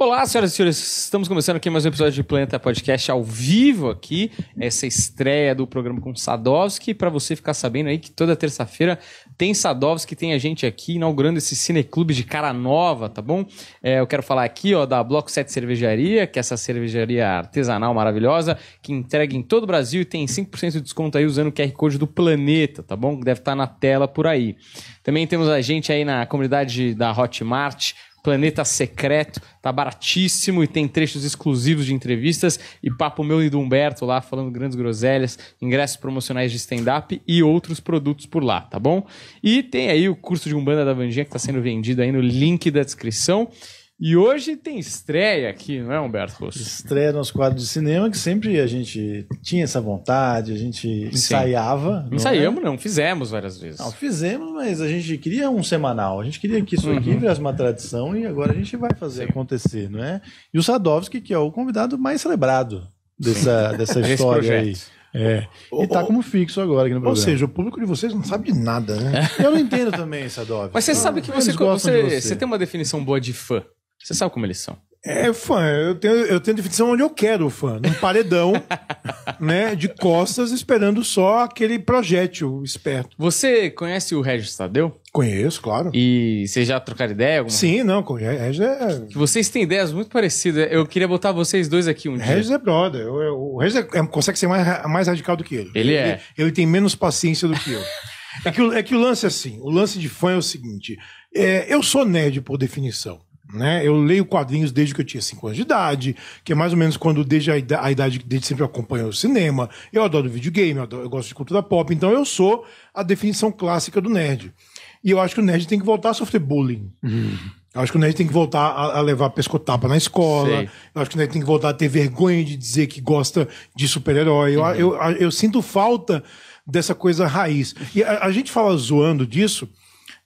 Olá, senhoras e senhores, estamos começando aqui mais um episódio de Planeta Podcast ao vivo aqui, essa é estreia do programa com Sadovski, para você ficar sabendo aí que toda terça-feira tem Sadovski, tem a gente aqui inaugurando esse cineclube de cara nova, tá bom? É, eu quero falar aqui, ó, da Bloco 7 Cervejaria, que é essa cervejaria artesanal maravilhosa, que entrega em todo o Brasil e tem 5% de desconto aí usando o QR Code do Planeta, tá bom? Deve estar tá na tela por aí. Também temos a gente aí na comunidade da Hotmart, Planeta Secreto, tá baratíssimo e tem trechos exclusivos de entrevistas e papo meu e do Humberto lá falando grandes groselhas, ingressos promocionais de stand-up e outros produtos por lá, tá bom? E tem aí o curso de Umbanda da Vandinha que está sendo vendido aí no link da descrição. E hoje tem estreia aqui, não é, Humberto Russo? Estreia nos quadros de cinema, que sempre a gente tinha essa vontade, a gente ensaiava. Não é? Ensaiamos, é? não, fizemos várias vezes. Não, fizemos, mas a gente queria um semanal. A gente queria que isso aqui uhum. virasse uma tradição e agora a gente vai fazer Sim. acontecer, não é? E o Sadovski, que é o convidado mais celebrado dessa, dessa história aí. É. E tá como fixo agora aqui no programa. Ou seja, o público de vocês não sabe de nada, né? Eu não entendo também, Sadovski. Mas você sabe que você, você, você, você tem uma definição boa de fã. Você sabe como eles são. É fã, eu tenho, eu tenho definição onde eu quero fã, num paredão, né, de costas, esperando só aquele projétil esperto. Você conhece o Regis Tadeu? Conheço, claro. E vocês já trocaram ideia? Alguma? Sim, não, o Regis é... Vocês têm ideias muito parecidas, eu queria botar vocês dois aqui um dia. Regis é brother, eu, eu, o Regis é, é consegue ser mais, mais radical do que ele. Ele é. Ele, ele tem menos paciência do que eu. é, que, é que o lance é assim, o lance de fã é o seguinte, é, eu sou nerd por definição. Né? Eu leio quadrinhos desde que eu tinha 5 anos de idade, que é mais ou menos quando desde a idade, a sempre eu acompanho o cinema. Eu adoro videogame, eu, adoro, eu gosto de cultura pop, então eu sou a definição clássica do nerd. E eu acho que o nerd tem que voltar a sofrer bullying. Uhum. Eu acho que o nerd tem que voltar a, a levar pescotapa na escola. Sei. Eu acho que o nerd tem que voltar a ter vergonha de dizer que gosta de super-herói. Uhum. Eu, eu, eu, sinto falta dessa coisa raiz. E a, a gente fala zoando disso,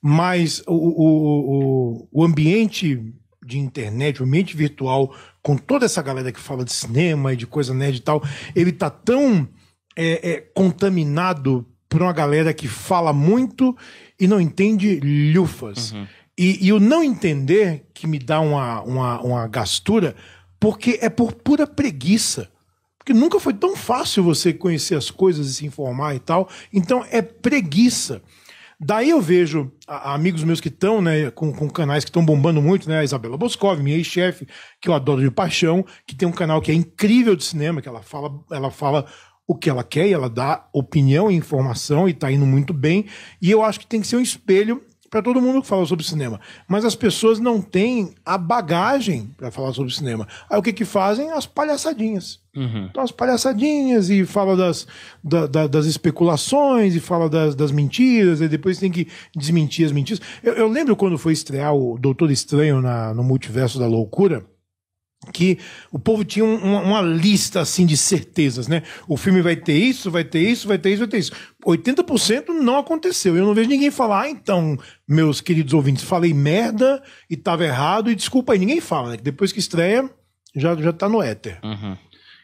mas o, o, o, o ambiente de internet, o ambiente virtual, com toda essa galera que fala de cinema e de coisa nerd e tal, ele tá tão é, é, contaminado por uma galera que fala muito e não entende lufas. Uhum. E, e o não entender que me dá uma, uma, uma gastura, porque é por pura preguiça. Porque nunca foi tão fácil você conhecer as coisas e se informar e tal. Então é preguiça. Daí eu vejo a, amigos meus que estão, né, com, com canais que estão bombando muito, né? A Isabela Boscov, minha ex-chefe, que eu adoro de paixão, que tem um canal que é incrível de cinema, que ela fala, ela fala o que ela quer e ela dá opinião e informação e tá indo muito bem. E eu acho que tem que ser um espelho para todo mundo que fala sobre cinema. Mas as pessoas não têm a bagagem para falar sobre cinema. Aí o que, que fazem? As palhaçadinhas. Uhum. Então, as palhaçadinhas e fala das, da, da, das especulações e fala das, das mentiras, e depois tem que desmentir as mentiras. Eu, eu lembro quando foi estrear o Doutor Estranho na, no Multiverso da Loucura que o povo tinha uma, uma, lista assim de certezas, né? O filme vai ter isso, vai ter isso, vai ter isso, vai ter isso. 80% não aconteceu. Eu não vejo ninguém falar, ah, então, meus queridos ouvintes, falei merda e tava errado e desculpa aí. Ninguém fala, né? Depois que estreia, já, já tá no éter. Uhum.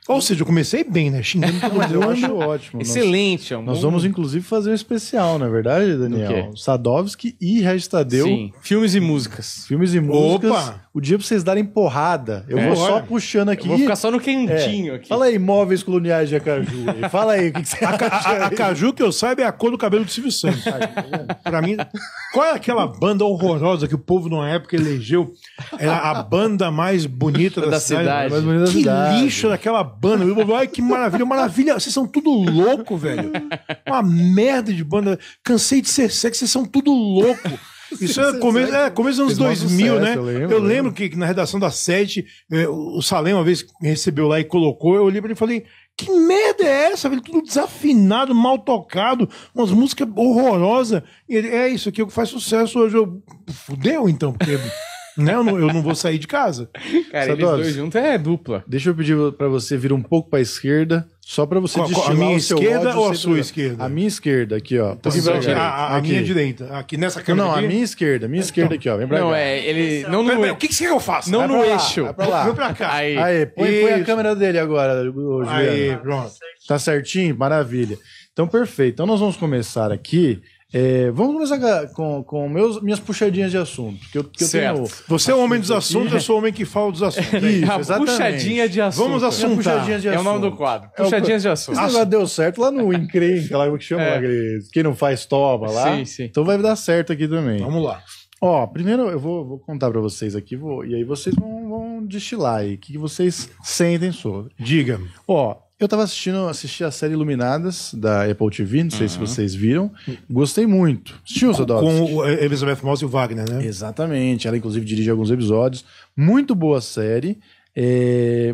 Ou seja, eu comecei bem, né? Xingando todo mundo. Eu acho ótimo. Excelente. É nós, nós vamos, inclusive, fazer um especial, na é verdade, Daniel? Sadovski e Registadeu. Sim. Filmes e músicas. Filmes e músicas. Opa! O dia pra vocês darem porrada. Eu é, vou só puxando aqui. Eu vou ficar só no quentinho é. aqui. Fala aí, imóveis coloniais de Acaju. Fala aí, o que, que você a, a, Acaju, que eu saiba, é a cor do cabelo do Silvio Santos. Tá pra mim, qual é aquela banda horrorosa que o povo, na época, elegeu? Era a banda mais bonita da, da cidade. cidade. Mais bonita da que cidade. lixo daquela banda. Meu Bob, ai, que maravilha, maravilha. Vocês são tudo louco, velho. Uma merda de banda. Cansei de ser sexy, vocês são tudo louco. Isso é começo, é começo dos anos 2000, sucesso, né? Eu lembro, eu lembro né? que na redação da sete eh, o Salem uma vez recebeu lá e colocou, eu olhei pra ele e falei, que merda é essa, velho? Tudo desafinado, mal tocado, umas músicas horrorosas. E ele, é isso aqui é o que faz sucesso hoje. Eu... Fudeu então, porque... Né? Eu, não, eu não vou sair de casa. Cara, eles dois juntos é dupla. Deixa eu pedir para você vir um pouco para a esquerda, só para você Qual- qual- destilar a minha o seu esquerda ódio ou a sua esquerda? A minha esquerda aqui, ó. Então, pra a, a- minha direita. Aqui nessa câmera. Não, a minha esquerda, minha então. esquerda aqui, ó. Vem pra Não, cá. é, ele. Não no o eixo. que, que você quer que eu faça? Não no eixo. Vem pra cá. Aí. põe, põe a câmera dele agora, Juliano. Aí, pronto. Tá certinho? Maravilha. Então, perfeito. Então, nós vamos começar aqui é, vamos começar com, com meus, minhas puxadinhas de assunto. Que eu, que eu tenho, Você é um homem dos assuntos, eu sou homem que fala dos assuntos. Isso, a exatamente. puxadinha de assunto. Vamos assuntar. De assunto. É o nome do quadro. Puxadinhas é o... de assunto. Isso já deu certo lá no incrível lá é que chama, é. quem não faz toba lá. Sim, sim. Então vai dar certo aqui também. Vamos lá. Ó, primeiro eu vou, vou contar para vocês aqui, vou, e aí vocês vão, vão destilar aí o que vocês sentem sobre. Diga. Ó, eu tava assistindo, assisti a série Iluminadas da Apple TV, não sei uhum. se vocês viram. Gostei muito. Assistiu, Sadowski? Com o eh, Elizabeth Moss e o Wagner, né? Exatamente. Ela, inclusive, dirige alguns episódios. Muito boa série. É...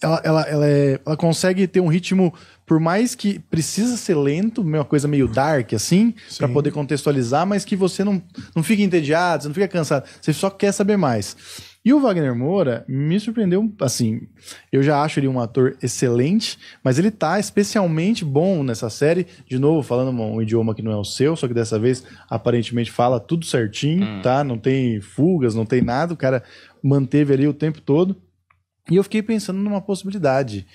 Ela, ela, ela, é... ela consegue ter um ritmo por mais que precisa ser lento, uma coisa meio dark assim, para poder contextualizar, mas que você não, não fique entediado, você não fica cansado, você só quer saber mais. E o Wagner Moura me surpreendeu, assim, eu já acho ele um ator excelente, mas ele tá especialmente bom nessa série, de novo, falando um idioma que não é o seu, só que dessa vez aparentemente fala tudo certinho, hum. tá? Não tem fugas, não tem nada, o cara manteve ali o tempo todo. E eu fiquei pensando numa possibilidade.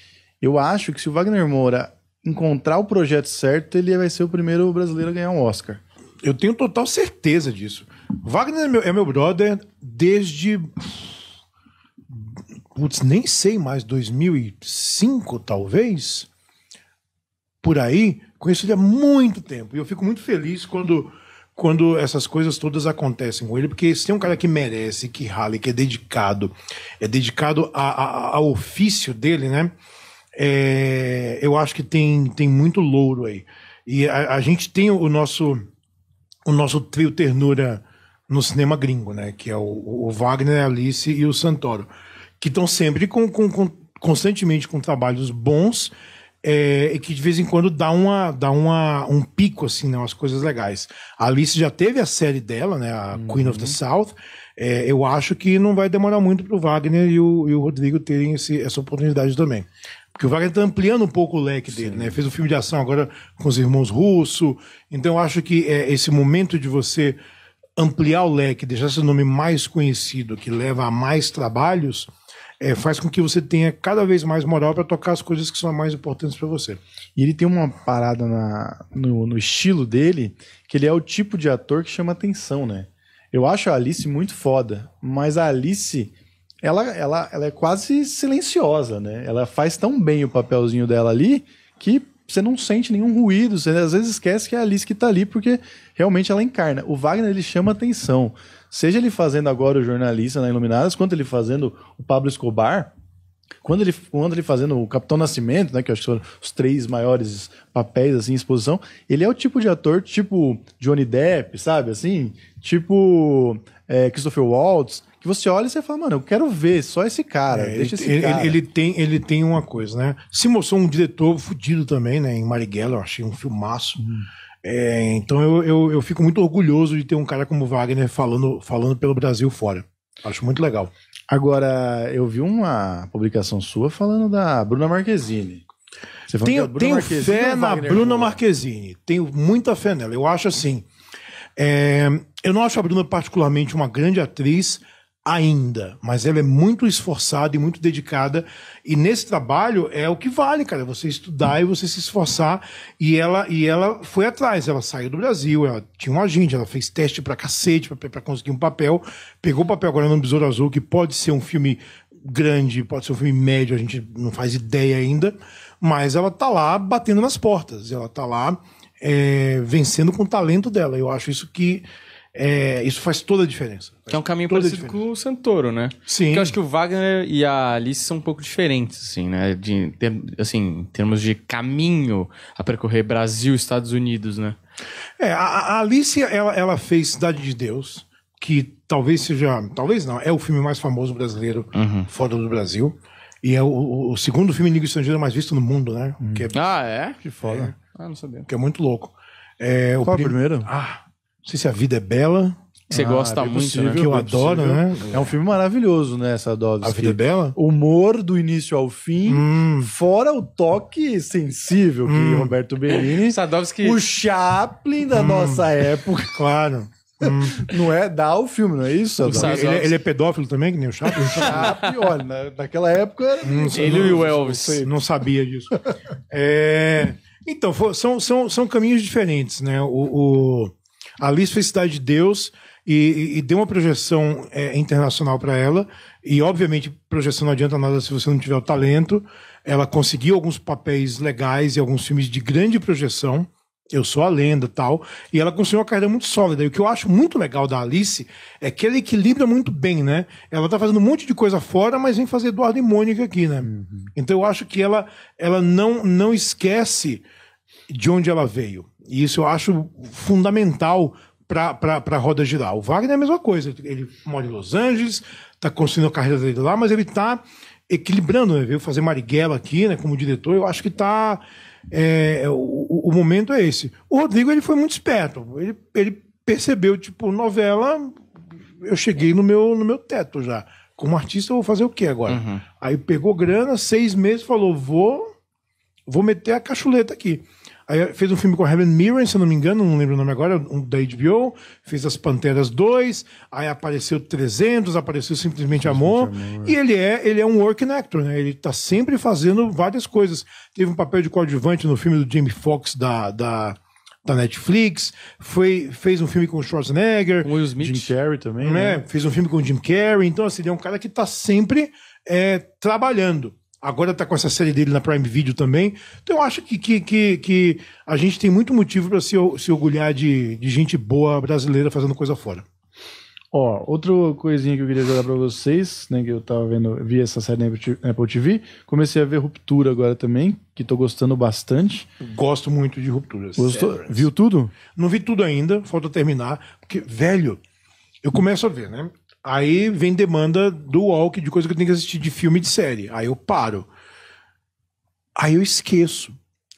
Eu acho que se o Wagner Moura encontrar o projeto certo, ele vai ser o primeiro brasileiro a ganhar um Oscar. Eu tenho total certeza disso. Wagner é meu, é meu brother desde. Putz, nem sei mais, 2005 talvez? Por aí. Conheço ele há muito tempo. E eu fico muito feliz quando quando essas coisas todas acontecem com ele, porque se tem é um cara que merece, que rala, que é dedicado, é dedicado a, ao ofício dele, né? É, eu acho que tem, tem muito louro aí. E a, a gente tem o nosso o nosso trio ternura no cinema gringo, né? Que é o, o Wagner, a Alice e o Santoro, que estão sempre com, com, com, constantemente com trabalhos bons é, e que de vez em quando dá uma, dá uma um pico assim, né? Umas coisas legais. A Alice já teve a série dela, né? A uhum. Queen of the South. É, eu acho que não vai demorar muito para o Wagner e o, Rodrigo terem esse, essa oportunidade também. Porque o Wagner está ampliando um pouco o leque Sim. dele, né? Fez um filme de ação agora com os irmãos Russo. Então eu acho que é, esse momento de você ampliar o leque, deixar seu nome mais conhecido, que leva a mais trabalhos, é, faz com que você tenha cada vez mais moral para tocar as coisas que são mais importantes para você. E ele tem uma parada na, no, no, estilo dele, que ele é o tipo de ator que chama atenção, né? Eu acho a Alice muito foda, mas a Alice, ela, ela, ela é quase silenciosa, né? Ela faz tão bem o papelzinho dela ali que você não sente nenhum ruído, você às vezes esquece que é a Alice que está ali, porque realmente ela encarna. O Wagner, ele chama atenção. Seja ele fazendo agora o jornalista na Iluminadas, quanto ele fazendo o Pablo Escobar, quando ele, quando ele fazendo o Capitão Nascimento, né, que eu acho que foram os três maiores papéis assim, em exposição, ele é o tipo de ator tipo Johnny Depp, sabe? Assim, tipo é, Christopher Waltz, que você olha e você fala, mano, eu quero ver só esse cara. É, deixa esse ele, cara. Ele, ele, tem, ele tem uma coisa, né? Se mostrou um diretor fudido também, né? Em Marighella, eu achei um filmaço. Hum. É, então eu, eu, eu, fico muito orgulhoso de ter um cara como Wagner falando, falando pelo Brasil fora. Acho muito legal. Agora, eu vi uma publicação sua falando da Bruna Marquezine. Você tenho tenho Marquezine fé é na Wagner Bruna Marquezine. Tenho muita fé nela. Eu acho assim. É, eu não acho a Bruna particularmente uma grande atriz, ainda, mas ela é muito esforçada e muito dedicada. E nesse trabalho é o que vale, cara, você estudar e você se esforçar. E ela e ela foi atrás, ela saiu do Brasil, ela tinha um agente, ela fez teste para cacete para conseguir um papel, pegou o papel agora no Besouro Azul, que pode ser um filme grande, pode ser um filme médio, a gente não faz ideia ainda, mas ela tá lá batendo nas portas, ela tá lá é, vencendo com o talento dela. Eu acho isso que é, isso faz toda a diferença. que é um caminho parecido com o Santoro, né? Sim. Porque eu acho que o Wagner e a Alice são um pouco diferentes, assim, né? De, assim, em termos de caminho a percorrer Brasil, Estados Unidos, né? É, a, a Alice, ela, ela fez Cidade de Deus, que talvez seja... Talvez não, é o filme mais famoso brasileiro uhum. fora do Brasil. E é o, o segundo filme em língua estrangeira mais visto no mundo, né? Uhum. É, ah, é? Que foda. É. Ah, não sabia. Que é muito louco. É, Qual é o prim... a primeira? Ah... Não sei se a vida é bela. você ah, gosta é muito, possível, né? que eu é adoro, né? É um filme maravilhoso, né? Essa A vida é bela. Humor do início ao fim, hum. fora o toque sensível que hum. Roberto Bellini, Sadovski... o Chaplin da hum. nossa época, claro. Hum. Não é dar o filme, não é isso? Ele, é, ele, é pedófilo também, que nem o Chaplin? O Chaplin, olha, na, naquela época Hum, ele não, e o Elvis. Não, não sabia disso. é, então, são, são, são caminhos diferentes, né? O, o, Alice foi Cidade de Deus e, e, e deu uma projeção é, internacional para ela. E, obviamente, projeção não adianta nada se você não tiver o talento. Ela conseguiu alguns papéis legais e alguns filmes de grande projeção. Eu sou a lenda tal. E ela construiu uma carreira muito sólida. E o que eu acho muito legal da Alice é que ela equilibra muito bem, né? Ela tá fazendo um monte de coisa fora, mas vem fazer Eduardo e Mônica aqui, né? Uhum. Então eu acho que ela, ela não, não esquece de onde ela veio. E isso eu acho fundamental para a roda girar. O Wagner é a mesma coisa. Ele mora em Los Angeles, está construindo a carreira dele lá, mas ele está equilibrando, né? Veio fazer Marighella aqui, né? Como diretor, eu acho que está é, é o, o, momento é esse. O Rodrigo ele foi muito esperto. Ele, ele percebeu, tipo, novela, eu cheguei no meu, no meu teto já. Como artista, eu vou fazer o que agora? Uhum. Aí pegou grana, seis meses, falou: vou, vou meter a cachuleta aqui. Aí fez um filme com a Helen Mirren, se eu não me engano, não lembro o nome agora, um da HBO. Fez As Panteras 2, aí apareceu 300, apareceu Simplesmente Amor. Amor. E ele é, ele é um working actor, né? Ele tá sempre fazendo várias coisas. Teve um papel de coadjuvante no filme do Jamie Foxx da, da, da Netflix, foi, fez um filme com o Schwarzenegger. Will Smith. Jim Carrey também, né? né? Fez um filme com o Jim Carrey. Então, assim, ele é um cara que tá sempre é, trabalhando agora está com essa série dele na Prime Video também. Então eu acho que, que, que, que a gente tem muito motivo para se, se orgulhar de, de gente boa brasileira fazendo coisa fora. Ó, outra coisinha que eu queria jogar para vocês, né, que eu tava vendo, vi essa série na Apple TV, comecei a ver Ruptura agora também, que tô gostando bastante. Gosto muito de Ruptura. Gostou? É, Viu tudo? Não vi tudo ainda, falta terminar, porque, velho, eu começo a ver, né, Aí vem demanda do walk de coisa que eu tenho que assistir de filme e de série. Aí eu paro. Aí eu esqueço.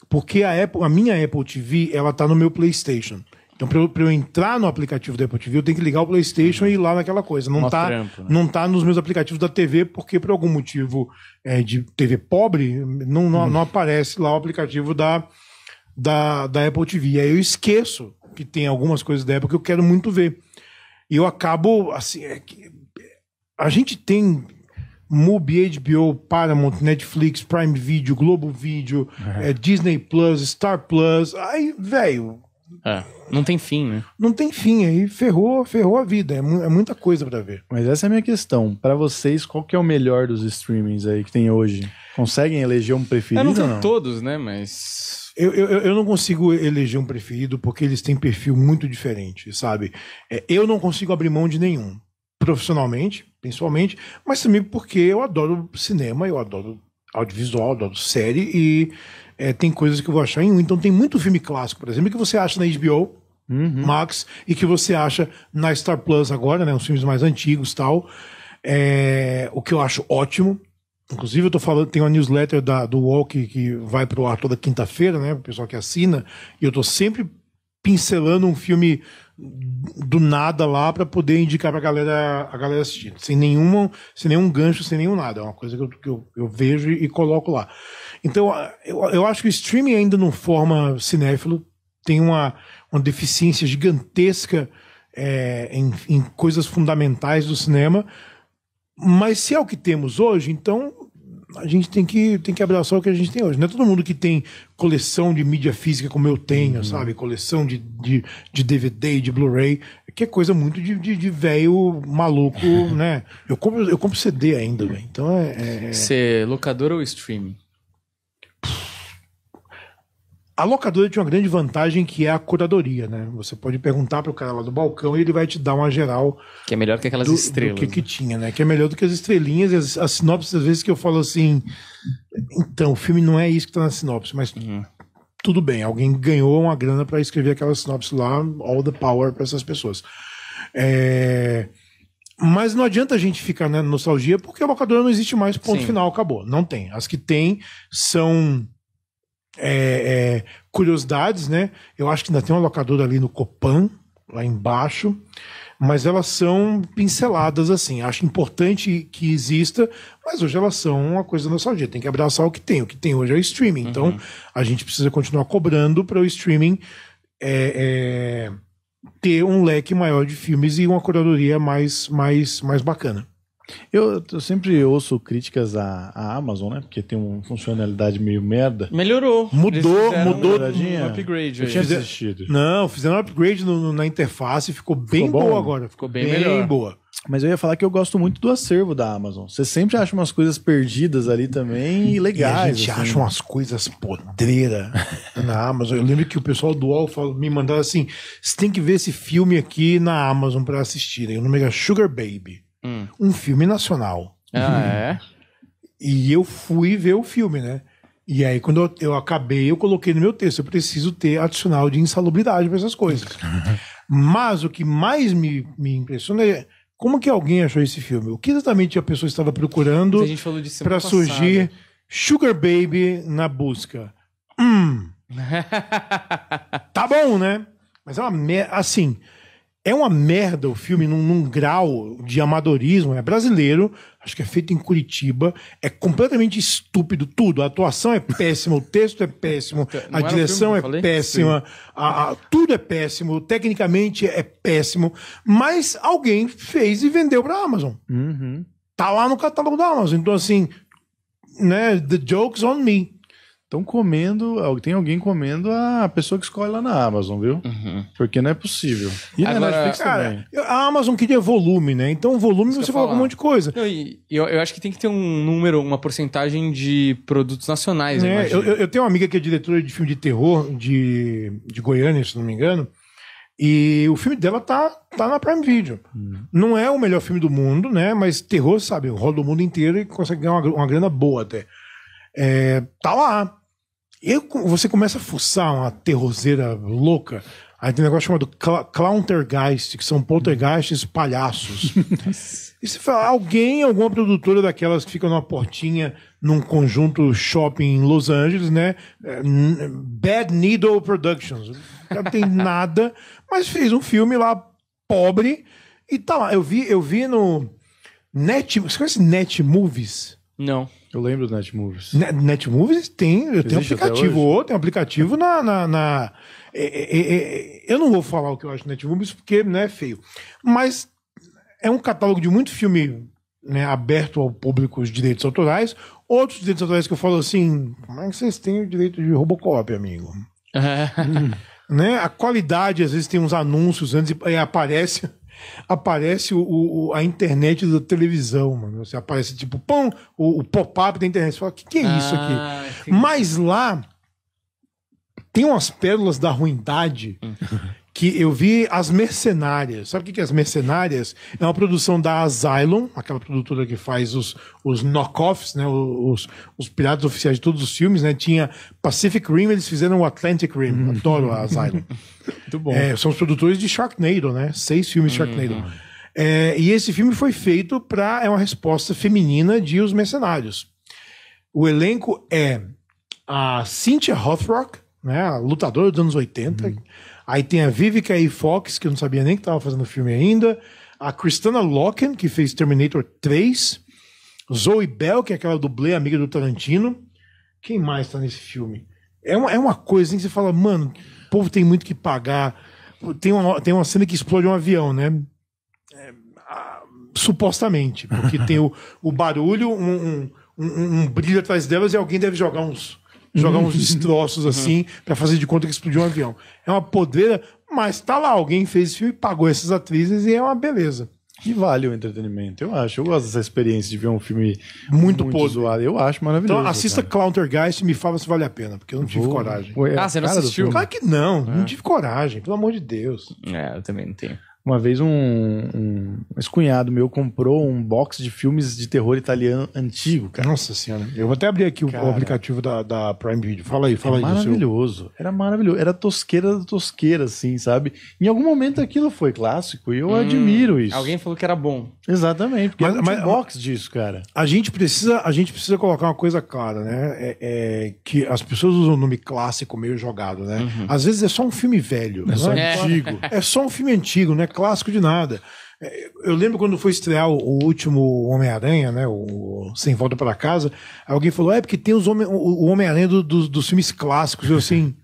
Porque a, Apple, a minha Apple TV, ela tá no meu PlayStation. Então, para eu, eu, entrar no aplicativo da Apple TV, eu tenho que ligar o PlayStation uhum. e ir lá naquela coisa. Não está né? não tá nos meus aplicativos da TV, porque por algum motivo é, de TV pobre, não, não, uhum. não, aparece lá o aplicativo da, da, da Apple TV. aí eu esqueço que tem algumas coisas da Apple que eu quero muito ver. E eu acabo, assim, é que a gente tem Mubi, HBO, Paramount, Netflix, Prime Video, Globo Video, uhum. é, Disney Plus, Star Plus. Aí, velho. É, não tem fim, né? Não tem fim, aí ferrou, ferrou a vida. É, é muita coisa para ver. Mas essa é a minha questão. para vocês, qual que é o melhor dos streamings aí que tem hoje? Conseguem eleger um preferido? não tem não? todos, né? Mas eu, eu, eu, não consigo eleger um preferido porque eles têm perfil muito diferente, sabe? É, eu não consigo abrir mão de nenhum. Profissionalmente, pessoalmente, mas também porque eu adoro cinema, eu adoro audiovisual, adoro série e é, tem coisas que eu vou achar em um. Então tem muito filme clássico, por exemplo, que você acha na HBO uhum. Max e que você acha na Star Plus agora, né? Os filmes mais antigos tal. É, o que eu acho ótimo. Inclusive, eu tô falando, tem uma newsletter da, do Walk que vai pro ar toda quinta-feira, né? O pessoal que assina, e eu tô sempre pincelando um filme do nada lá para poder indicar pra galera, a galera assistir. Sem nenhuma, sem nenhum gancho, sem nenhum nada. É uma coisa que eu, que eu, eu vejo e, coloco lá. Então, eu, eu acho que o streaming ainda não forma cinéfilo, tem uma, uma deficiência gigantesca é, em, em coisas fundamentais do cinema mas se é o que temos hoje, então a gente tem que, tem que abraçar o que a gente tem hoje. Não é todo mundo que tem coleção de mídia física como eu tenho, uhum. sabe? Coleção de, de, de DVD, de Blu-ray, que é coisa muito de, de, de velho maluco, né? Eu compro, eu compro CD ainda, velho. Então é. é... Ser é. locador ou streaming? A locadora tinha uma grande vantagem que é a curadoria, né? Você pode perguntar para o cara lá do balcão e ele vai te dar uma geral. Que é melhor que aquelas do, estrelas. Do que, né? que tinha, né? Que é melhor do que as estrelinhas e as, as sinopses, às vezes que eu falo assim. Então, o filme não é isso que está na sinopse, mas uhum. tudo bem, alguém ganhou uma grana para escrever aquela sinopse lá, all the power para essas pessoas. É. Mas não adianta a gente ficar né, na né, nostalgia, porque a locadora não existe mais, ponto Sim. final, acabou. Não tem. As que tem são é, é, curiosidades, né? Eu acho que ainda tem uma locadora ali no Copan, lá embaixo, mas elas são pinceladas assim. Acho importante que exista, mas hoje elas são uma coisa nostalgia. Tem que abraçar o que tem. O que tem hoje é o streaming. Então, uhum. Então a gente precisa continuar cobrando para o streaming é, é, ter um leque maior de filmes e uma curadoria mais, mais, mais bacana. Eu, eu, sempre ouço críticas à, à, Amazon, né? Porque tem uma funcionalidade meio merda. Melhorou. Mudou, mudou. Um, um upgrade. Eu tinha desistido. Não, fizeram um upgrade no, na interface, ficou bem ficou boa bom. agora. Ficou bem, bem melhor. boa. Mas eu ia falar que eu gosto muito do acervo da Amazon. Você sempre acha umas coisas perdidas ali também e legais. E a gente assim. acha umas coisas podreira na Amazon. Eu lembro que o pessoal do UOL me mandava assim: você tem que ver esse filme aqui na Amazon para assistir. O nome é Sugar Baby. Hum. Um filme nacional. Ah, é? E eu fui ver o filme, né? E aí, quando eu, eu, acabei, eu coloquei no meu texto, eu preciso ter adicional de insalubridade para essas coisas. Mas o que mais me, me impressiona é como que alguém achou esse filme? O que exatamente a pessoa estava procurando para surgir Sugar Baby na busca? Hum. tá bom, né? Mas é uma. Assim, é uma merda o filme num, num, grau de amadorismo. É brasileiro, acho que é feito em Curitiba. É completamente estúpido tudo. A atuação é péssima, o texto é péssimo, Não a direção é péssima, a, a, tudo é péssimo, tecnicamente é péssimo. Mas alguém fez e vendeu para a Amazon. Uhum. Tá lá no catálogo da Amazon. Então, assim, né? The joke's on me. Estão comendo, tem alguém comendo a pessoa que escolhe lá na Amazon, viu? Uhum. Porque não é possível. E na também. a Amazon queria volume, né? Então, volume Isso você coloca um monte de coisa. Eu, eu, eu, acho que tem que ter um número, uma porcentagem de produtos nacionais. né? eu, eu, eu, tenho uma amiga que é diretora de filme de terror de, de Goiânia, se não me engano. E o filme dela tá, tá na Prime Video. Hum. Não é o melhor filme do mundo, né? Mas terror, sabe, roda o mundo inteiro e consegue ganhar uma, uma grana boa até. É, tá lá. E você começa a fuçar uma terroseira louca. Aí tem um negócio chamado Clowntergeist, que são poltergeists palhaços. e você fala, alguém, alguma produtora daquelas que fica numa portinha num conjunto shopping em Los Angeles, né? É, Bad Needle Productions. Não tem nada, mas fez um filme lá pobre e tá lá. Eu vi, eu vi no Net. Você conhece Net Movies? Não. Eu lembro do Netmovies. Net, Netmovies tem, eu tenho um aplicativo, ou tem um aplicativo na. na, na é é, é, é, eu não vou falar o que eu acho do Netmovies porque não né, é feio. Mas é um catálogo de muito filme né, aberto ao público os direitos autorais. Outros direitos autorais que eu falo assim: como é que vocês têm o direito de Robocop, amigo? hum, né? A qualidade, às vezes tem uns anúncios antes e aparece aparece o, o, a internet da televisão, mano. Você aparece tipo, pão, o, o pop-up da internet. Você fala, o que, que, é ah, isso aqui? Mas lá tem umas pérolas da ruindade uhum que eu vi As Mercenárias. Sabe o que é As Mercenárias? É uma produção da Asylum, aquela produtora que faz os, os knock-offs, né? Os, os piratas oficiais de todos os filmes, né? Tinha Pacific Rim, eles fizeram o Atlantic Rim. Uhum. Adoro a Asylum. Muito bom. É, são os produtores de Sharknado, né? Seis filmes de Sharknado. Uhum. É, e esse filme foi feito para é uma resposta feminina de Os Mercenários. O elenco é a Cynthia Rothrock, né, a lutadora dos anos 80, Aí tem a Vivica é E. Fox, que eu não sabia nem que estava fazendo filme ainda. A Christina Loken, que fez Terminator 3. Zoe Bell, que é aquela dublê amiga do Tarantino. Quem mais tá nesse filme? É uma, é uma coisa assim, que você fala, mano, o povo tem muito que pagar. Tem uma, tem uma cena que explode um avião, né? É, a, supostamente. Porque tem o, o barulho, um, um, um, um brilho atrás delas e alguém deve jogar uns jogar uhum. uns destroços uhum. assim para fazer de conta que explodiu um avião. É uma podreira, mas tá lá, alguém fez esse filme, pagou essas atrizes e é uma beleza. E vale o entretenimento, eu acho. Eu gosto dessa experiência de ver um filme muito, muito podre. zoado. Eu acho maravilhoso. Então assista Clowntergeist e me fala se vale a pena, porque eu não tive Vou. coragem. Ué, é ah, você não assistiu? Claro que não, é. não tive coragem, pelo amor de Deus. É, eu também não tenho. Uma vez um, um ex-cunhado meu comprou um box de filmes de terror italiano antigo, cara. Nossa senhora. Eu vou até abrir aqui cara, o, aplicativo da, da Prime Video. Fala aí, fala aí. Maravilhoso. Seu... Era maravilhoso. Era tosqueira da tosqueira, assim, sabe? Em algum momento aquilo foi clássico e eu hum, admiro isso. Alguém falou que era bom. Exatamente, porque mas, é mas, box disso, cara. A gente precisa, a gente precisa colocar uma coisa clara, né? É, é que as pessoas usam o nome clássico meio jogado, né? Uhum. Às vezes é só um filme velho, é só é. antigo. É só um filme antigo, não é clássico de nada. É, eu lembro quando foi estrear o, último Homem-Aranha, né? O Sem Volta para Casa, alguém falou: é porque tem os homem, o, o Homem-Aranha do, do, dos filmes clássicos. Eu assim.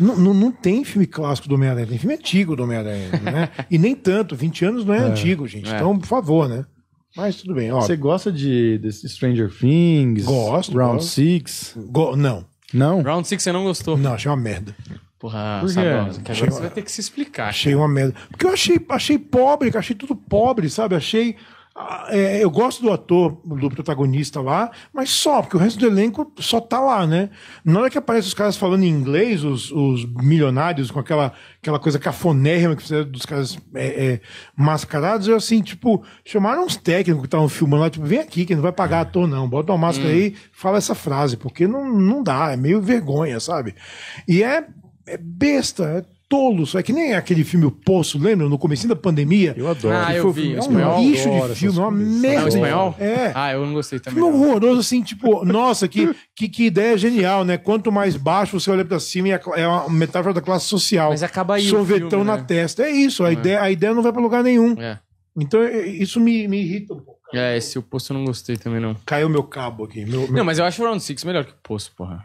Não, não, tem filme clássico do Homem-Aranha, tem filme antigo do Homem-Aranha, né? E nem tanto, 20 anos não é, é antigo, gente. É. Então, por favor, né? Mas tudo bem, ó. Você gosta de, de Stranger Things? Gosto. Round 6? Go não. Não? Round 6 você não gostou? Não, achei uma merda. Porra, Por sabe, agora achei, você vai ter que se explicar. Achei cara. uma merda. Porque eu achei, achei pobre, achei tudo pobre, sabe? Achei ah, é, eu gosto do ator, do protagonista lá, mas só, porque o resto do elenco só tá lá, né? Na hora que aparece os caras falando em inglês, os, os milionários, com aquela, aquela coisa cafonérrima que fizeram dos caras é, é, mascarados, eu assim, tipo, chamaram uns técnicos que estavam filmando lá, tipo, vem aqui, que não vai pagar ator, não, bota uma máscara hum. aí, fala essa frase, porque não, não dá, é meio vergonha, sabe? E é, é besta, é tolos. É que nem aquele filme O Poço, lembra? No começo da pandemia. Eu adoro. Ah, eu vi. É um espanhol, lixo de filme, uma merda. Ah, espanhol? É. Ah, eu não gostei também. Filme horroroso, assim, tipo, nossa, que, que, que, ideia genial, né? Quanto mais baixo você olha pra cima, é, é uma metáfora da classe social. Mas acaba aí Sorvetão filme, na né? testa. É isso, a, é. Ideia, a ideia não vai pra lugar nenhum. É. Então, é, isso me, me irrita um pouco. É, esse O Poço eu não gostei também, não. Caiu meu cabo aqui. Meu, meu... Não, mas eu acho o Round 6 melhor que o Poço, porra.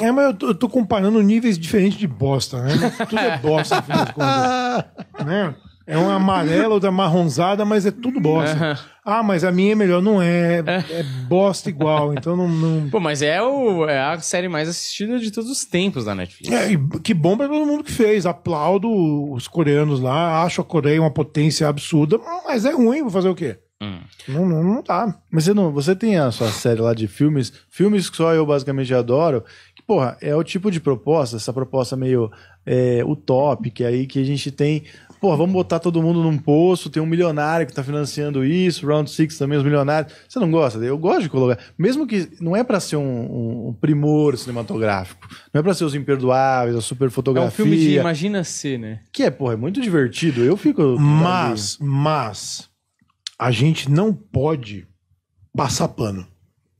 É, mas eu tô, eu tô, comparando níveis diferentes de bosta, né? Tudo é bosta, afinal de contas. Né? É uma amarela, outra marronzada, mas é tudo bosta. Ah, mas a minha é melhor. Não é. é. É, bosta igual, então não, não... Pô, mas é, o, é a série mais assistida de todos os tempos da Netflix. É, que bom pra todo mundo que fez. Aplaudo os coreanos lá, acho a Coreia uma potência absurda, mas é ruim, vou fazer o quê? Hum. Não, não, não Mas você, não, você tem a sua série lá de filmes, filmes que só eu basicamente adoro, que, porra, é o tipo de proposta, essa proposta meio é, utópica aí que a gente tem pô, vamos botar todo mundo num poço, tem um milionário que tá financiando isso, Round Six também, os milionários. Você não gosta? Eu gosto de colocar. Mesmo que não é para ser um, um, primor cinematográfico, não é para ser os imperdoáveis, a super fotografia. É um filme de imagina ser, né? Que é, pô, é muito divertido. Eu fico. Mas, mas, a gente não pode passar pano.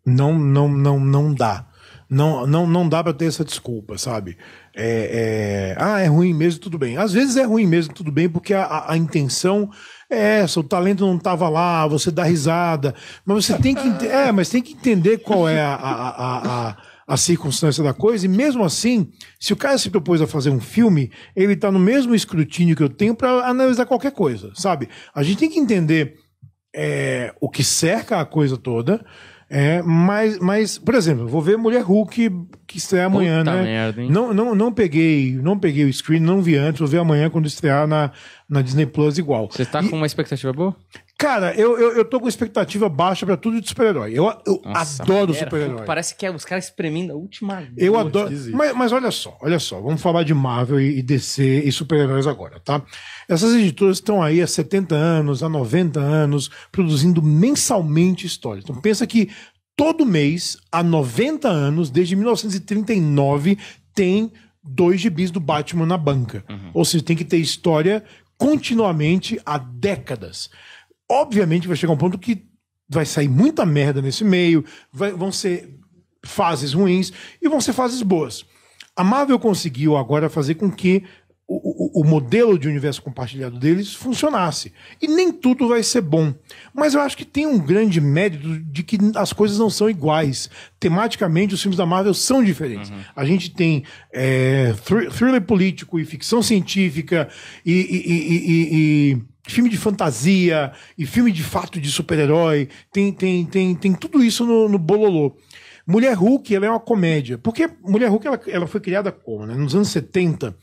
Não, não, não, não dá. Não, não, não dá para ter essa desculpa, sabe? É, é, ah, é ruim mesmo, tudo bem. Às vezes é ruim mesmo, tudo bem, porque a, a intenção é essa, o talento não estava lá, você dá risada, mas você tem que, é, mas tem que entender qual é a, a, a a circunstância da coisa, e mesmo assim, se o cara se propôs a fazer um filme, ele está no mesmo escrutínio que eu tenho para analisar qualquer coisa, sabe? A gente tem que entender é, o que cerca a coisa toda. É, mas, mas, por exemplo, vou ver Mulher Hulk que estreia amanhã, Puta né? Merda, não, não, não peguei, não peguei o screen, não vi antes, vou ver amanhã quando estrear na, na Disney Plus igual. Você tá e, com uma expectativa boa? Cara, eu, eu, eu, tô com expectativa baixa pra tudo de super-herói. Eu, eu Nossa, adoro super-herói. Parece que é os caras espremendo a última. Eu adoro. Mas, mas, olha só, olha só. Vamos falar de Marvel e, e DC e super-heróis agora, tá? Essas editoras estão aí há 70 anos, há 90 anos, produzindo mensalmente histórias. Então pensa que todo mês, há 90 anos, desde 1939, tem dois gibis do Batman na banca. Uhum. Ou seja, tem que ter história continuamente há décadas obviamente vai chegar um ponto que vai sair muita merda nesse meio, vai, vão ser fases ruins e vão ser fases boas. A Marvel conseguiu agora fazer com que o, o, o, modelo de universo compartilhado deles funcionasse. E nem tudo vai ser bom. Mas eu acho que tem um grande mérito de que as coisas não são iguais. Tematicamente, os filmes da Marvel são diferentes. Uhum. A gente tem é, thriller político e ficção científica e, e, e, e filme de fantasia e filme de fato de super-herói. Tem, tem, tem, tem tudo isso no, no Bololô. Mulher Hulk ela é uma comédia. Porque Mulher Hulk ela, ela foi criada como? Né? Nos anos 70,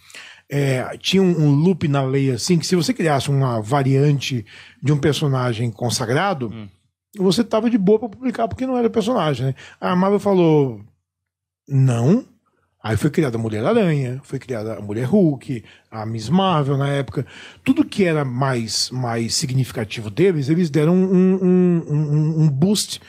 é, tinha um, loop na lei assim que se você criasse uma variante de um personagem consagrado, hum. você tava de boa para publicar porque não era personagem. Né? A Marvel falou: não, Aí foi criada a Mulher-Aranha, foi criada a Mulher Hulk, a Miss Marvel na época. Tudo que era mais, mais significativo deles, eles deram um, um, um, um boost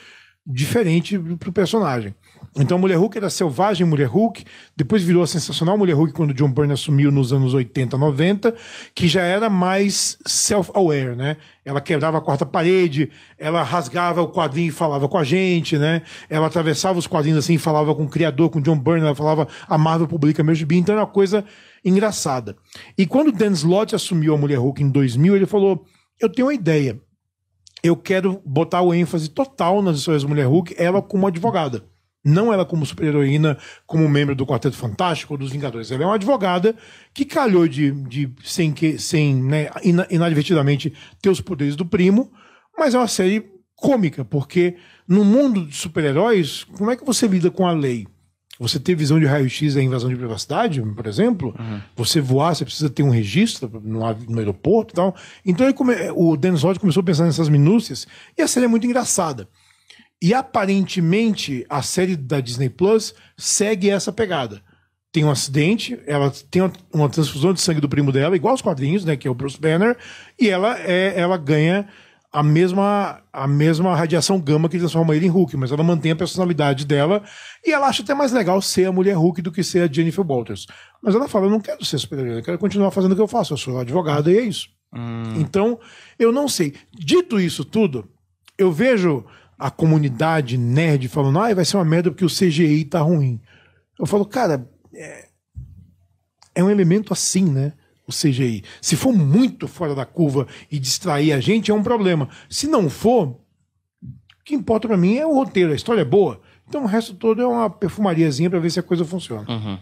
diferente pro personagem. Então, Mulher Hulk era Selvagem Mulher Hulk, depois virou a Sensacional Mulher Hulk quando John Byrne assumiu nos anos 80, 90, que já era mais self-aware, né? Ela quebrava a quarta parede, ela rasgava o quadrinho e falava com a gente, né? Ela atravessava os quadrinhos assim e falava com o criador, com John Byrne, ela falava a Marvel publica meu gibi, então era uma coisa engraçada. E quando Dan Slott assumiu a Mulher Hulk em 2000, ele falou: "Eu tenho uma ideia. Eu quero botar o ênfase total nas histórias da Mulher Hulk, ela como advogada." Não ela como super-heroína, como membro do Quarteto Fantástico ou dos Vingadores. Ela é uma advogada que calhou de, de sem, que, sem né, inadvertidamente ter os poderes do primo, mas é uma série cômica, porque no mundo de super-heróis, como é que você lida com a lei? Você ter visão de raio-x é invasão de privacidade, por exemplo. Uhum. Você voar, você precisa ter um registro no, aeroporto e tal. Então come... o Dennis Rodman começou a pensar nessas minúcias e a série é muito engraçada. E aparentemente a série da Disney Plus segue essa pegada. Tem um acidente, ela tem uma, transfusão de sangue do primo dela, igual aos quadrinhos, né, que é o Bruce Banner, e ela é ela ganha a mesma, a mesma radiação gama que transforma ele em Hulk, mas ela mantém a personalidade dela e ela acha até mais legal ser a mulher Hulk do que ser a Jennifer Walters. Mas ela fala: eu não quero ser super-heroína, eu quero continuar fazendo o que eu faço, eu sou advogada e é isso. Hum. Então, eu não sei. Dito isso tudo, eu vejo a comunidade nerd falando, ah, vai ser uma merda porque o CGI tá ruim. Eu falo, cara, é, é um elemento assim, né? O CGI. Se for muito fora da curva e distrair a gente, é um problema. Se não for, o que importa para mim é o roteiro, a história é boa. Então o resto todo é uma perfumariazinha para ver se a coisa funciona. Uhum.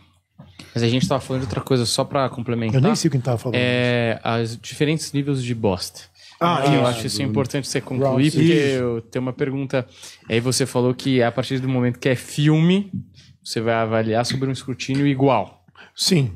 Mas a gente tava falando de outra coisa só para complementar. Eu nem sei o que tava falando. É, os diferentes níveis de bosta. Ah, ah eu acho isso importante você concluir, porque eu tenho uma pergunta. Aí você falou que a partir do momento que é filme, você vai avaliar sobre um escrutínio igual. Sim.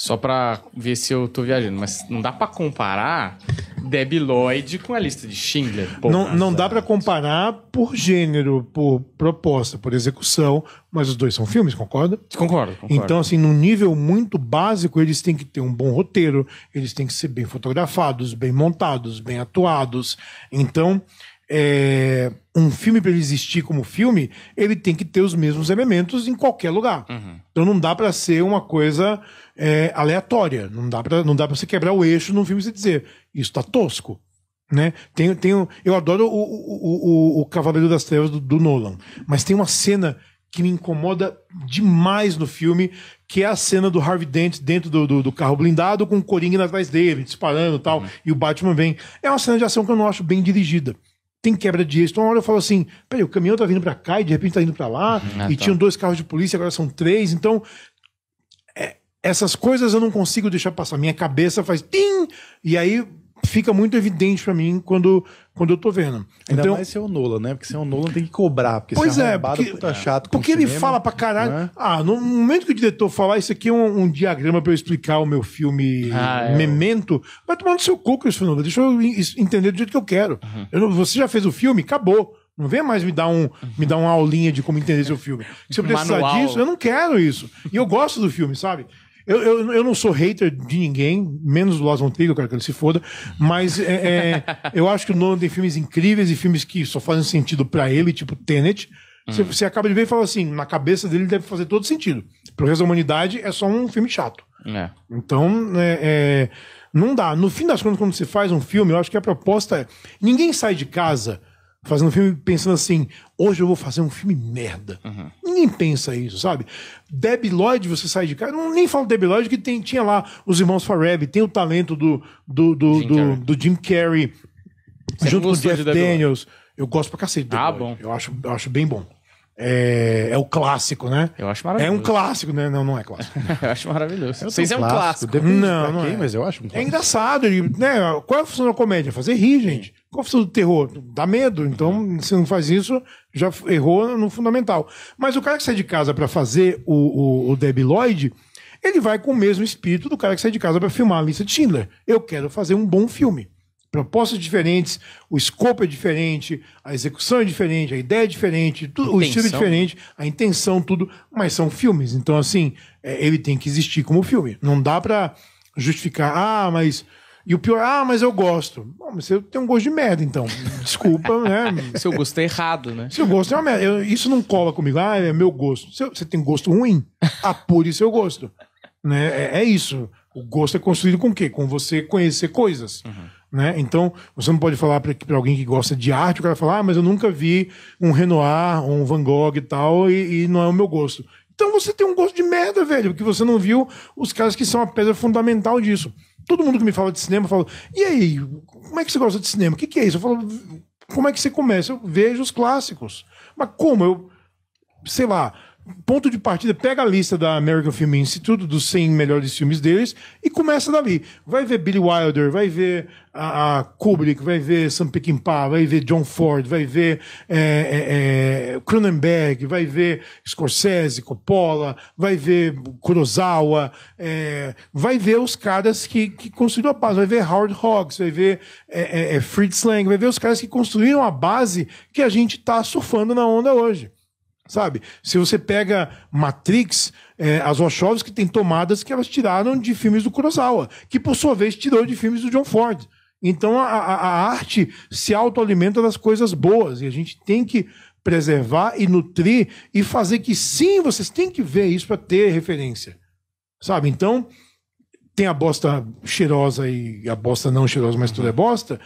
Só pra ver se eu tô viajando. Mas não dá pra comparar Debbie Lloyd com a lista de Schindler. Pô, não, não dá para comparar por gênero, por proposta, por execução, mas os dois são filmes, concorda? Concordo, concordo. Então, assim, num nível muito básico, eles têm que ter um bom roteiro, eles têm que ser bem fotografados, bem montados, bem atuados. Então, é, um filme para ele existir como filme, ele tem que ter os mesmos elementos em qualquer lugar. Uhum. Então, não dá para ser uma coisa é, aleatória. Não dá, pra, não dá você quebrar o eixo num filme e dizer, isso tá tosco. Né? Tem, tem, eu adoro o, o, o, o Cavaleiro das Trevas do, do Nolan, mas tem uma cena que me incomoda demais no filme, que é a cena do Harvey Dent dentro do, do, do carro blindado com o Coringa atrás dele, disparando e tal, uhum. e o Batman vem. É uma cena de ação que eu não acho bem dirigida. Tem quebra de eixo. Então, uma hora eu falo assim: peraí, o caminhão tá vindo para cá e de repente tá indo para lá, uhum, ah, e tá. tinham dois carros de polícia, agora são três. Então, essas coisas eu não consigo deixar passar. Minha cabeça faz tim! E aí fica muito evidente para mim quando, quando eu tô vendo. Ainda então, mais ser o Nola, né? Porque se é o Nola tem que cobrar, porque pois se é, arrombado, porque, puta chato Porque ele cinema, fala pra caralho. Né? Ah, no momento que o diretor falar, isso aqui é um, um diagrama para eu explicar o meu filme ah, é. Memento, vai tomar no seu cu, isso Nola. Deixa eu entender do jeito que eu quero. Uhum. Eu você já fez o filme, acabou. Não venha mais me dar, um, uhum. me dar uma aulinha de como entender seu filme. Se eu precisar Manual. disso, eu não quero isso. E eu gosto do filme, sabe? Eu, eu, eu não sou hater de ninguém, menos do Lars von Trier, eu quero que ele se foda, mas é, é, eu acho que o Nolan tem filmes incríveis e filmes que só fazem sentido para ele, tipo Tenet. Você, hum. você acaba de ver e fala assim, na cabeça dele deve fazer todo sentido. Pro resto da humanidade é só um filme chato. É. Então, é, é, não dá. No fim das contas, quando você faz um filme, eu acho que a proposta é. Ninguém sai de casa fazendo um filme pensando assim: hoje eu vou fazer um filme merda. Uhum. Ninguém pensa isso, sabe? Debbie Lloyd, você sai de casa. Não, nem falo Debbie Lloyd, que tem, tinha lá os irmãos Farab, tem o talento do, do, do, Jim, do, Carrey. do Jim Carrey, é junto com o Jeff Daniels. Eu gosto pra cacete. Debbie ah, Lloyd. bom. Eu acho, eu acho bem bom. É, é, o clássico, né? Eu acho maravilhoso. É um clássico, né? Não, não é clássico. eu acho maravilhoso. Eu Vocês é um clássico. clássico. Não, não quem, é. mas eu acho um é clássico. É engraçado. Né? Qual é a função da comédia? Fazer rir, gente. Qual é a função do terror? Dá medo. Então, se não faz isso, já errou no fundamental. Mas o cara que sai de casa para fazer o, o, o Debbie Lloyd, ele vai com o mesmo espírito do cara que sai de casa para filmar a lista de Schindler. Eu quero fazer um bom filme propostas diferentes, o escopo é diferente, a execução é diferente, a ideia é diferente, tudo, o estilo é diferente, a intenção, tudo, mas são filmes. Então, assim, é, ele tem que existir como filme. Não dá para justificar, ah, mas. E o pior, ah, mas eu gosto. Bom, mas você tem um gosto de merda, então. Desculpa, né? Seu gosto é errado, né? Seu gosto é uma merda. Eu, isso não cola comigo. Ah, é meu gosto. você tem gosto ruim? Apure seu gosto. Né? É, é, isso. O gosto é construído com o quê? Com você conhecer coisas. Uhum. Né? Então, você não pode falar para alguém que gosta de arte, o cara falar, ah, mas eu nunca vi um Renoir, um Van Gogh e tal, e, e não é o meu gosto. Então você tem um gosto de merda, velho, porque você não viu os caras que são a pedra fundamental disso. Todo mundo que me fala de cinema fala, e aí, como é que você gosta de cinema? O que, que é isso? Eu falo, como é que você começa? Eu vejo os clássicos. Mas como? Eu, sei lá, ponto de partida, pega a lista da American Film Institute, dos 100 melhores filmes deles, e começa dali. Vai ver Billy Wilder, vai ver a, a Kubrick, vai ver Sam Peckinpah, vai ver John Ford, vai ver é, é, é Cronenberg, vai ver Scorsese, Coppola, vai ver Kurosawa, é, vai ver os caras que, que construíram a base, vai ver Howard Hawks, vai ver é, é, é Fritz Lang, vai ver os caras que construíram a base que a gente está surfando na onda hoje. Sabe? Se você pega Matrix, é, as Wachowski tem tomadas que elas tiraram de filmes do Kurosawa, que por sua vez tirou de filmes do John Ford. Então a, a, a arte se autoalimenta das coisas boas e a gente tem que preservar e nutrir e fazer que sim, vocês têm que ver isso para ter referência. Sabe? Então tem a bosta cheirosa e a bosta não cheirosa, mas tudo é bosta.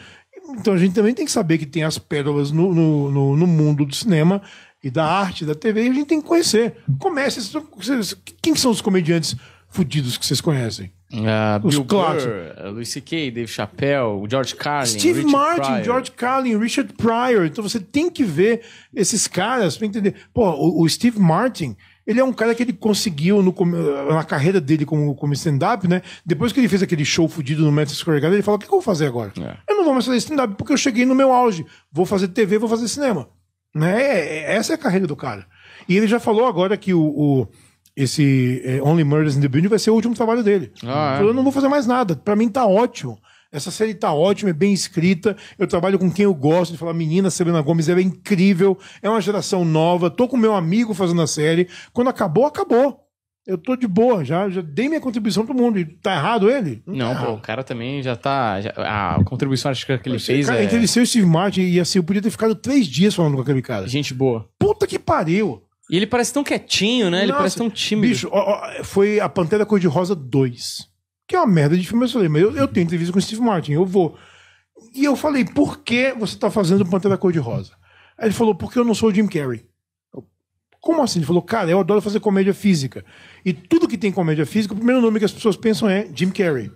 Então a gente também tem que saber que tem as pérolas no, no, no, no mundo do cinema e da arte da TV, a gente tem que conhecer. Comece. Quem são os comediantes fudidos que vocês conhecem? Uh, os Bill clássicos. Uh, Louis C.K., Dave Chappelle, George Carlin, Steve Richard Martin, Pryor. George Carlin, Richard Pryor. Então você tem que ver esses caras para entender. Pô, o, o, Steve Martin, ele é um cara que ele conseguiu no, na carreira dele como, como stand-up, né? Depois que ele fez aquele show fudido no Metro Square Garden, ele falou: o que, eu vou fazer agora? É. Eu não vou mais fazer stand-up porque eu cheguei no meu auge. Vou fazer TV, vou fazer cinema. Né? É, é, essa é a carreira do cara. E ele já falou agora que o, o esse é, Only Murders in the Building vai ser o último trabalho dele. Ah, é. Eu não vou fazer mais nada. Para mim tá ótimo. Essa série tá ótima, é bem escrita. Eu trabalho com quem eu gosto de falar. Menina, Selena Gomes, ela é incrível. É uma geração nova. Tô com meu amigo fazendo a série. Quando acabou, acabou. Eu tô de boa, já, já dei minha contribuição pro mundo. E tá errado ele? Não, pô, o cara também já tá. já- a contribuição artística que ele fez Cara, é entrevistei o Steve Martin e assim, eu podia ter ficado três dias falando com aquele cara. gente boa. Puta que pariu! E ele parece tão quietinho, né? ele Nossa, parece tão tímido. Bicho, ó, ó, foi a Pantera Cor-de-Rosa 2. Que é uma merda de filme, eu falei, mas eu, eu tenho entrevista com o Steve Martin, eu vou. E eu falei, por que você tá fazendo Pantera Cor-de-Rosa? Aí ele falou, porque eu não sou o Jim Carrey. Como assim? Ele falou, cara, eu adoro fazer comédia física. E tudo que tem comédia física, o primeiro nome que as pessoas pensam é Jim Carrey.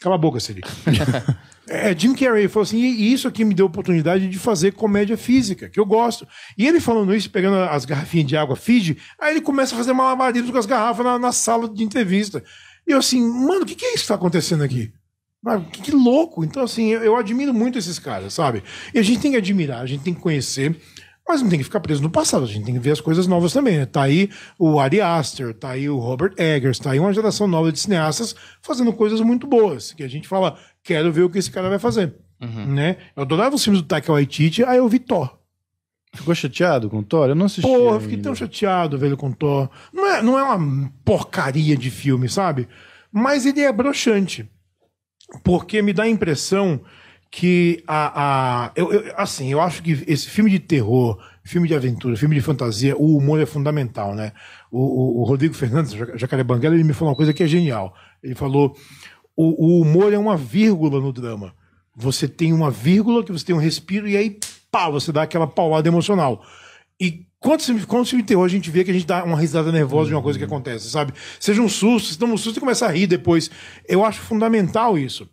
Cala a boca, Siri. é, Jim Carrey falou assim, e isso aqui me deu a oportunidade de fazer comédia física, que eu gosto. E ele falando isso, pegando as garrafinhas de água Fiji, aí ele começa a fazer malabarismo com as garrafas na, na sala de entrevista. E eu assim, mano, o que, que é isso que está acontecendo aqui? que, que, louco! Então, assim, eu, eu, admiro muito esses caras, sabe? E a gente tem que admirar, a gente tem que conhecer. Mas não tem que ficar preso no passado, a gente tem que ver as coisas novas também. Né? Tá aí o Ari Aster, tá aí o Robert Eggers, tá aí uma geração nova de cineastas fazendo coisas muito boas, que a gente fala, quero ver o que esse cara vai fazer. Uhum. Né? Eu adorava os filmes do Taika Waititi, aí eu vi Thor. Ficou chateado com o Thor? Eu não assisti. Porra, eu fiquei tão chateado, velho, com o Thor. Não é, não é uma porcaria de filme, sabe? Mas ele é broxante. Porque me dá a impressão que a, a eu, eu, assim, eu acho que esse filme de terror, filme de aventura, filme de fantasia, o humor é fundamental, né? O, o, o Rodrigo Fernandes, Jacaré Banguela, ele me falou uma coisa que é genial. Ele falou: o, o, humor é uma vírgula no drama. Você tem uma vírgula que você tem um respiro e aí, pá, você dá aquela paulada emocional. E quando se quando se de a gente vê que a gente dá uma risada nervosa uhum. de uma coisa que uhum. acontece, sabe? Seja um susto, se toma um susto e começa a rir depois. Eu acho fundamental isso.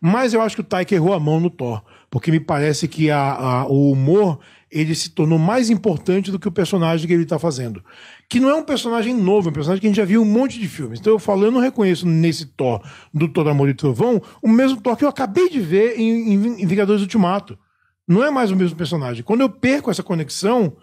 Mas eu acho que o Taika errou a mão no Thor, porque me parece que a, a, o humor ele se tornou mais importante do que o personagem que ele está fazendo. Que não é um personagem novo, é um personagem que a gente já viu um monte de filmes. Então eu falo, eu não reconheço nesse Thor do Thor Amor e Trovão o mesmo Thor que eu acabei de ver em, em, em Vingadores Ultimato. Não é mais o mesmo personagem. Quando eu perco essa conexão,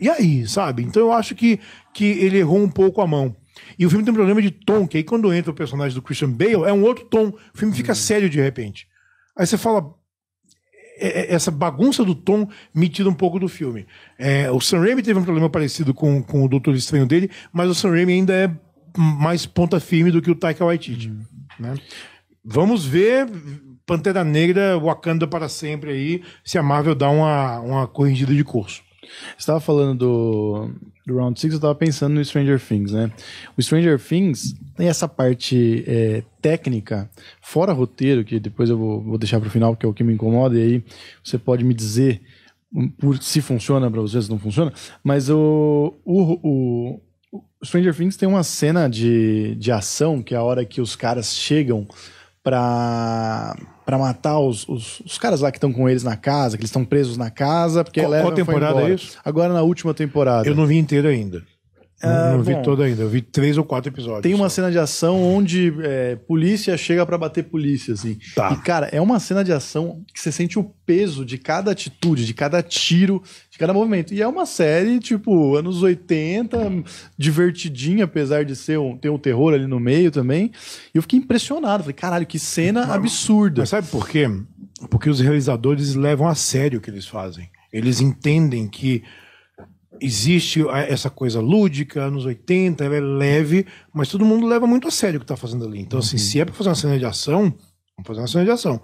e aí, sabe? Então eu acho que, que ele errou um pouco a mão. E o filme tem um problema de tom, que aí quando entra o personagem do Christian Bale, é um outro tom. O filme fica hum. sério de repente. Aí você fala. É, é, essa bagunça do tom me tira um pouco do filme. É, o Sam Raimi teve um problema parecido com, com o Doutor Estranho dele, mas o Sam Raimi ainda é mais ponta firme do que o Taika Waititi. Hum. Né? Vamos ver Pantera Negra, Wakanda para sempre aí, se a Marvel dá uma, uma corrigida de curso. Você falando do, do Round 6, eu estava pensando no Stranger Things, né? O Stranger Things tem essa parte é, técnica, fora roteiro, que depois eu vou, vou deixar para o final, que é o que me incomoda, e aí você pode me dizer por, se funciona para você, se não funciona, mas o, o, o, o Stranger Things tem uma cena de, de ação, que é a hora que os caras chegam para para matar os, os, os, caras lá que estão com eles na casa, que eles estão presos na casa, porque qual, ela qual temporada é isso? Agora na última temporada. Eu não vi inteiro ainda não, não ah, vi todo ainda, eu vi três ou quatro episódios. Tem uma só. cena de ação onde é, polícia chega para bater polícia, assim. Tá. E, cara, é uma cena de ação que você sente o peso de cada atitude, de cada tiro, de cada movimento. E é uma série, tipo, anos 80, divertidinha, apesar de ser um, ter um terror ali no meio também. E eu fiquei impressionado. Falei, caralho, que cena absurda. Mas sabe por quê? Porque os realizadores levam a sério o que eles fazem. Eles entendem que existe essa coisa lúdica, anos 80, ela é leve, mas todo mundo leva muito a sério o que está fazendo ali. Então, assim, uhum. se é para fazer uma cena de ação, vamos fazer uma cena de ação.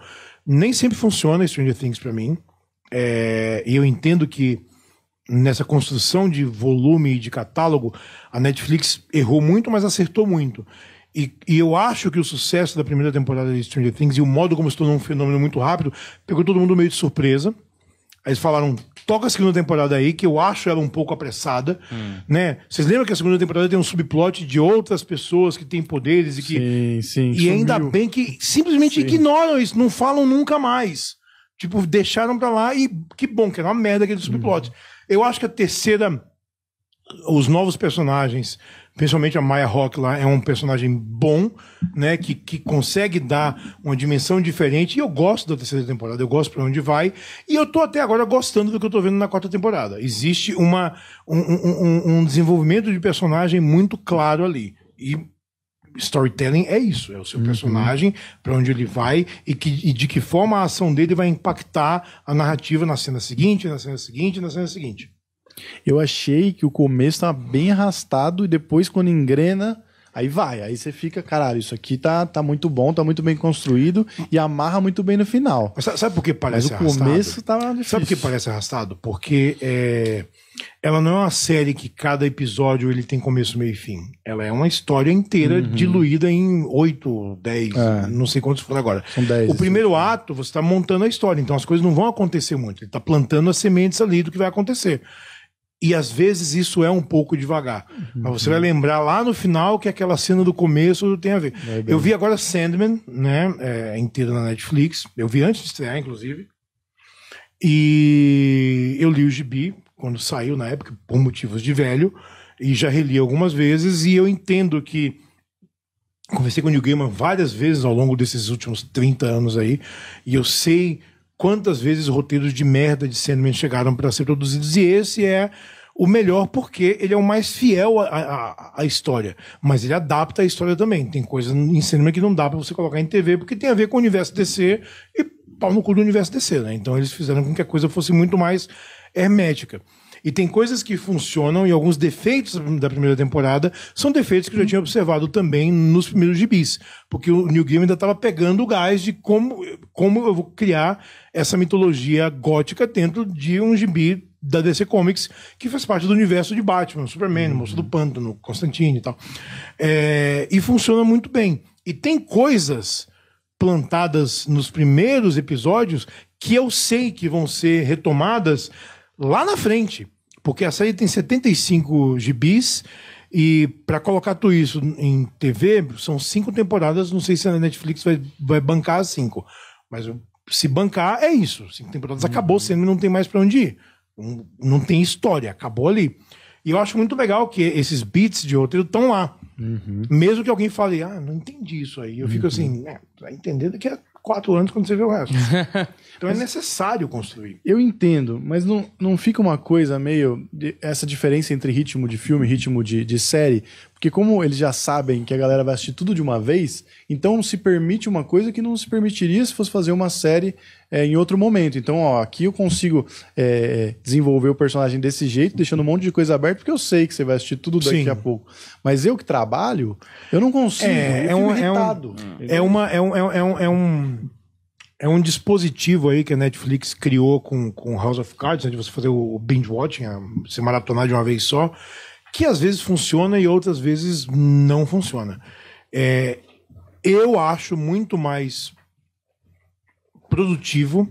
Nem sempre funciona Stranger Things para mim. É, e eu entendo que nessa construção de volume e de catálogo, a Netflix errou muito, mas acertou muito. E, e, eu acho que o sucesso da primeira temporada de Stranger Things e o modo como se tornou um fenômeno muito rápido pegou todo mundo meio de surpresa. Aí eles falaram, toca a segunda temporada aí, que eu acho ela um pouco apressada, hum. né? Vocês lembram que a segunda temporada tem um subplot de outras pessoas que têm poderes e que... Sim, sim. E sumiu. ainda bem que simplesmente sim. ignoram isso, não falam nunca mais. Tipo, deixaram pra lá e que bom, que era uma merda aquele subplot. Hum. Eu acho que a terceira... Os novos personagens Principalmente a Maya Rock lá é um personagem bom, né? Que, que consegue dar uma dimensão diferente. E eu gosto da terceira temporada, eu gosto para onde vai. E eu tô até agora gostando do que eu tô vendo na quarta temporada. Existe uma, um, um, um desenvolvimento de personagem muito claro ali. E storytelling é isso, é o seu uhum. personagem, para onde ele vai e, que, e, de que forma a ação dele vai impactar a narrativa na cena seguinte, na cena seguinte, na cena seguinte. Eu achei que o começo tava bem arrastado e depois, quando engrena, aí vai. Aí você fica, caralho, isso aqui tá, tá muito bom, tá muito bem construído e amarra muito bem no final. Mas sabe por que parece Mas o arrastado? começo tava difícil. Sabe por que parece arrastado? Porque é... ela não é uma série que cada episódio ele tem começo, meio e fim. Ela é uma história inteira uhum. diluída em oito, dez, é. não sei quantos foram agora. São O primeiro ato, você tá montando a história, então as coisas não vão acontecer muito. Ele tá plantando as sementes ali do que vai acontecer. E às vezes isso é um pouco devagar. Uhum. Mas você vai lembrar lá no final que aquela cena do começo tem a ver. É eu vi agora Sandman, né? É, inteira na Netflix. Eu vi antes de estrear, inclusive. E eu li o Gibi quando saiu na época, por motivos de velho. E já reli algumas vezes. E eu entendo que. Conversei com o Neil Gaiman várias vezes ao longo desses últimos 30 anos aí. E eu sei quantas vezes roteiros de merda de Sandman chegaram para ser produzidos, e esse é o melhor porque ele é o mais fiel à, história. Mas ele adapta a história também. Tem coisas em cinema que não dá para você colocar em TV, porque tem a ver com o universo DC e pau no cu do universo DC, né? Então eles fizeram com que a coisa fosse muito mais hermética. E tem coisas que funcionam e alguns defeitos da primeira temporada são defeitos que eu já tinha observado também nos primeiros gibis. Porque o New Game ainda estava pegando o gás de como, como eu vou criar essa mitologia gótica dentro de um gibi da DC Comics, que faz parte do universo de Batman, Superman, uhum. Moço do Pântano, Constantine e tal. É, e funciona muito bem. E tem coisas plantadas nos primeiros episódios que eu sei que vão ser retomadas lá na frente. Porque a série tem 75 gibis e para colocar tudo isso em TV, são cinco temporadas. Não sei se a Netflix vai, vai bancar cinco. Mas se bancar, é isso. Cinco temporadas uhum. acabou, sendo não tem mais para onde ir. Não, tem história, acabou ali. E eu acho muito legal que esses beats de outro estão lá. Uhum. Mesmo que alguém fale, ah, não entendi isso aí. Eu uhum. fico assim, é, vai entender que é quatro anos quando você vê o resto. Então é necessário construir. Eu entendo, mas não, não fica uma coisa meio. De, essa diferença entre ritmo de filme e ritmo de, de série. Porque como eles já sabem que a galera vai assistir tudo de uma vez, então se permite uma coisa que não se permitiria se fosse fazer uma série é, em outro momento. Então, ó, aqui eu consigo é, desenvolver o personagem desse jeito, deixando um monte de coisa aberta, porque eu sei que você vai assistir tudo daqui Sim. a pouco. Mas eu que trabalho, eu não consigo. É, é um, É, um, é uma. É, é um, é um, é um... É um dispositivo aí que a Netflix criou com, com House of Cards, né, de você fazer o binge watching, se maratonar de uma vez só que às vezes funciona e outras vezes não funciona. É, eu acho muito mais produtivo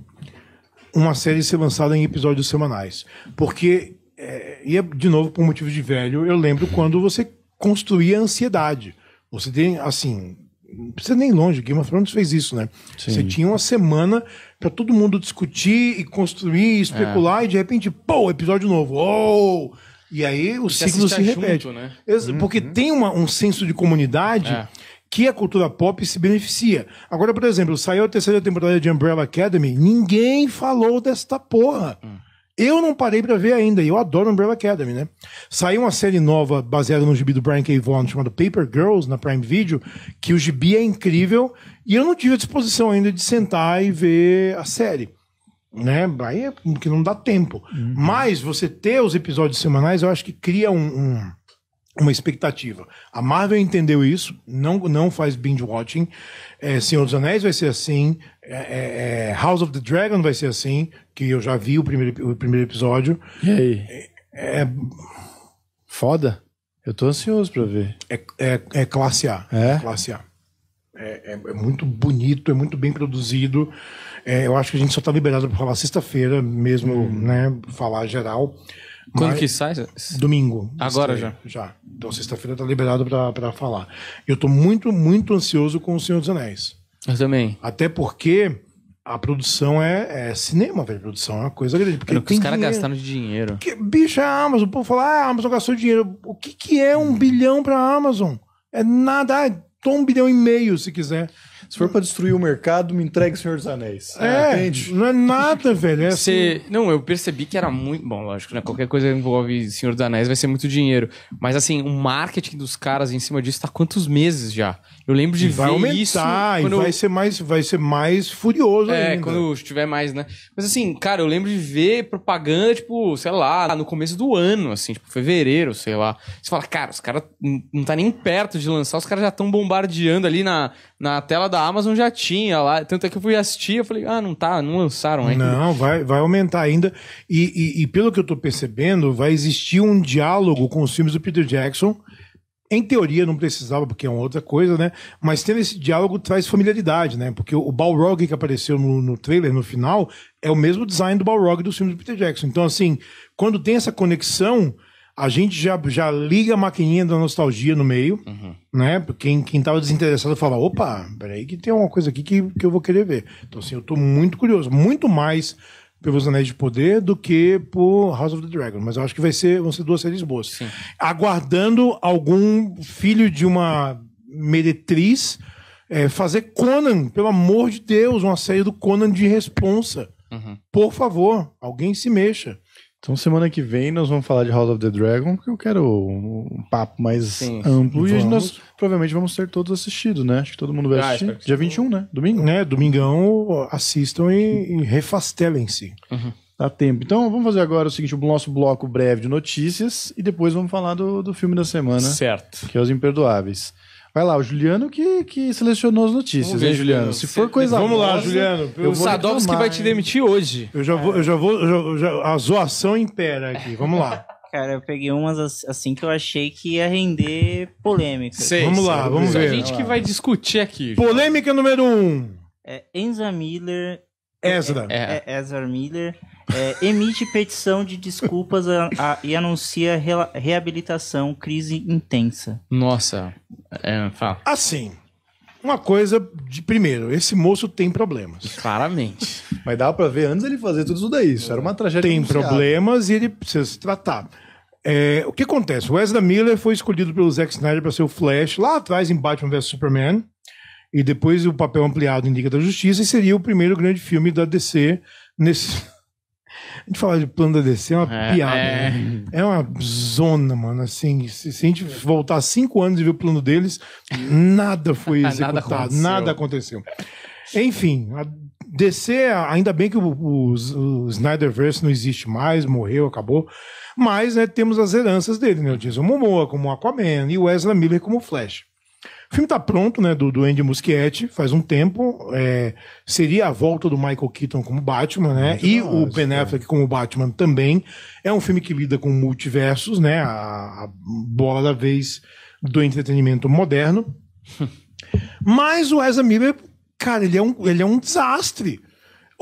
uma série ser lançada em episódios semanais. Porque, é, e é, de novo, por motivo de velho, eu lembro quando você construía ansiedade. Você tem, assim, não precisa nem longe, Game of Thrones fez isso, né? Sim. Você tinha uma semana para todo mundo discutir e construir, especular, é. e de repente, pô, episódio novo. Oh! E aí o ciclo se repete. Junto, né? Uhum. Porque uhum. tem uma, um senso de comunidade é. que a cultura pop se beneficia. Agora, por exemplo, saiu a terceira temporada de Umbrella Academy, ninguém falou desta porra. Hum. Eu não parei para ver ainda, e eu adoro Umbrella Academy, né? Saiu uma série nova baseada no gibi do Brian K. Vaughan, chamado Paper Girls, na Prime Video, que o gibi é incrível, e eu não tive a disposição ainda de sentar e ver a série né? Aí é que não dá tempo. Uhum. Mas você ter os episódios semanais, eu acho que cria um, um, uma expectativa. A Marvel entendeu isso, não, não faz binge-watching. É, Senhor dos Anéis vai ser assim, é, é, é House of the Dragon vai ser assim, que eu já vi o primeiro, o primeiro episódio. E aí? É, é Foda. Eu tô ansioso pra ver. É, é, é classe A. É? Classe A. é muito bonito, é muito bem produzido. É, eu acho que a gente só está liberado para falar sexta-feira mesmo, hum. né? Falar geral. Quando Mas, que sai? Domingo. Agora já. Já. Então sexta-feira está liberado para falar. Eu estou muito, muito ansioso com O Senhor dos Anéis. Eu também. Até porque a produção é, é, cinema, velho. A produção é uma coisa grande. Porque é os caras gastaram de dinheiro. Porque, bicho, é a Amazon. O povo fala, ah, a Amazon gastou dinheiro. O que, que é um hum. bilhão a Amazon? É nada. Ah, toma um bilhão e meio se quiser. Se for para destruir o mercado, me entregue Senhor dos Anéis. É, ah, entende? não é nada, velho. É assim. Você... Não, eu percebi que era muito. Bom, lógico, né? Qualquer coisa que envolve Senhor dos Anéis vai ser muito dinheiro. Mas assim, o marketing dos caras em cima disso tá há quantos meses já? Eu lembro de vai ver aumentar, isso. E vai ser mais, vai ser mais furioso é, ainda. quando estiver mais, né? Mas assim, cara, eu lembro de ver propaganda, tipo, sei lá, no começo do ano, assim, tipo, fevereiro, sei lá. Você fala, cara, os caras não tá nem perto de lançar, os caras já estão bombardeando ali na, na tela da Amazon, já tinha lá. Tanto é que eu fui assistir, eu falei, ah, não tá, não lançaram ainda. Não, vai, vai aumentar ainda. E, e, e pelo que eu tô percebendo, vai existir um diálogo com os filmes do Peter Jackson em teoria não precisava, porque é uma outra coisa, né? Mas tendo esse diálogo traz familiaridade, né? Porque o Balrog que apareceu no, no trailer, no final, é o mesmo design do Balrog do filme do Peter Jackson. Então, assim, quando tem essa conexão, a gente já, já liga a maquininha da nostalgia no meio, uhum. né? Quem, quem tava desinteressado fala, opa, peraí que tem uma coisa aqui que, que eu vou querer ver. Então, assim, eu tô muito curioso, muito mais pelos Anéis de Poder do que por House of the Dragon. Mas eu acho que vai ser, vão ser duas séries boas. Sim. Aguardando algum filho de uma meretriz é, fazer Conan, pelo amor de Deus, uma série do Conan de responsa. Uhum. Por favor, alguém se mexa. Então semana que vem nós vamos falar de House of the Dragon, porque eu quero um papo mais Sim, amplo. Sim. E nós provavelmente vamos ter todos assistido, né? Acho que todo mundo vai ah, assistir. Ah, Dia 21, né? Domingo. Né? Domingão, assistam e, e refastelem-se. Uhum. Dá tempo. Então vamos fazer agora o seguinte: o nosso bloco breve de notícias e depois vamos falar do, do filme da semana. Certo. Que é Os Imperdoáveis. Vai lá, o Juliano que, que selecionou as notícias, ver, hein, Juliano? Se for coisa Vamos lá, Juliano. Eu o Sadovski vai te demitir hoje. Eu já vou, eu já vou, já, já, a zoação impera aqui. Vamos lá. Cara, eu peguei umas assim que eu achei que ia render polêmica. Sei, vamos sei, lá, vamos ver. A gente que vai discutir aqui. Polêmica número um. É Enza Miller. Ezra. É, é, é Ezra Miller é, emite petição de desculpas a, a, e anuncia re, reabilitação, crise intensa. Nossa, é, fala. Assim, uma coisa de primeiro, esse moço tem problemas. Claramente. Mas dá pra ver antes ele fazer tudo isso daí. Isso era uma tragédia. Tem problemas e ele precisa se tratar. É, o que acontece? O Ezra Miller foi escolhido pelo Zack Snyder para ser o Flash lá atrás em Batman vs Superman. E depois o papel ampliado em Liga da Justiça e seria o primeiro grande filme da DC nesse, a gente falar de plano da DC é uma é, piada. É... Né? é... uma zona, mano. Assim, se, se, a gente voltar cinco anos e ver o plano deles, nada foi executado, nada aconteceu. Nada aconteceu. Enfim, a DC, ainda bem que o, o, o, Snyderverse não existe mais, morreu, acabou. Mas né, temos as heranças dele, né? O Jason Momoa como Aquaman e o Ezra Miller como Flash. O filme tá pronto, né? Do, do Andy Muschietti, faz um tempo. É, seria a volta do Michael Keaton como Batman, né? Muito e nossa, o Ben Affleck é. como Batman também. É um filme que lida com multiversos, né? A, a bola da vez do entretenimento moderno. Mas o Ezra Miller, cara, ele é um, ele é um desastre.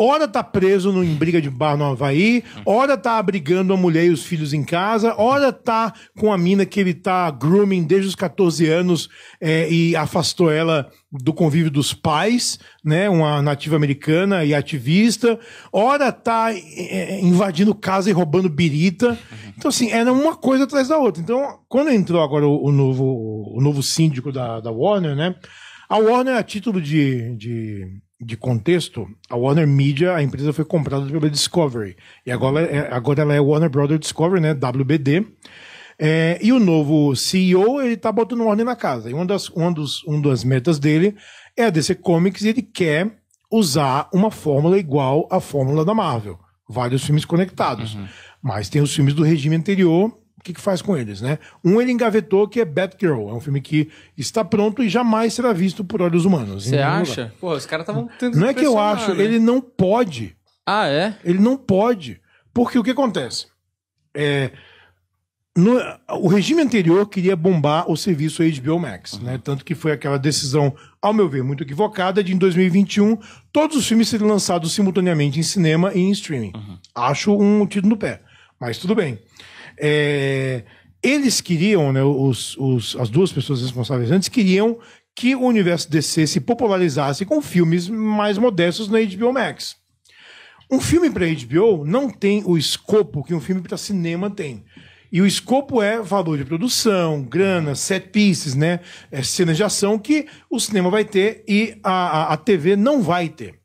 Ora tá preso numa briga de bar no Havaí, ora tá abrigando a mulher e os filhos em casa, ora tá com a mina que ele tá grooming desde os 14 anos é, e afastou ela do convívio dos pais, né, uma nativa americana e ativista, ora tá é, é, invadindo casa e roubando birita. Então, assim, era uma coisa atrás da outra. Então, quando entrou agora o, o novo, o novo síndico da, da Warner, né, a Warner, a título de, de de contexto, a Warner Media, a empresa foi comprada pela Discovery. E agora, é, agora ela é Warner Brother Discovery, né? WBD. É, e o novo CEO, ele tá botando ordem na casa. E uma das, uma, dos, uma das metas dele é a DC Comics e ele quer usar uma fórmula igual à fórmula da Marvel. Vários filmes conectados. Uhum. Mas tem os filmes do regime anterior o que, que, faz com eles, né? Um ele engavetou, que é Batgirl. É um filme que está pronto e jamais será visto por olhos humanos. Você acha? Pô, os caras estavam tentando. Não é que eu acho, né? ele não pode. Ah, é? Ele não pode. Porque o que acontece? É, no, o regime anterior queria bombar o serviço HBO Max, uhum. né? Tanto que foi aquela decisão, ao meu ver, muito equivocada, de em 2021 todos os filmes serem lançados simultaneamente em cinema e em streaming. Uhum. Acho um tiro no pé. Mas tudo bem. É, eles queriam, né, os, os, as duas pessoas responsáveis antes queriam que o universo DC se popularizasse com filmes mais modestos na HBO Max. Um filme para HBO não tem o escopo que um filme para cinema tem. E o escopo é valor de produção, grana, set pieces, né? É, cenas de ação que o cinema vai ter e a, a, a TV não vai ter.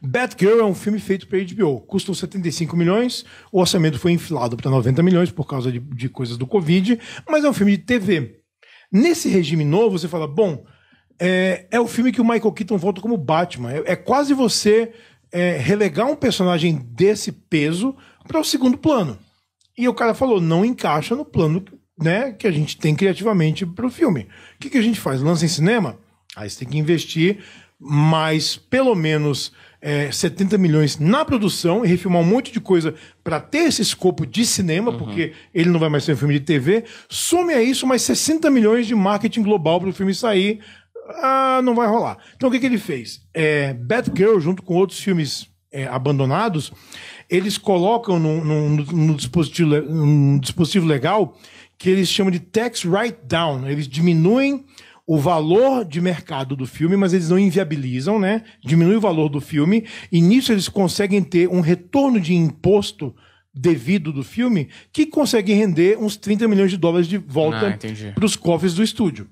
Batgirl é um filme feito para HBO. Custou 75 milhões, o orçamento foi inflado para 90 milhões por causa de, de coisas do Covid, mas é um filme de TV. Nesse regime novo, você fala, bom, é, é o filme que o Michael Keaton volta como Batman. É, é quase você é, relegar um personagem desse peso para o segundo plano. E o cara falou, não encaixa no plano né, que a gente tem criativamente para o filme. O que, que a gente faz? Lança em cinema? Aí ah, você tem que investir mais, pelo menos é, 70 milhões na produção e refilmar um monte de coisa para ter esse escopo de cinema, uhum. porque ele não vai mais ser um filme de TV. Some a isso mais 60 milhões de marketing global para o filme sair. Ah, não vai rolar. Então o que, que ele fez? É, Girl junto com outros filmes é, abandonados, eles colocam num, num, num, dispositivo, num dispositivo legal que eles chamam de tax write-down. Eles diminuem o valor de mercado do filme, mas eles não inviabilizam, né? Diminui o valor do filme e nisso eles conseguem ter um retorno de imposto devido do filme que consegue render uns 30 milhões de dólares de volta ah, para os cofres do estúdio.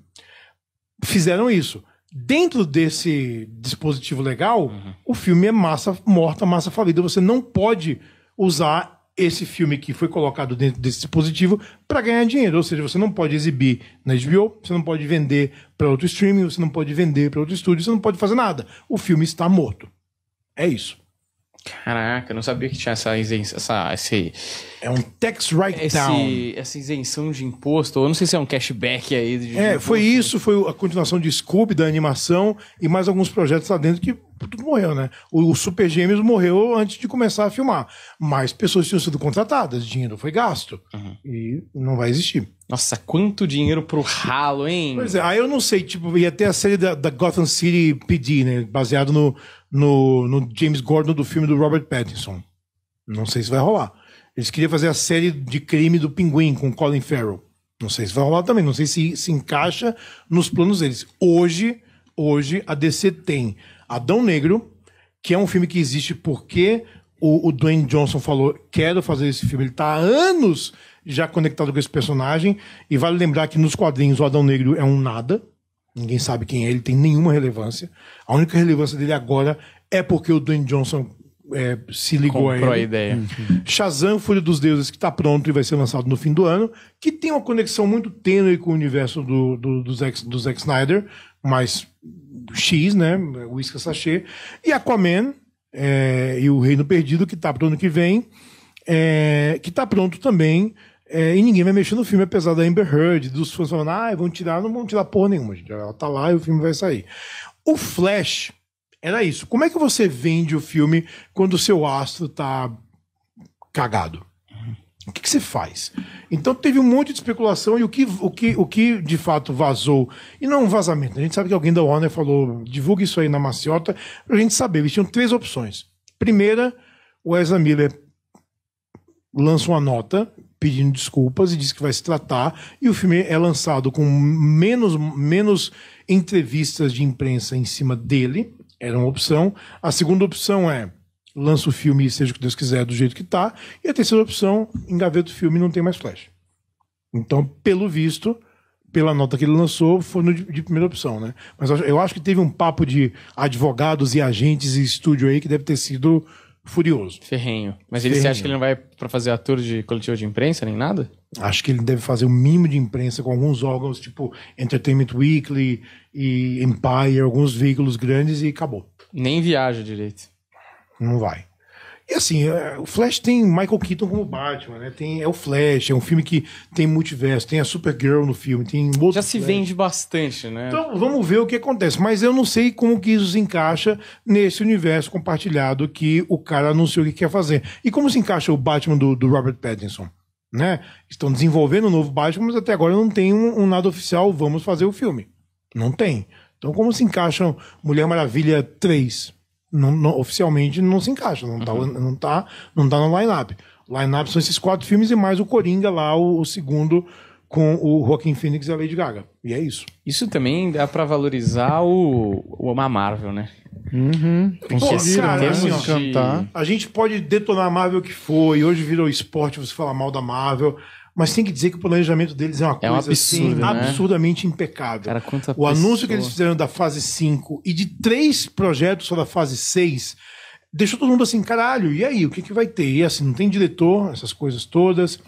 Fizeram isso. Dentro desse dispositivo legal, uhum. o filme é massa morta, massa falida. Você não pode usar esse filme que foi colocado dentro desse dispositivo para ganhar dinheiro. Ou seja, você não pode exibir na HBO, você não pode vender para outro streaming, você não pode vender para outro estúdio, você não pode fazer nada. O filme está morto. É isso. Caraca, eu não sabia que tinha essa isenção. Essa, esse, é um tax write-down. Essa isenção de imposto, ou não sei se é um cashback aí. De é, foi isso, foi a continuação de Scooby, da animação, e mais alguns projetos lá dentro que tudo morreu, né? O, o Super Gêmeos morreu antes de começar a filmar. Mas pessoas tinham sido contratadas, dinheiro foi gasto. Uhum. E não vai existir. Nossa, quanto dinheiro pro ralo, hein? Pois é, aí eu não sei, tipo, ia ter a série da, da Gotham City PD, né? Baseado no, no, no James Gordon do filme do Robert Pattinson. Não sei se vai rolar. Eles queriam fazer a série de crime do Pinguim com Colin Farrell. Não sei se vai rolar também, não sei se se encaixa nos planos deles. Hoje, hoje a DC tem Adão Negro, que é um filme que existe porque o, o Dwayne Johnson falou: quero fazer esse filme. Ele está há anos já conectado com esse personagem. E vale lembrar que nos quadrinhos o Adão Negro é um nada. Ninguém sabe quem é, ele tem nenhuma relevância. A única relevância dele agora é porque o Dwayne Johnson é, se ligou Comprou a ele. Comprou a ideia. Uhum. Shazam, Fúria dos Deuses, que está pronto e vai ser lançado no fim do ano, que tem uma conexão muito tênue com o universo do, do, do, Zack, do Zack Snyder, mas X, né? Whisky Sachê. E Aquaman é, e o Reino Perdido, que está para o ano que vem, é, que está pronto também é, e ninguém vai mexer no filme, apesar da Amber Heard, dos fãs falando, ah, vão tirar, não vão tirar porra nenhuma, gente. Ela tá lá e o filme vai sair. O Flash era isso. Como é que você vende o filme quando o seu astro tá cagado? O que, que você faz? Então teve um monte de especulação e o que, o, que, o que de fato vazou, e não é um vazamento, né? a gente sabe que alguém da Warner falou, divulga isso aí na maciota, pra gente saber. Eles tinham três opções. Primeira, o Ezra Miller lança uma nota pedindo desculpas e diz que vai se tratar. E o filme é lançado com menos, menos entrevistas de imprensa em cima dele. Era uma opção. A segunda opção é lança o filme seja o que Deus quiser, do jeito que tá. E a terceira opção, engaveta o filme e não tem mais flash. Então, pelo visto, pela nota que ele lançou, foi no, de, de, primeira opção, né? Mas eu acho que teve um papo de advogados e agentes e estúdio aí que deve ter sido furioso. Ferrenho. Mas ele, Ferrenho. você acha que ele não vai para fazer a tour de coletiva de imprensa nem nada? Acho que ele deve fazer um mimo de imprensa com alguns órgãos, tipo Entertainment Weekly e Empire, alguns veículos grandes e acabou. Nem viaja direito. Não vai. E é assim, é, o Flash tem Michael Keaton como Batman, né? Tem, é o Flash, é um filme que tem multiverso, tem a Supergirl no filme, tem Já se Flash. vende bastante, né? Então vamos ver o que acontece. Mas eu não sei como que isso se encaixa nesse universo compartilhado que o cara anunciou que quer fazer. E como se encaixa o Batman do, do Robert Pattinson? Né? Estão desenvolvendo um novo Batman, mas até agora não tem um, um nada oficial, vamos fazer o filme. Não tem. Então, como se encaixam Mulher Maravilha 3? Não, não, oficialmente não se encaixa, não, está uhum. não, tá, não tá no line-up. Line-up são esses quatro filmes e mais o Coringa lá, o, o segundo com o Joaquim Phoenix e a Lady Gaga. E é isso. Isso também dá para valorizar o, o Marvel, né? Uhum. Conseguiram, Pô, cara, né? assim, de... A gente pode detonar a Marvel que foi, hoje virou esporte você falar mal da Marvel, mas tem que dizer que o planejamento deles é uma é coisa um assim, absurdo, assim, né? absurdamente impecável. Cara, o pessoa... anúncio que eles fizeram da fase 5 e de três projetos só da fase 6 deixou todo mundo assim, caralho, e aí, o que, que vai ter? E assim, não tem diretor, essas coisas todas.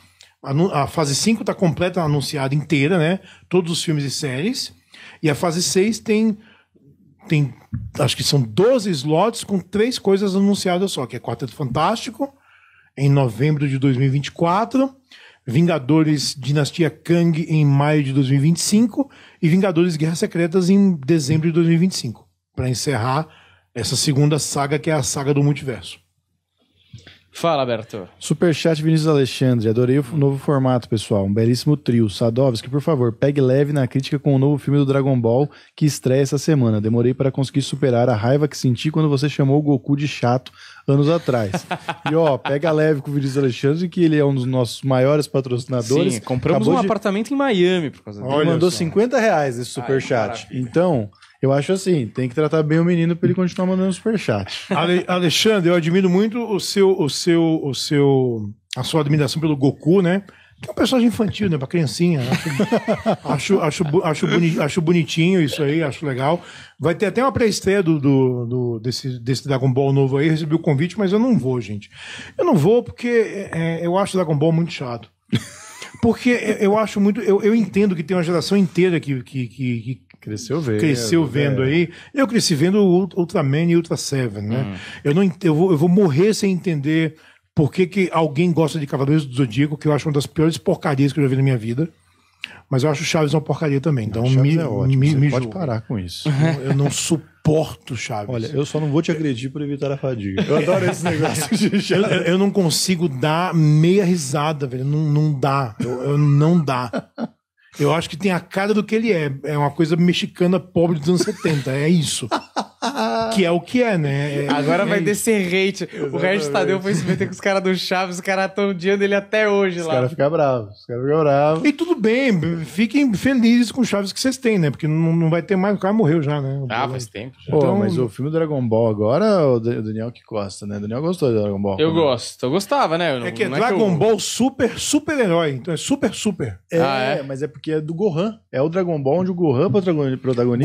A, a fase 5 está completa, anunciada inteira, né? Todos os filmes e séries. E a fase 6 tem tem, acho que são 12 slots com três coisas anunciadas só, que é Quarteto Fantástico, em novembro de 2024, Vingadores Dinastia Kang em maio de 2025 e Vingadores Guerras Secretas em dezembro de 2025, para encerrar essa segunda saga que é a saga do multiverso. Fala, Berto. Superchat Vinícius Alexandre. Adorei o novo formato, pessoal. Um belíssimo trio. Sadovski, por favor, pegue leve na crítica com o novo filme do Dragon Ball que estreia essa semana. Demorei para conseguir superar a raiva que senti quando você chamou o Goku de chato anos atrás. e ó, pega leve com o Vinícius Alexandre, que ele é um dos nossos maiores patrocinadores. Sim, compramos Acabou um de... apartamento em Miami por causa dele. mandou só. 50 reais esse superchat. Então... Eu acho assim, tem que tratar bem o menino para ele continuar mandando superchat. Ale, Alexandre, eu admiro muito o seu, o seu, o seu, a sua admiração pelo Goku, né? Que é um personagem infantil, né? Pra criancinha. Acho, acho, acho, acho, acho, bonitinho isso aí, acho legal. Vai ter até uma pré-estreia do, do, do, desse, desse Dragon Ball novo aí. Recebi o convite, mas eu não vou, gente. Eu não vou porque é, é eu acho Dragon Ball muito chato. Porque eu acho muito. Eu, eu entendo que tem uma geração inteira que, que, que Cresceu vendo. Cresceu vendo é. aí. Eu cresci vendo Ultraman e Ultra Seven, né? Hum. Eu, não, eu, vou, eu vou morrer sem entender por que, que alguém gosta de Cavaleiros do Zodíaco, que eu acho uma das piores porcarias que eu já vi na minha vida. Mas eu acho Chaves uma porcaria também. Então não, me, é ótimo. me, me pode julga. parar com isso. Eu, eu não suporto Chaves. Olha, eu só não vou te agredir por evitar a fadiga. Eu adoro esse negócio de Chaves. Eu, eu não consigo dar meia risada, velho. Não, não dá. Eu, eu não dá. Eu acho que tem a cara do que ele é. É uma coisa mexicana pobre dos anos 70. É isso. Que é o que é, né? É, Agora vai descer hate. O Regis Tadeu foi se meter com os caras do Chaves, os caras estão odiando ele até hoje Os lá. caras ficam bravos, os caras ficam bravos. E tudo bem, fiquem felizes com os Chaves que vocês têm, né? Porque não, não vai ter mais, o cara morreu já, né? Ah, faz tempo. já. Pô, Então- mas o filme do Dragon Ball agora, o Daniel que gosta, né? Daniel gostou do Dragon Ball. Eu né? gosto. Eu gostava, né? Eu é não- É que é que Dragon eu- Ball super, super herói. Então é super, super. É, Ah, é? mas é porque é do Gohan. É o Dragon Ball onde o Gohan é o protagonista.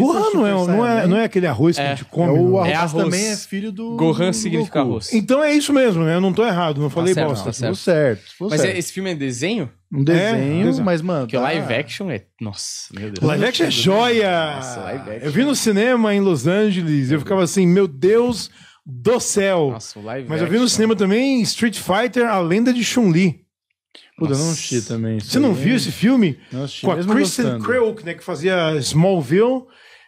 Gohan não é, tipo, não, é, não é aquele arroz que é. a gente come. É o o arroz, é arroz, também é filho do. Gohan significa Goku. arroz. Então é isso mesmo, né? Eu não tô errado, não falei tá certo, bosta. Tá certo. certo. mas é certo. esse filme é desenho? Um desenho, é, mas, mano. Porque tá... live action é. Nossa, meu Deus. Live action é joia! Nossa, live action. Eu vi no cinema em Los Angeles eu ficava assim, meu Deus do céu! Nossa, live mas eu vi no cinema também Street Fighter, a lenda de Chun-Li. Puta, eu não assisti também. Você não viu esse filme? Não assisti, Com a Kristen Creuk, né, que fazia Smallville.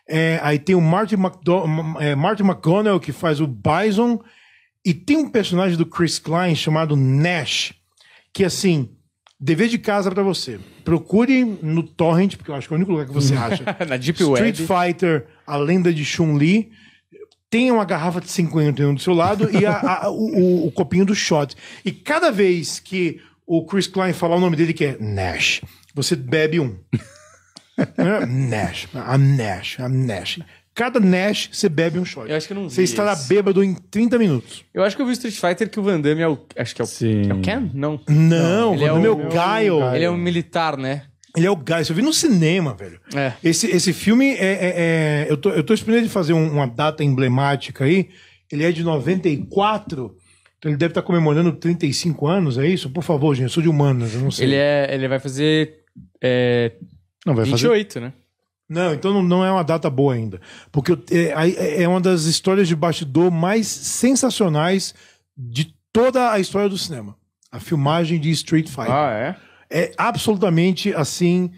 É, aí tem o Marty, McDo é, que faz o Bison. E tem um personagem do Chris Klein chamado Nash, que assim, dever de casa para você. Procure no Torrent, porque eu acho que é o único lugar que você acha. Na Deep Street Web. Fighter, a lenda de Chun-Li. Tenha uma garrafa de 51 do seu lado e a, a, o, o, copinho do shot. E cada vez que o Chris Klein falar o nome dele, que é Nash, você bebe um. Nash, I'm Nash, I'm Nash. Cada Nash, você bebe um shot. Eu acho que eu não vi. Você estará esse. bêbado em 30 minutos. Eu acho que eu vi Street Fighter que o Van Damme é o. Acho que é o. Sim. É o Ken? Não. Não, ele é, é o meu Kyle. Ele é um militar, né? Ele é o Guy. Isso eu vi no cinema, velho. É. Esse, esse filme é, é, é. eu, tô, eu tô esperando de fazer um, uma data emblemática aí. Ele é de 94. Então ele deve estar tá comemorando 35 anos, é isso? Por favor, gente, eu sou de humanas, eu não sei. Ele, é, ele vai fazer é, não vai 28, fazer... né? Não, então não, não é uma data boa ainda. Porque é, é, é uma das histórias de bastidor mais sensacionais de toda a história do cinema. A filmagem de Street Fighter. Ah, é? É absolutamente assim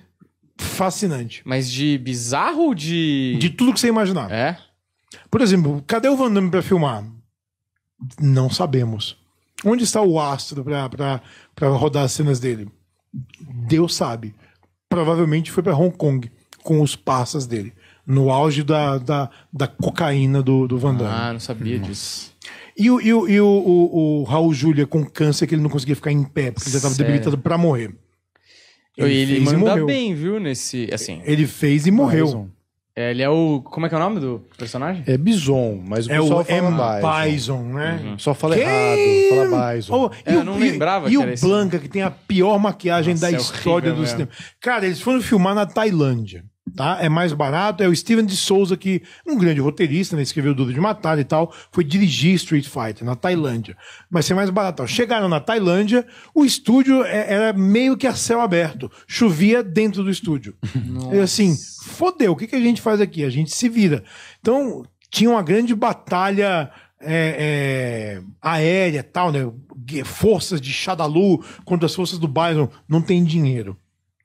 fascinante. Mas de bizarro ou de. De tudo que você imaginar. É. Por exemplo, cadê o Van Damme pra filmar? Não sabemos. Onde está o astro pra, pra, pra rodar as cenas dele? Deus sabe provavelmente foi para Hong Kong com os passas dele, no auge da, da, da cocaína do, do Van Damme. Ah, não sabia Nossa. disso. E, o, e, o, e o, o, o Raul Júlia com câncer que ele não conseguia ficar em pé, porque ele já estava debilitado para morrer. Ele, ele manda bem, viu, nesse... Assim, ele fez e morreu. É, ele é o. Como é que é o nome do personagem? É Bison, mas o é pessoal o fala M Bison. Bison né? Uhum. Só fala Quem? errado, fala Bison. Oh, o, eu não lembrava e, que o Blanca, esse... que tem a pior maquiagem Nossa, da é história do mesmo. cinema. Cara, eles foram filmar na Tailândia. Tá? É mais barato. É o Steven de Souza, que um grande roteirista, né? escreveu Duro de Matar e tal, foi dirigir Street Fighter na Tailândia. Vai ser é mais barato. Chegaram na Tailândia, o estúdio é, era meio que a céu aberto. Chovia dentro do estúdio. Nossa. E assim, fodeu, o que, que a gente faz aqui? A gente se vira. Então, tinha uma grande batalha é, é, aérea tal, né? Forças de Shadalu contra as forças do Bison. Não tem dinheiro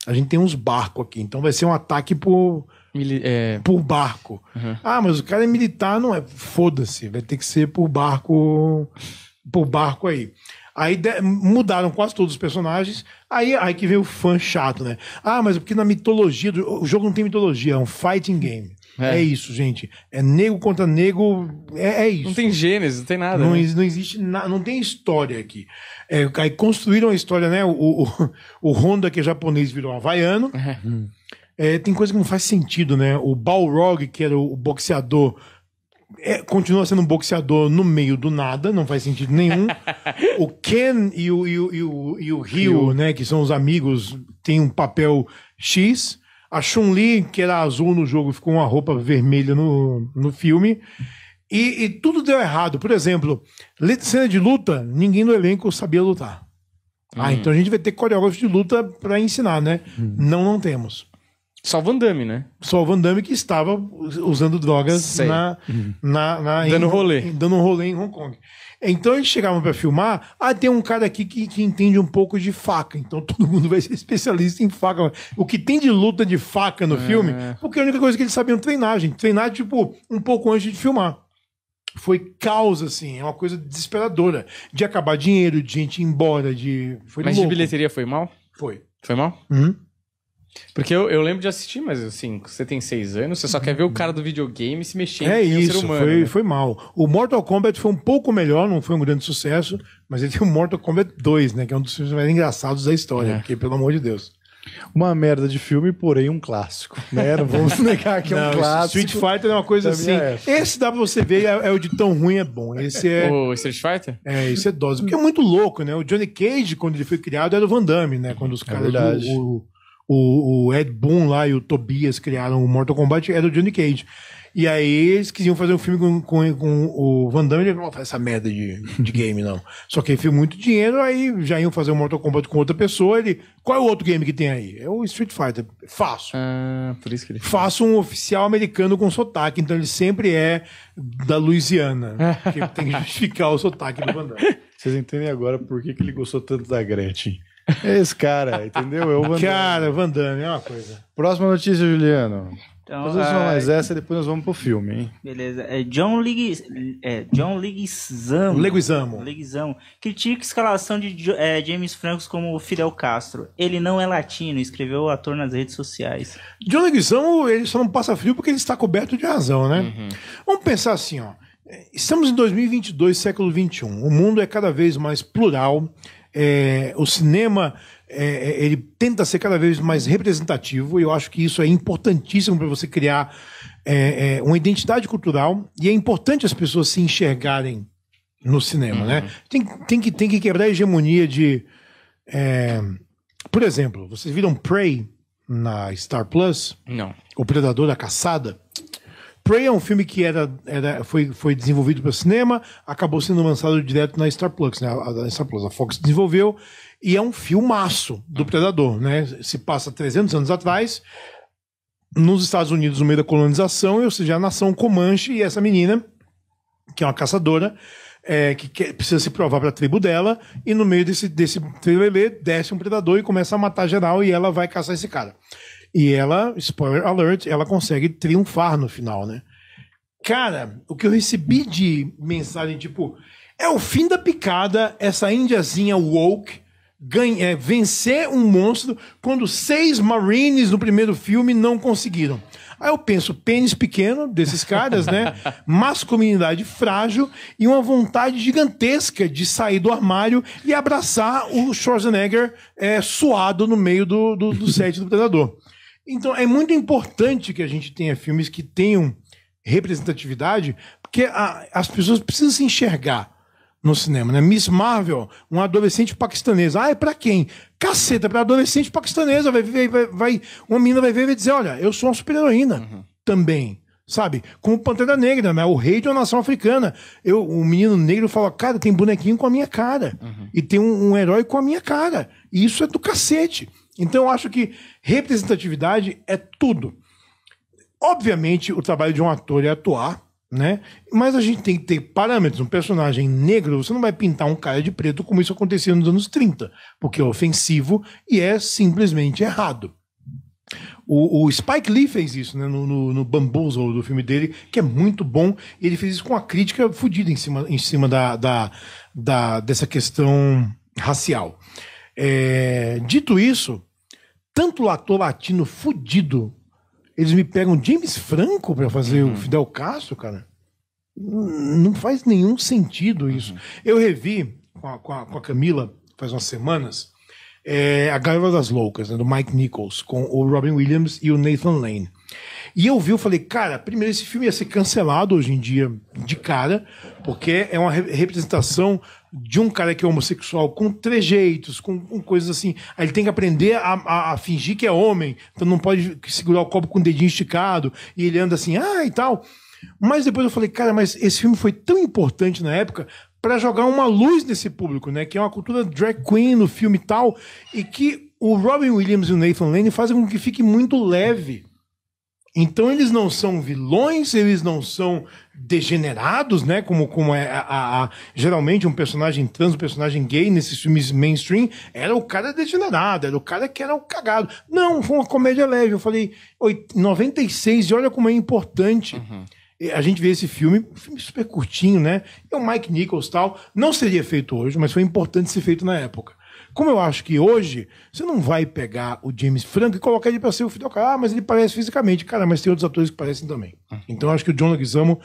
a gente tem uns barcos aqui, então vai ser um ataque por, Mili é... por barco. Uhum. Ah, mas o cara é militar, não é. Foda-se, vai ter que ser por barco. Por barco aí. Aí mudaram quase todos os personagens. Aí, aí que veio o fã chato, né? Ah, mas é porque na mitologia. Do, o jogo não tem mitologia, é um fighting game. É. é. isso, gente. É nego contra nego, é, é, isso. Não tem gênese, não tem nada. Não, né? não existe nada. não tem história aqui. É, aí construíram a história, né? O, o, o Honda, que é japonês, virou havaiano. É. é. tem coisa que não faz sentido, né? O Balrog, que era o, boxeador, é, continua sendo um boxeador no meio do nada, não faz sentido nenhum. o Ken e o, e, o, e, o, e o né? Que são os amigos, tem um papel X. A Chun-Li, que era azul no jogo, ficou uma roupa vermelha no, no filme. E, e tudo deu errado. Por exemplo, cena de luta, ninguém no elenco sabia lutar. Ah, hum. então a gente vai ter coreógrafo de luta para ensinar, né? Hum. Não, não temos. Só o Van Damme, né? Só o Van Damme que estava usando drogas na, hum. na, na dando em, rolê. Dando um rolê em Hong Kong. Então eles chegavam para filmar, ah, tem um cara aqui que, que entende um pouco de faca, então todo mundo vai ser especialista em faca. O que tem de luta de faca no é. filme, porque a única coisa que eles sabiam é treinar, gente. Treinar, tipo, um pouco antes de filmar foi caos, assim, é uma coisa desesperadora. De acabar dinheiro, de gente ir embora, de. Foi Mas louco. de bilheteria foi mal? Foi. Foi mal? Uhum. Porque eu, eu lembro de assistir, mas assim, você tem seis anos, você só quer ver o cara do videogame se mexendo é isso, ser humano. Foi, né? foi mal. O Mortal Kombat foi um pouco melhor, não foi um grande sucesso, mas ele tem o Mortal Kombat 2, né? Que é um dos filmes mais engraçados da história, é. porque, pelo amor de Deus. Uma merda de filme, porém um clássico. Né? Não vamos negar que é um clássico. Street Fighter é uma coisa assim. É esse dá pra você ver, é, é, o de tão ruim é bom. Esse é. O Street Fighter? É, esse é dose. Porque é muito louco, né? O Johnny Cage, quando ele foi criado, era o Van Damme, né? Quando os é caras. É verdade. o, o, o Ed Boon lá e o Tobias criaram o Mortal Kombat era o Johnny Cage. E aí eles quisiam fazer um filme com, com, com o Van Damme, ele não faz essa merda de, de game, não. Só que ele fez muito dinheiro, aí já iam fazer um Mortal Kombat com outra pessoa, ele... Qual é o outro game que tem aí? É o Street Fighter. Faço. Ah, por isso que ele... Faço um oficial americano com sotaque, então ele sempre é da Louisiana. Porque tem que justificar o sotaque do Van Damme. Vocês entendem agora por que, que ele gostou tanto da Gretchen. É esse cara, entendeu? Eu é o Van Damme. Cara, Van Damme, é uma coisa. Próxima notícia, Juliano. Então, Fazer ah, mais essa, e depois nós vamos pro filme, hein? Beleza. É John, Ligu... é, John Leguizamo. Leguizamo. Leguizamo. Critica tipo a escalação de é, James Franco como Fidel Castro. Ele não é latino, escreveu o ator nas redes sociais. John Leguizamo, ele só não passa frio porque ele está coberto de razão, né? Uhum. Vamos pensar assim, ó. Estamos em 2022, século 21. O mundo é cada vez mais plural, é, o cinema é, é, ele tenta ser cada vez mais representativo e eu acho que isso é importantíssimo para você criar é, é, uma identidade cultural e é importante as pessoas se enxergarem no cinema, né? uhum. né? Tem, tem, que, tem que quebrar a hegemonia de... É, por exemplo, vocês viram Prey na Star Plus? Não. O Predador da Caçada? Prey é um filme que era, era, foi, foi desenvolvido para cinema, acabou sendo lançado direto na Star Plus, né? A, a Star Plus, a Fox desenvolveu, e é um filmaço do Predador, né? Se passa 300 anos atrás, nos Estados Unidos, no meio da colonização, ou seja, a nação Comanche e essa menina, que é uma caçadora, é, que quer, precisa se provar para a tribo dela, e no meio desse, desse trilelê desce um predador e começa a matar geral, e ela vai caçar esse cara. E ela, spoiler alert, ela consegue triunfar no final, né? Cara, o que eu recebi de mensagem, tipo, é o fim da picada, essa índiazinha woke ganha, é, vencer um monstro quando seis Marines no primeiro filme não conseguiram. Aí eu penso, pênis pequeno desses caras, né? Masculinidade frágil e uma vontade gigantesca de sair do armário e abraçar o Schwarzenegger é, suado no meio do, do, do set do Predador. Então é muito importante que a gente tenha filmes que tenham representatividade, porque a, as pessoas precisam se enxergar no cinema, né? Miss Marvel, uma adolescente paquistanesa. Ah, é pra quem? Caceta, é pra adolescente paquistanesa. Vai, vai, vai, vai uma menina vai ver e vai dizer: olha, eu sou uma super-heroína uhum. também. Sabe? Como Pantera Negra, né? o rei de uma nação africana. Eu, o menino negro fala: cara, tem bonequinho com a minha cara. Uhum. E tem um, um herói com a minha cara. E isso é do cacete. Então eu acho que representatividade é tudo. Obviamente, o trabalho de um ator é atuar, né? Mas a gente tem que ter parâmetros. Um personagem negro, você não vai pintar um cara de preto como isso acontecia nos anos 30, porque é ofensivo e é simplesmente errado. O, o, Spike Lee fez isso né, no, no, no Bamboozle do filme dele, que é muito bom. Ele fez isso com a crítica fodida em cima, em cima da, da, da, dessa questão racial. É, dito isso, tanto ator latino fudido, eles me pegam James Franco para fazer uhum. o Fidel Castro, cara. Não faz nenhum sentido isso. Uhum. Eu revi com a, com, a, com a, Camila faz umas semanas é, A Gaiola das Loucas, né, do Mike Nichols, com o Robin Williams e o Nathan Lane. E eu vi, eu falei, cara, primeiro esse filme ia ser cancelado hoje em dia de cara, porque é uma representação de um cara que é homossexual com trejeitos, com, com coisas assim. Aí ele tem que aprender a, a, a, fingir que é homem, então não pode segurar o copo com o dedinho esticado, e ele anda assim, ah, e tal. Mas depois eu falei, cara, mas esse filme foi tão importante na época para jogar uma luz nesse público, né? Que é uma cultura drag queen no filme e tal, e que o Robin Williams e o Nathan Lane fazem com que fique muito leve então eles não são vilões, eles não são degenerados, né? Como, como é a, a, a, geralmente um personagem trans, um personagem gay nesses filmes mainstream, era o cara degenerado, era o cara que era o cagado. Não, foi uma comédia leve. Eu falei, 96, e olha como é importante. Uhum. A gente vê esse filme, um filme super curtinho, né? É o Mike Nichols tal. Não seria feito hoje, mas foi importante ser feito na época. Como eu acho que hoje, você não vai pegar o James Franco e colocar ele para ser o Fidel Castro. Ah, mas ele parece fisicamente. Cara, mas tem outros atores que parecem também. Então eu acho que o John Leguizamo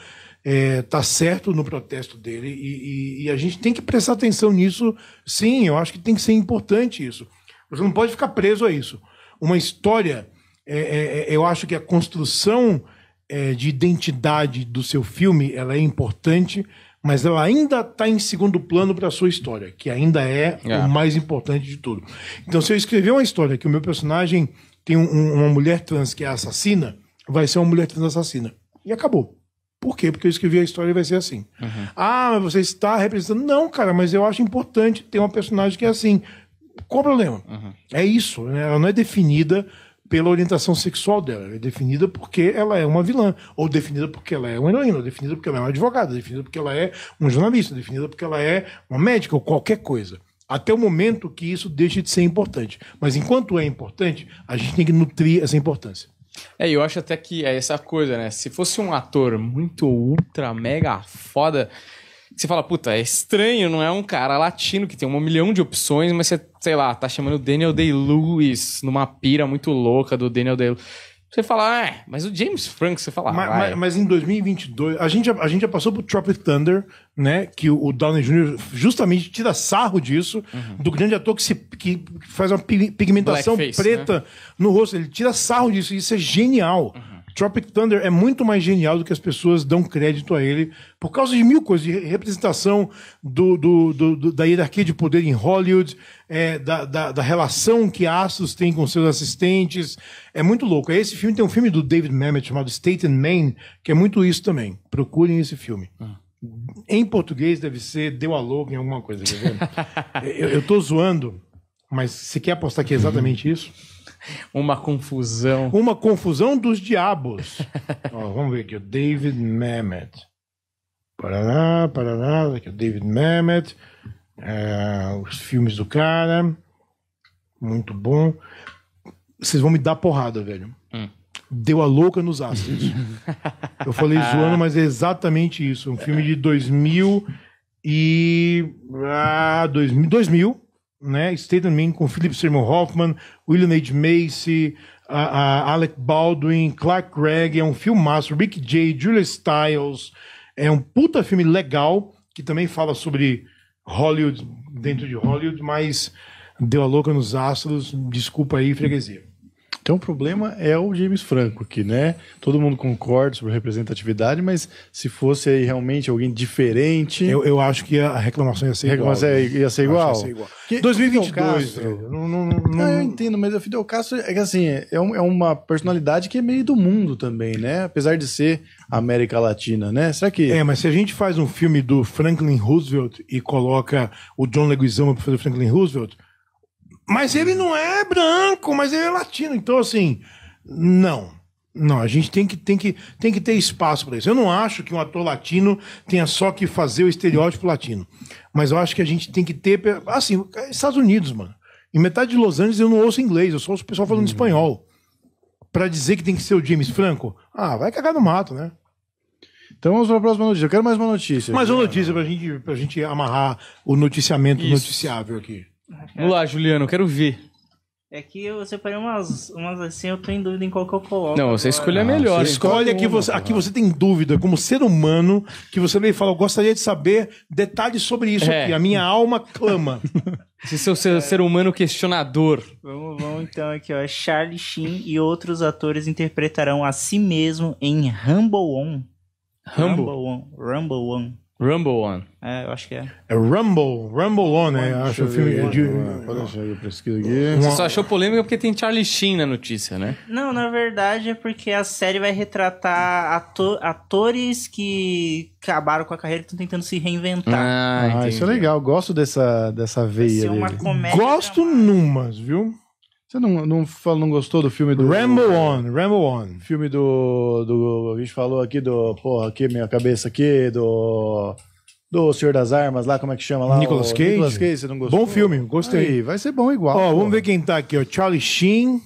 é, tá certo no protesto dele e, e, e a gente tem que prestar atenção nisso. Sim, eu acho que tem que ser importante isso. Você não pode ficar preso a isso. Uma história... É, é, é eu acho que a construção é, de identidade do seu filme ela é importante, mas ela ainda está em segundo plano para a sua história, que ainda é, é, o mais importante de tudo. Então, se eu escrever uma história que o meu personagem tem um, uma mulher trans que é assassina, vai ser uma mulher trans assassina. E acabou. Por quê? Porque eu escrevi a história e vai ser assim. Uhum. Ah, mas você está representando. Não, cara, mas eu acho importante ter uma personagem que é assim. Qual o problema? Uhum. É isso, né? Ela não é definida pela orientação sexual dela. Ela é definida porque ela é uma vilã, ou definida porque ela é uma heroína, ou definida porque ela é uma advogada, definida porque ela é um jornalista, definida porque ela é uma médica ou qualquer coisa. Até o momento que isso deixe de ser importante. Mas enquanto é importante, a gente tem que nutrir essa importância. É, eu acho até que é essa coisa, né? Se fosse um ator muito ultra mega foda, você fala, puta, é estranho, não é um cara latino que tem um milhão de opções, mas você sei lá, tá chamando Daniel Day-Lewis numa pira muito louca do Daniel Day-Lewis. Você fala, ah, é, mas o James Franco, você fala. Mas, mas, mas, em 2022, a gente, já, a gente já passou pro Tropic Thunder, né? Que o, o Downey Jr. justamente tira sarro disso, uhum. do grande ator que, se, que faz uma pigmentação Blackface, preta né? no rosto. Ele tira sarro disso, isso é genial. Uhum. Tropic Thunder é muito mais genial do que as pessoas dão crédito a ele por causa de mil coisas, de representação do, do, do, do da hierarquia de poder em Hollywood, é, da, da, da, relação que Astros tem com seus assistentes. É muito louco. Esse filme tem um filme do David Mamet chamado State and Main, que é muito isso também. Procurem esse filme. Ah. Em português deve ser Deu a Logo em alguma coisa. eu, eu tô zoando, mas se quer apostar que é exatamente isso? Uma confusão. Uma confusão dos diabos. Ó, vamos ver aqui, o David Mamet. Paraná, Paraná, aqui o David Mamet. É, os filmes do cara. Muito bom. Vocês vão me dar porrada, velho. Hum. Deu a louca nos astros. Eu falei zoando, mas é exatamente isso. Um filme de 2000 e. Ah, 2000. 2000 né? Staten Mean com Philip Seymour Hoffman, William H. Macy, a, a Alec Baldwin, Clark Gregg, é um filmaço, Rick J., Julia Stiles, é um puta filme legal, que também fala sobre Hollywood, dentro de Hollywood, mas deu a louca nos astros, desculpa aí, freguesia. Então o problema é o James Franco, que né, todo mundo concorda sobre representatividade, mas se fosse aí realmente alguém diferente. Eu, eu acho que a reclamação ia ser igual. É- né? Ia, ser igual. Ia ser igual. Que, 2022. não, não, não, não, eu entendo, mas o Fidel Castro é que assim, é, é, um, é uma personalidade que é meio do mundo também, né? Apesar de ser América Latina, né? Será que. É, mas se a gente faz um filme do Franklin Roosevelt e coloca o John Leguizamo para fazer o Franklin Roosevelt, mas ele não é branco, mas ele é latino. Então, assim, não. Não, a gente tem que, tem que, tem que ter espaço para isso. Eu não acho que um ator latino tenha só que fazer o estereótipo latino. Mas eu acho que a gente tem que ter. Assim, Estados Unidos, mano. Em metade de Los Angeles eu não ouço inglês, eu só ouço o pessoal falando uhum. espanhol. Para dizer que tem que ser o James Franco, ah, vai cagar no mato, né? Então vamos para a próxima notícia. Eu quero mais uma notícia. Mais uma notícia para gente, a gente amarrar o noticiamento Isso. noticiável aqui. Vamos é. lá, Juliano, quero ver. É que eu separei umas, umas assim, eu tô em dúvida em qual que eu coloco. Não, você escolhe a ah, melhor. Você escolhe então. a que você, aqui você tem dúvida, como ser humano, que você me e fala, eu gostaria de saber detalhes sobre isso É. aqui. A minha alma clama. Esse seu ser, ser humano questionador. Vamos, vamos então aqui, ó. É Charlie Sheen e outros atores interpretarão a si mesmo em Rumble On. Rumble? Rumble On. Rumble On. Rumble On. É, eu acho que é. É Rumble, Rumble On, né? Acho o filme. Ver, de... Pode deixar eu aqui. Você só achou polêmica porque tem Charlie Sheen na notícia, né? Não, na verdade é porque a série vai retratar atores que acabaram com a carreira e estão tentando se reinventar. Ah, ah isso é legal. Gosto dessa, dessa veia. Vai ser uma dele. comédia. Gosto numas, viu? Você não, não, falou, não gostou do filme do. Rambo On, Rambo On. Filme do, do. A gente falou aqui do. Porra, aqui, minha cabeça aqui, do. Do Senhor das Armas lá, como é que chama lá? Nicolas Cage. Nicolas Cage, você não gostou? Bom filme, gostei. Aí, vai ser bom igual. Ó, vamos ver quem tá aqui, ó. Charlie Sheen,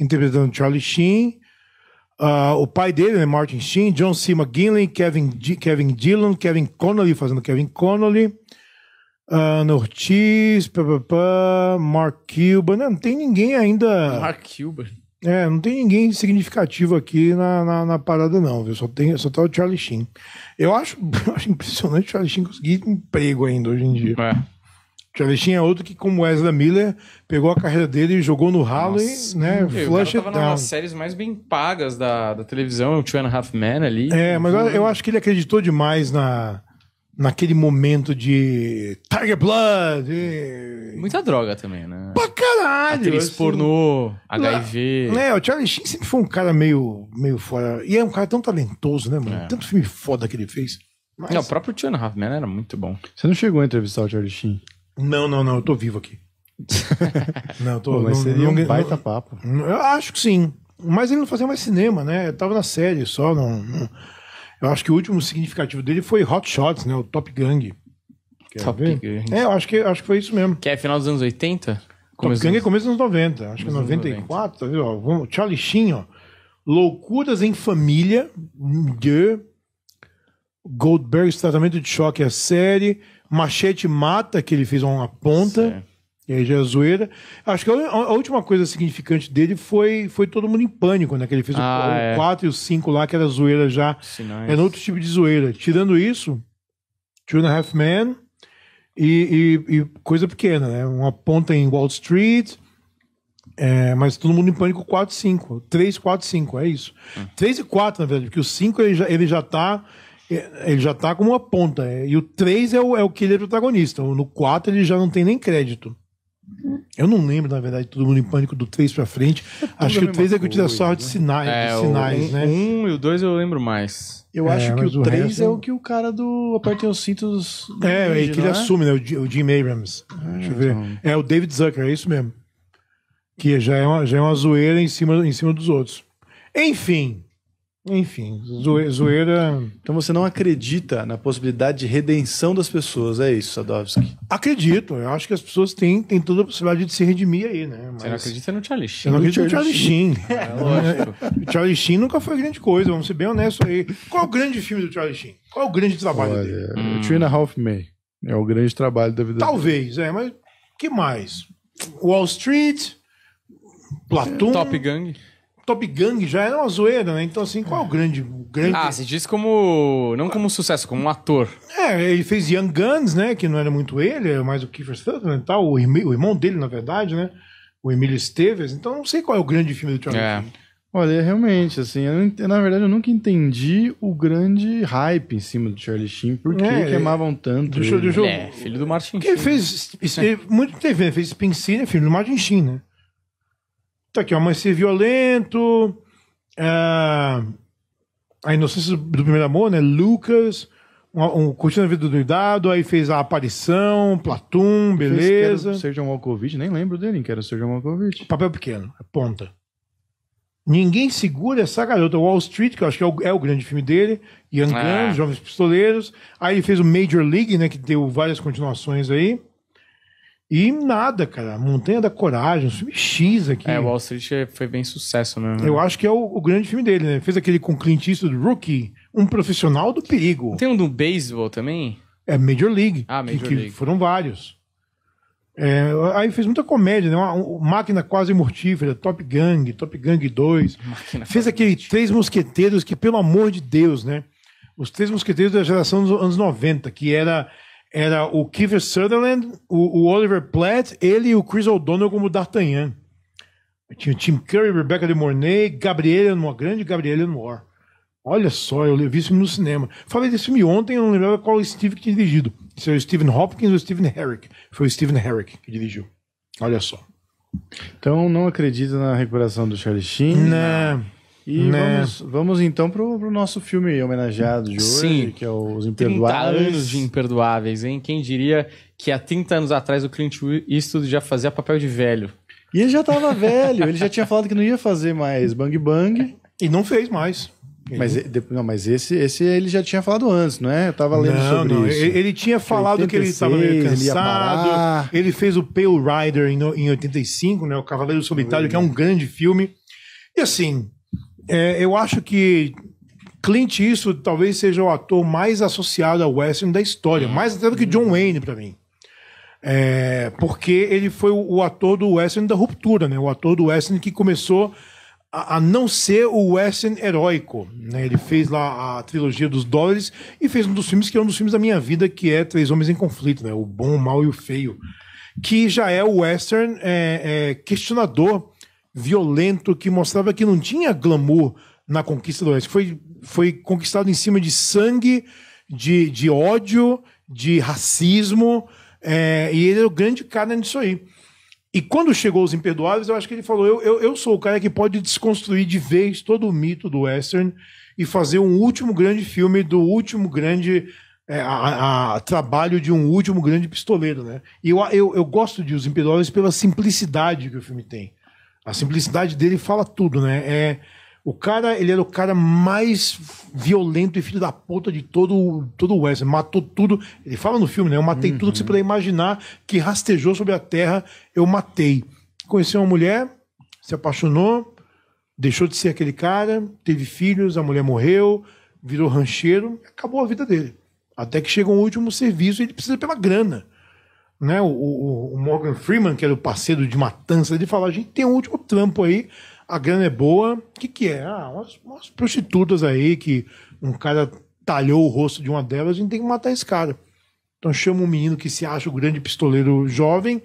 interpretando Charlie Sheen. Uh, o pai dele, né, Martin Sheen, John C. McGinley, Kevin, G Kevin Dillon, Kevin Connolly fazendo Kevin Connolly. Ana Ortiz, pá, pá, pá, Mark Cuban. Não, né? não, tem ninguém ainda. Mark Cuban? É, não tem ninguém significativo aqui na, na, na parada, não, viu? Só, tem, só tá o Charlie Sheen. Eu acho, eu acho impressionante o Charlie Sheen conseguir emprego ainda hoje em dia. É. Charlie Sheen é outro que, como Ezra Miller, pegou a carreira dele e jogou no ralo e, né, meu, flush tava it down. das séries mais bem pagas da, da televisão, o Two and a Half Men ali. É, mas eu, uhum. eu acho que ele acreditou demais na naquele momento de Tiger Blood. E... Muita droga também, né? Pra caralho! Atriz assim, pornô, é? HIV. Lá, é, o Charlie Sheen sempre foi um cara meio, meio fora. E é um cara tão talentoso, né, mano? É. Tanto filme foda que ele fez. Mas... Não, é, o próprio Two and era muito bom. Você não chegou a entrevistar o Charlie Sheen? Não, não, não. Eu tô vivo aqui. não, tô... Pô, mas não, seria não, um baita não, papo. Eu acho que sim. Mas ele não fazia mais cinema, né? Eu tava na série só, não... não... Eu acho que o último significativo dele foi Hot Shots, né? O Top Gang. Quer Top ver? Gang. É, eu acho que, acho que foi isso mesmo. Que é final dos anos 80? Top Gang é começo dos anos 90. Acho que é 94, 90. tá vendo? vamos, Charlie Sheen, ó. Loucuras em Família, de Goldberg, Tratamento de Choque, a série. Machete Mata, que ele fez uma ponta. Certo. E aí já é zoeira. Acho que a, a última coisa significante dele foi, foi Todo Mundo em Pânico, né? Que ele fez ah, o, é. 4 e o 5 lá, que era zoeira já. Sinais. Era é outro tipo de zoeira. Tirando isso, Two and a Half Men e, e, e coisa pequena, né? Uma ponta em Wall Street... É, mas todo mundo em pânico 4 5. 3, 4, 5, é isso. Hum. 3 e 4, na verdade, porque o 5 ele já, ele já tá. É, ele já tá como uma ponta. É, e o 3 é o, é o que ele é protagonista. No 4 ele já não tem nem crédito. Eu não lembro, na verdade, todo mundo em pânico do 3 pra frente. Acho que o 3 é que eu tive a sorte de né? sinais, é, de sinais o, né? O 1 e o 2 eu lembro mais. Eu é, acho que o 3 é o que o cara do Apertem os Cintos. É, é que ele é? assume, né? O, o Jim Abrams. Ah, Deixa eu ver. Então. É o David Zucker, é isso mesmo. Que já é uma, já é uma zoeira em cima, em cima dos outros. Enfim. Enfim, uhum. zoeira. Então você não acredita na possibilidade de redenção das pessoas, é isso, Sadovski? Acredito, eu acho que as pessoas têm, têm toda a possibilidade de se redimir aí, né? Mas... Você não acredita no Charlie Sheen? Eu não acredito no Charlie Sheen. É, lógico. o Charlie Sheen nunca foi grande coisa, vamos ser bem honestos aí. Qual o grande filme do Charlie Sheen? Qual o grande trabalho Olha, dele? Hum. and a Half May. É o grande trabalho da vida Talvez, dele. é, mas que mais? Wall Street, Platão. Top Gang. Top Gang já era uma zoeira, né? Então, assim, qual é o grande. grande... Ah, se diz como. Não como sucesso, como um ator. É, ele fez Young Guns, né? Que não era muito ele, era é mais o Kiefer Sutherland e tal, o, irmão dele, na verdade, né? O Emílio Esteves. Então, não sei qual é o grande filme do Charlie é. Olha, é, realmente, assim, eu, na verdade eu nunca entendi o grande hype em cima do Charlie Sheen, por que é, queimavam tanto. Do show do Show. É, filho do Martin Sheen. Ele fez. Isso, muito TV, né? fez Spin City, filho do Martin Sheen, né? Tá aqui, ó, amanhecer violento. É, a inocência do primeiro amor, né? Lucas. Um, um, curtindo a vida do Doidado, aí fez a aparição, Platum, beleza. Seja Malkovich, nem lembro dele, que era Seja Malkovich. Papel pequeno, ponta. Ninguém segura essa garota. Wall Street, que eu acho que é o, é o grande filme dele, Young ah. Guns, Jovens Pistoleiros. Aí ele fez o Major League, né, que deu várias continuações aí. E nada, cara. Montanha da Coragem, um filme X aqui. É, Wall Street é, foi bem sucesso mesmo. Né? Eu acho que é o, o, grande filme dele, né? Fez aquele com Clint Eastwood, Rookie, um profissional do perigo. Tem um do beisebol também? É Major League. Ah, Major que, League. Que foram vários. É, aí fez muita comédia, né? Uma, uma, Máquina Quase Mortífera, Top Gang, Top Gang 2. Máquina fez aquele Três Mosqueteiros que, pelo amor de Deus, né? Os Três Mosqueteiros da geração dos anos 90, que era era o Kiefer Sutherland, o, o Oliver Platt, ele e o Chris O'Donnell como D'Artagnan. Tinha o Tim Curry, Rebecca de Mornay, Gabriela Noir, grande Gabriela Noir. Olha só, eu vi esse filme no cinema. Falei desse filme ontem, eu não lembrava qual Steve que tinha dirigido. Se é o Steven Hopkins ou Steven Herrick. Foi o Steven Herrick que dirigiu. Olha só. Então não acredita na recuperação do Charlie Sheen? Não. E né? vamos, vamos, então para o nosso filme homenageado de Sim. hoje, que é Os Imperdoáveis. 30 anos de Imperdoáveis, hein? Quem diria que há 30 anos atrás o Clint Eastwood já fazia papel de velho. E ele já estava velho, ele já tinha falado que não ia fazer mais Bang Bang. E não fez mais. Mas, não, mas esse, esse ele já tinha falado antes, não é? Eu tava lendo não, sobre não. isso. Ele, ele tinha falado 86, que ele estava meio cansado. Ele, ele, fez o Pale Rider em, em 85, né? O Cavaleiro Solitário, que é um grande filme. E assim, é, eu acho que Clint Eastwood talvez seja o ator mais associado ao western da história, uhum. mais até do que John uhum. Wayne para mim. É, porque ele foi o, o, ator do western da ruptura, né? O ator do western que começou a, a não ser o western heróico, né? Ele fez lá a trilogia dos dólares e fez um dos filmes que é um dos filmes da minha vida, que é Três Homens em Conflito, né? O bom, o mal e o feio, que já é o western é, é, questionador violento que mostrava que não tinha glamour na conquista do Oeste. Foi, foi conquistado em cima de sangue, de, de ódio, de racismo. É, e ele era o grande cara nisso aí. E quando chegou os Imperdoáveis, eu acho que ele falou: eu, eu, eu sou o cara que pode desconstruir de vez todo o mito do Western e fazer um último grande filme do último grande é, a, a, trabalho de um último grande pistoleiro, né? E eu, eu, eu gosto de Os imperdoáveis pela simplicidade que o filme tem. A simplicidade dele fala tudo, né? É, o cara, ele era o cara mais violento e filho da puta de todo, todo o West. Matou tudo. Ele fala no filme, né? Eu matei uhum. tudo que você uhum. puder imaginar que rastejou sobre a terra, eu matei. Conheceu uma mulher, se apaixonou, deixou de ser aquele cara, teve filhos, a mulher morreu, virou rancheiro, acabou a vida dele. Até que chega um último serviço e ele precisa pela grana né, o, o, o Morgan Freeman, que era o parceiro de Matança, ele fala: a gente tem um último trampo aí, a grana é boa. O que, que é? Ah, umas, umas prostitutas aí que um cara talhou o rosto de uma delas, a gente tem que matar esse cara. Então chama um menino que se acha o grande pistoleiro jovem.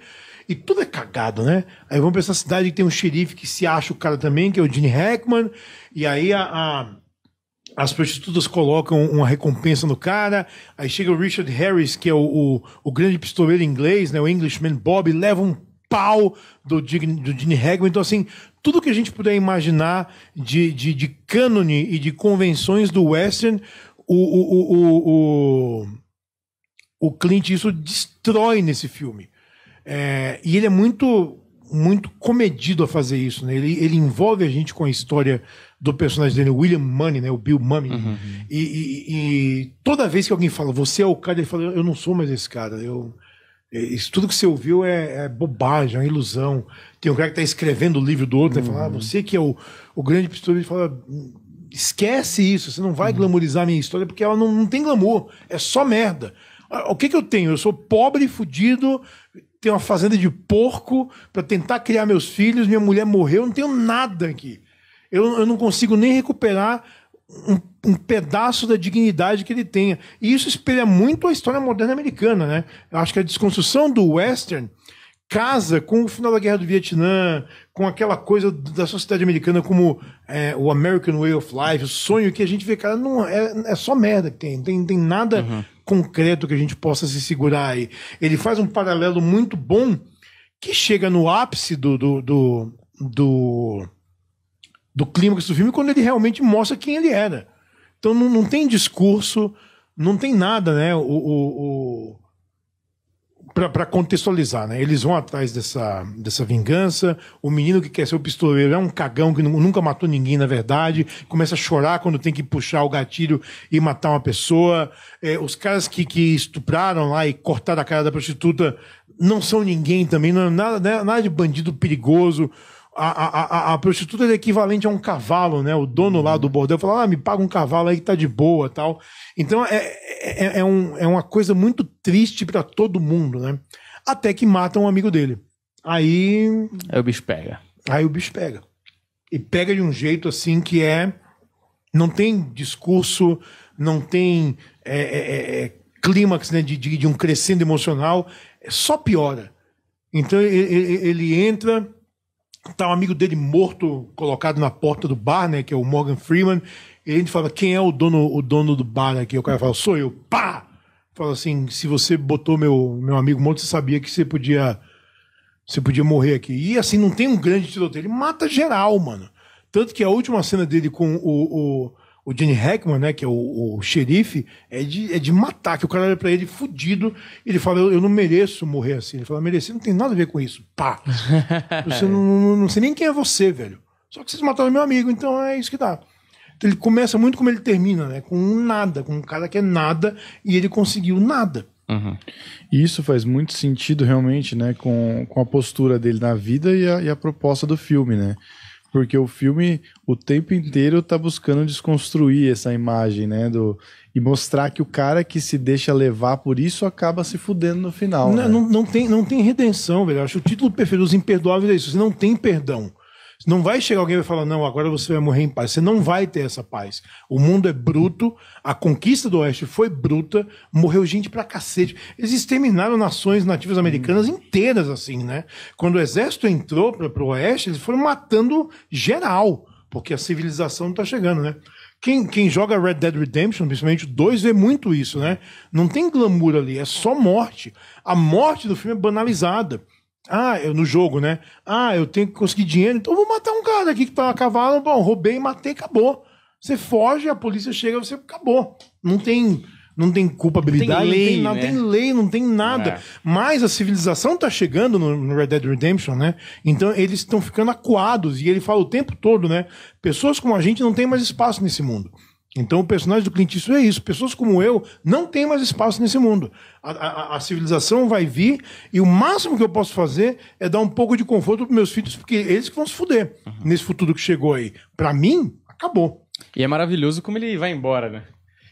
E tudo é cagado, né? Aí vamos pra essa cidade que tem um xerife que se acha o cara também, que é o Gene Hackman. E aí a, a as prostitutas colocam uma recompensa no cara. Aí chega o Richard Harris, que é o, o, o grande pistoleiro inglês, né? O Englishman Bob, leva um pau do, do Gene Então, assim, tudo que a gente puder imaginar de, de, de cânone e de convenções do western, o, o, o, o, o Clint isso destrói nesse filme. É, e ele é muito muito comedido a fazer isso, né? Ele, ele envolve a gente com a história do personagem dele, William Money, né? O Bill Mummy. Uhum. E, e, e, toda vez que alguém fala, você é o cara, ele fala, eu não sou mais esse cara. Eu, isso tudo que você ouviu é, é bobagem, é ilusão. Tem um cara que está escrevendo o livro do outro, uhum. Fala, ah, uhum. você que é o, o grande pistoleiro, ele fala, esquece isso, você não vai uhum. glamorizar a minha história, porque ela não, não tem glamour, é só merda. Ah, o que, que eu tenho? Eu sou pobre, fudido, tenho uma fazenda de porco para tentar criar meus filhos, minha mulher morreu, não tenho nada aqui. Eu, eu não consigo nem recuperar um, um, pedaço da dignidade que ele tenha. E isso espelha muito a história moderna americana, né? Eu acho que a desconstrução do western casa com o final da Guerra do Vietnã, com aquela coisa da sociedade americana como é, o American Way of Life, o sonho que a gente vê, cara, não é, é só merda que tem, tem, tem nada uhum. concreto que a gente possa se segurar aí. Ele faz um paralelo muito bom que chega no ápice do, do, do, do do clímax do filme quando ele realmente mostra quem ele era. É, né? Então não, não tem discurso, não tem nada, né? O, o, o... para contextualizar, né? Eles vão atrás dessa, dessa vingança. O menino que quer ser o pistoleiro é um cagão que nunca matou ninguém, na verdade. Começa a chorar quando tem que puxar o gatilho e matar uma pessoa. É, os caras que, que estupraram lá e cortaram a cara da prostituta não são ninguém também, não é nada, né? nada de bandido perigoso a, a, a, prostituta é equivalente a um cavalo, né? O dono lá do bordel fala, ah, me paga um cavalo aí que tá de boa tal. Então é, é, é, um, é uma coisa muito triste para todo mundo, né? Até que matam um amigo dele. Aí. Aí o bicho pega. Aí o bicho pega. E pega de um jeito assim que é. Não tem discurso, não tem é, é, é, é clímax né, de, de, de um crescendo emocional, é só piora. Então ele, ele entra tá um amigo dele morto, colocado na porta do bar, né? Que é o Morgan Freeman. E a gente fala, quem é o dono, o dono do bar aqui? O cara fala, sou eu. Pá! Fala assim, se você botou meu, meu amigo morto, você sabia que você podia... Você podia morrer aqui. E assim, não tem um grande tiroteio. Ele mata geral, mano. Tanto que a última cena dele com o, o o Gene Hackman, né, que é o, o xerife, é de, é de matar, que o cara olha pra ele fudido, ele fala, eu, eu não mereço morrer assim. Ele fala, merecer não tem nada a ver com isso. Pá! Você não, não, não sei nem quem é você, velho. Só que vocês mataram meu amigo, então é isso que dá. Então ele começa muito como ele termina, né? Com um nada, com um cara que é nada, e ele conseguiu nada. Uhum. E isso faz muito sentido realmente, né, com, com a postura dele na vida e a, e a proposta do filme, né? porque o filme o tempo inteiro tá buscando desconstruir essa imagem, né, do e mostrar que o cara que se deixa levar por isso acaba se fudendo no final. Não, né? não, não tem, não tem redenção, velho. Eu acho o título perfeito, os imperdoáveis é isso. Você não tem perdão. Não vai chegar alguém e vai falar, não, agora você vai morrer em paz. Você não vai ter essa paz. O mundo é bruto, a conquista do Oeste foi bruta, morreu gente pra cacete. Eles exterminaram nações nativas americanas hum. inteiras, assim, né? Quando o exército entrou pra, pro Oeste, eles foram matando geral, porque a civilização não tá chegando, né? Quem, quem joga Red Dead Redemption, principalmente o 2, vê muito isso, né? Não tem glamour ali, é só morte. A morte do filme é banalizada. Ah, eu no jogo, né? Ah, eu tenho que conseguir dinheiro, então vou matar um cara aqui que tá a cavalo. Bom, roubei, matei, acabou. Você foge, a polícia chega, você acabou. Não tem não tem culpabilidade, não tem lei, não tem, né? tem, lei, não tem nada. É. Mas a civilização tá chegando no, Red Dead Redemption, né? Então eles estão ficando acuados e ele fala o tempo todo, né? Pessoas como a gente não tem mais espaço nesse mundo. Então o personagem do Clint Eastwood é isso. Pessoas como eu não têm mais espaço nesse mundo. A, a, a, civilização vai vir e o máximo que eu posso fazer é dar um pouco de conforto para meus filhos, porque eles que vão se fuder uhum. nesse futuro que chegou aí. Para mim, acabou. E é maravilhoso como ele vai embora, né?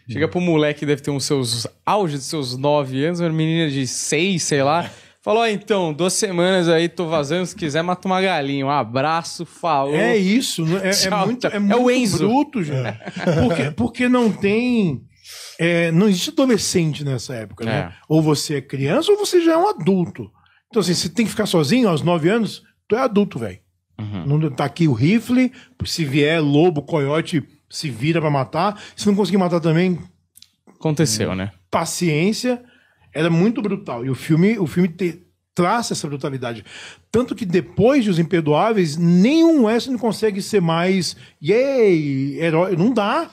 Chega é. pro moleque que deve ter uns seus auge dos seus 9 anos, uma menina de 6, sei lá, Falou, então, duas semanas aí, tô vazando. Se quiser, mata uma galinha. Um abraço, falou. É isso. Né? É, é muito, é muito é o Enzo. bruto, gente. É. Porque, porque não tem. É, não existe adolescente nessa época, né? É. Ou você é criança ou você já é um adulto. Então, assim, você tem que ficar sozinho aos nove anos, tu é adulto, velho. Uhum. Não tá aqui o rifle, se vier lobo, coiote, se vira para matar. Se não conseguir matar também. Aconteceu, né? Paciência. Era muito brutal. E o filme, o filme te, traça essa brutalidade. Tanto que depois de Os Imperdoáveis, nenhum Western consegue ser mais. Yay! Herói. Não dá.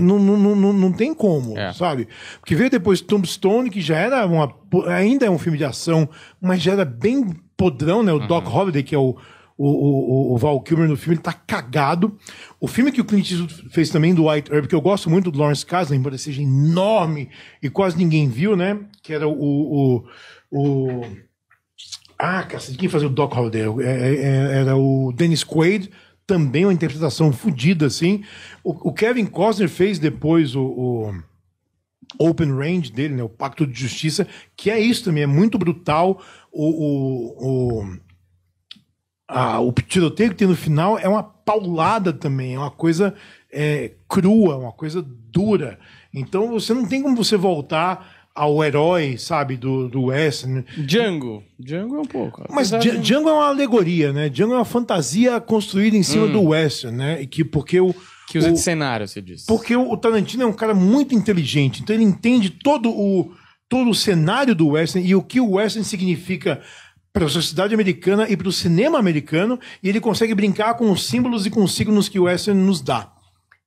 Não, não, não, não tem como, é. sabe? Porque veio depois Tombstone, que já era uma. Ainda é um filme de ação, mas já era bem podrão, né? O uhum. Doc Holliday, que é o o, o, o Val Kilmer no filme, ele tá cagado. O filme que o Clint Eastwood fez também do White Herb, que eu gosto muito do Lawrence Kasdan, embora seja enorme e quase ninguém viu, né? Que era o. o, o... Ah, cacete, quem fazia o Doc Holliday? É, é, é, era o Dennis Quaid também uma interpretação fodida, assim. O, o, Kevin Costner fez depois o, o, Open Range dele, né? O Pacto de Justiça, que é isso também, é muito brutal. O, o, o o tiroteio que tem no final é uma paulada também, é uma coisa é, crua, uma coisa dura. Então você não tem como você voltar ao herói, sabe, do, do Western. Django. Django é um pouco. Mas de... Django é uma alegoria, né? Django é uma fantasia construída em cima hum. do Western, né? E que porque o. Que usa o... de cenário, você disse. Porque o Tarantino é um cara muito inteligente, então ele entende todo o, todo o cenário do Western e o que o Western significa para a sociedade americana e para o cinema americano, e ele consegue brincar com os símbolos e com os signos que o Western nos dá.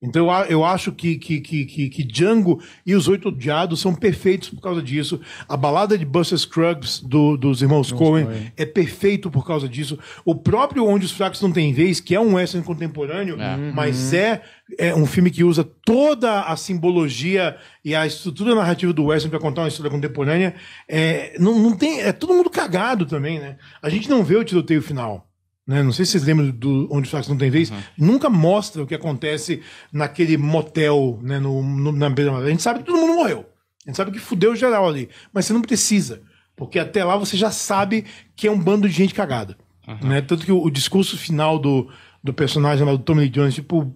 Então eu acho que, que, que, que, que Django e Os Oito Odiados são perfeitos por causa disso. A balada de Buster Scruggs do, dos irmãos Cohen é perfeito por causa disso. O próprio Onde os Fracos Não Têm Vez, que é um western contemporâneo, é. Uhum. mas é, é um filme que usa toda a simbologia e a estrutura narrativa do western para contar uma história contemporânea. É, não, não tem, é todo mundo cagado também, né? A gente não vê o tiroteio final. Né? Não sei se vocês lembram do Onde o Fracos Não Tem Vez. Uhum. Nunca mostra o que acontece naquele motel, né? No, no, na beira A gente sabe que todo mundo morreu. A gente sabe que fudeu geral ali. Mas você não precisa. Porque até lá você já sabe que é um bando de gente cagada. Uhum. Né? Tanto que o, o, discurso final do, do personagem lá do Tommy Lee Jones, tipo,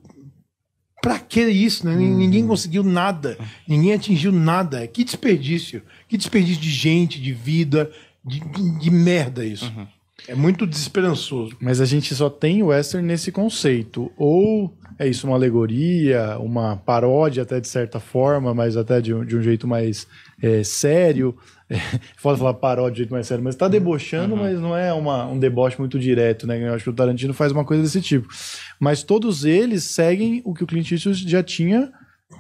pra que isso? Né? Uhum. Ninguém conseguiu nada, ninguém atingiu nada. Que desperdício! Que desperdício de gente, de vida, de, de merda isso. Uhum. É muito desesperançoso. Mas a gente só tem o western nesse conceito. Ou é isso, uma alegoria, uma paródia até de certa forma, mas até de um, de um jeito mais é, sério. É, foda falar paródia de jeito mais sério, mas tá debochando, uhum. mas não é uma, um deboche muito direto, né? Eu acho que o Tarantino faz uma coisa desse tipo. Mas todos eles seguem o que o Clint Eastwood já tinha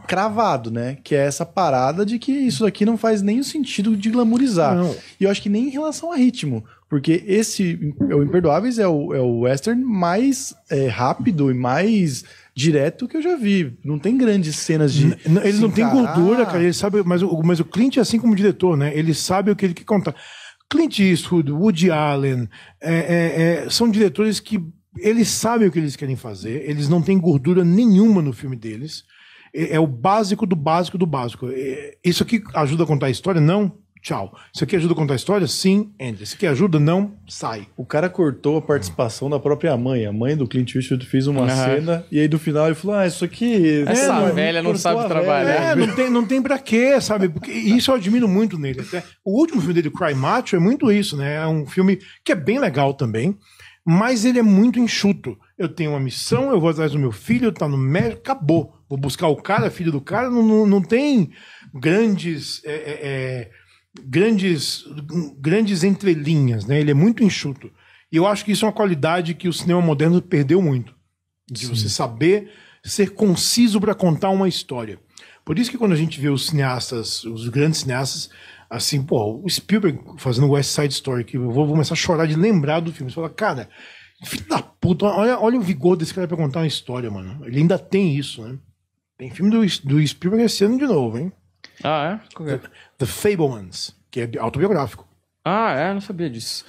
cravado, né? Que é essa parada de que isso aqui não faz nem o sentido de glamourizar. Não. E eu acho que nem em relação a ritmo. Porque esse, é o Imperdoáveis, é o, é o western mais é, rápido e mais direto que eu já vi. Não tem grandes cenas de. N ele não tem gordura, cara. Ele sabe. Mas o, mas o Clint, é assim como diretor, né? Ele sabe o que ele quer contar. Clint Eastwood, Woody Allen, é, é, é, são diretores que eles sabem o que eles querem fazer. Eles não têm gordura nenhuma no filme deles. É, o básico do básico do básico. isso aqui ajuda a contar a história? Não Tchau. Isso aqui ajuda a contar a história? Sim, entra. Isso aqui ajuda? Não, sai. O cara cortou a participação da própria mãe. A mãe do Clint Eastwood fez uma cena e aí do final ele falou: Ah, isso aqui. Essa né, velha não sabe trabalhar. É, não tem, não tem pra quê, sabe? Porque isso eu admiro muito nele. Até o último filme dele, Cry Macho, é muito isso, né? É um filme que é bem legal também, mas ele é muito enxuto. Eu tenho uma missão, eu vou atrás do meu filho, tá no médico, acabou. Vou buscar o cara, filho do cara, não, não, não tem grandes. é, é, é, grandes, grandes entrelinhas, né? Ele é muito enxuto. E eu acho que isso é uma qualidade que o cinema moderno perdeu muito. De Sim. você saber ser conciso para contar uma história. Por isso que quando a gente vê os cineastas, os grandes cineastas, assim, pô, o Spielberg fazendo West Side Story, que eu vou começar a chorar de lembrar do filme. Você fala, cara, filho da puta, olha, olha o vigor desse cara pra contar uma história, mano. Ele ainda tem isso, né? Tem filme do, do Spielberg esse ano de novo, hein? Ah, é? é? The, The Fablemans, que é autobiográfico. Ah, é? Não sabia disso.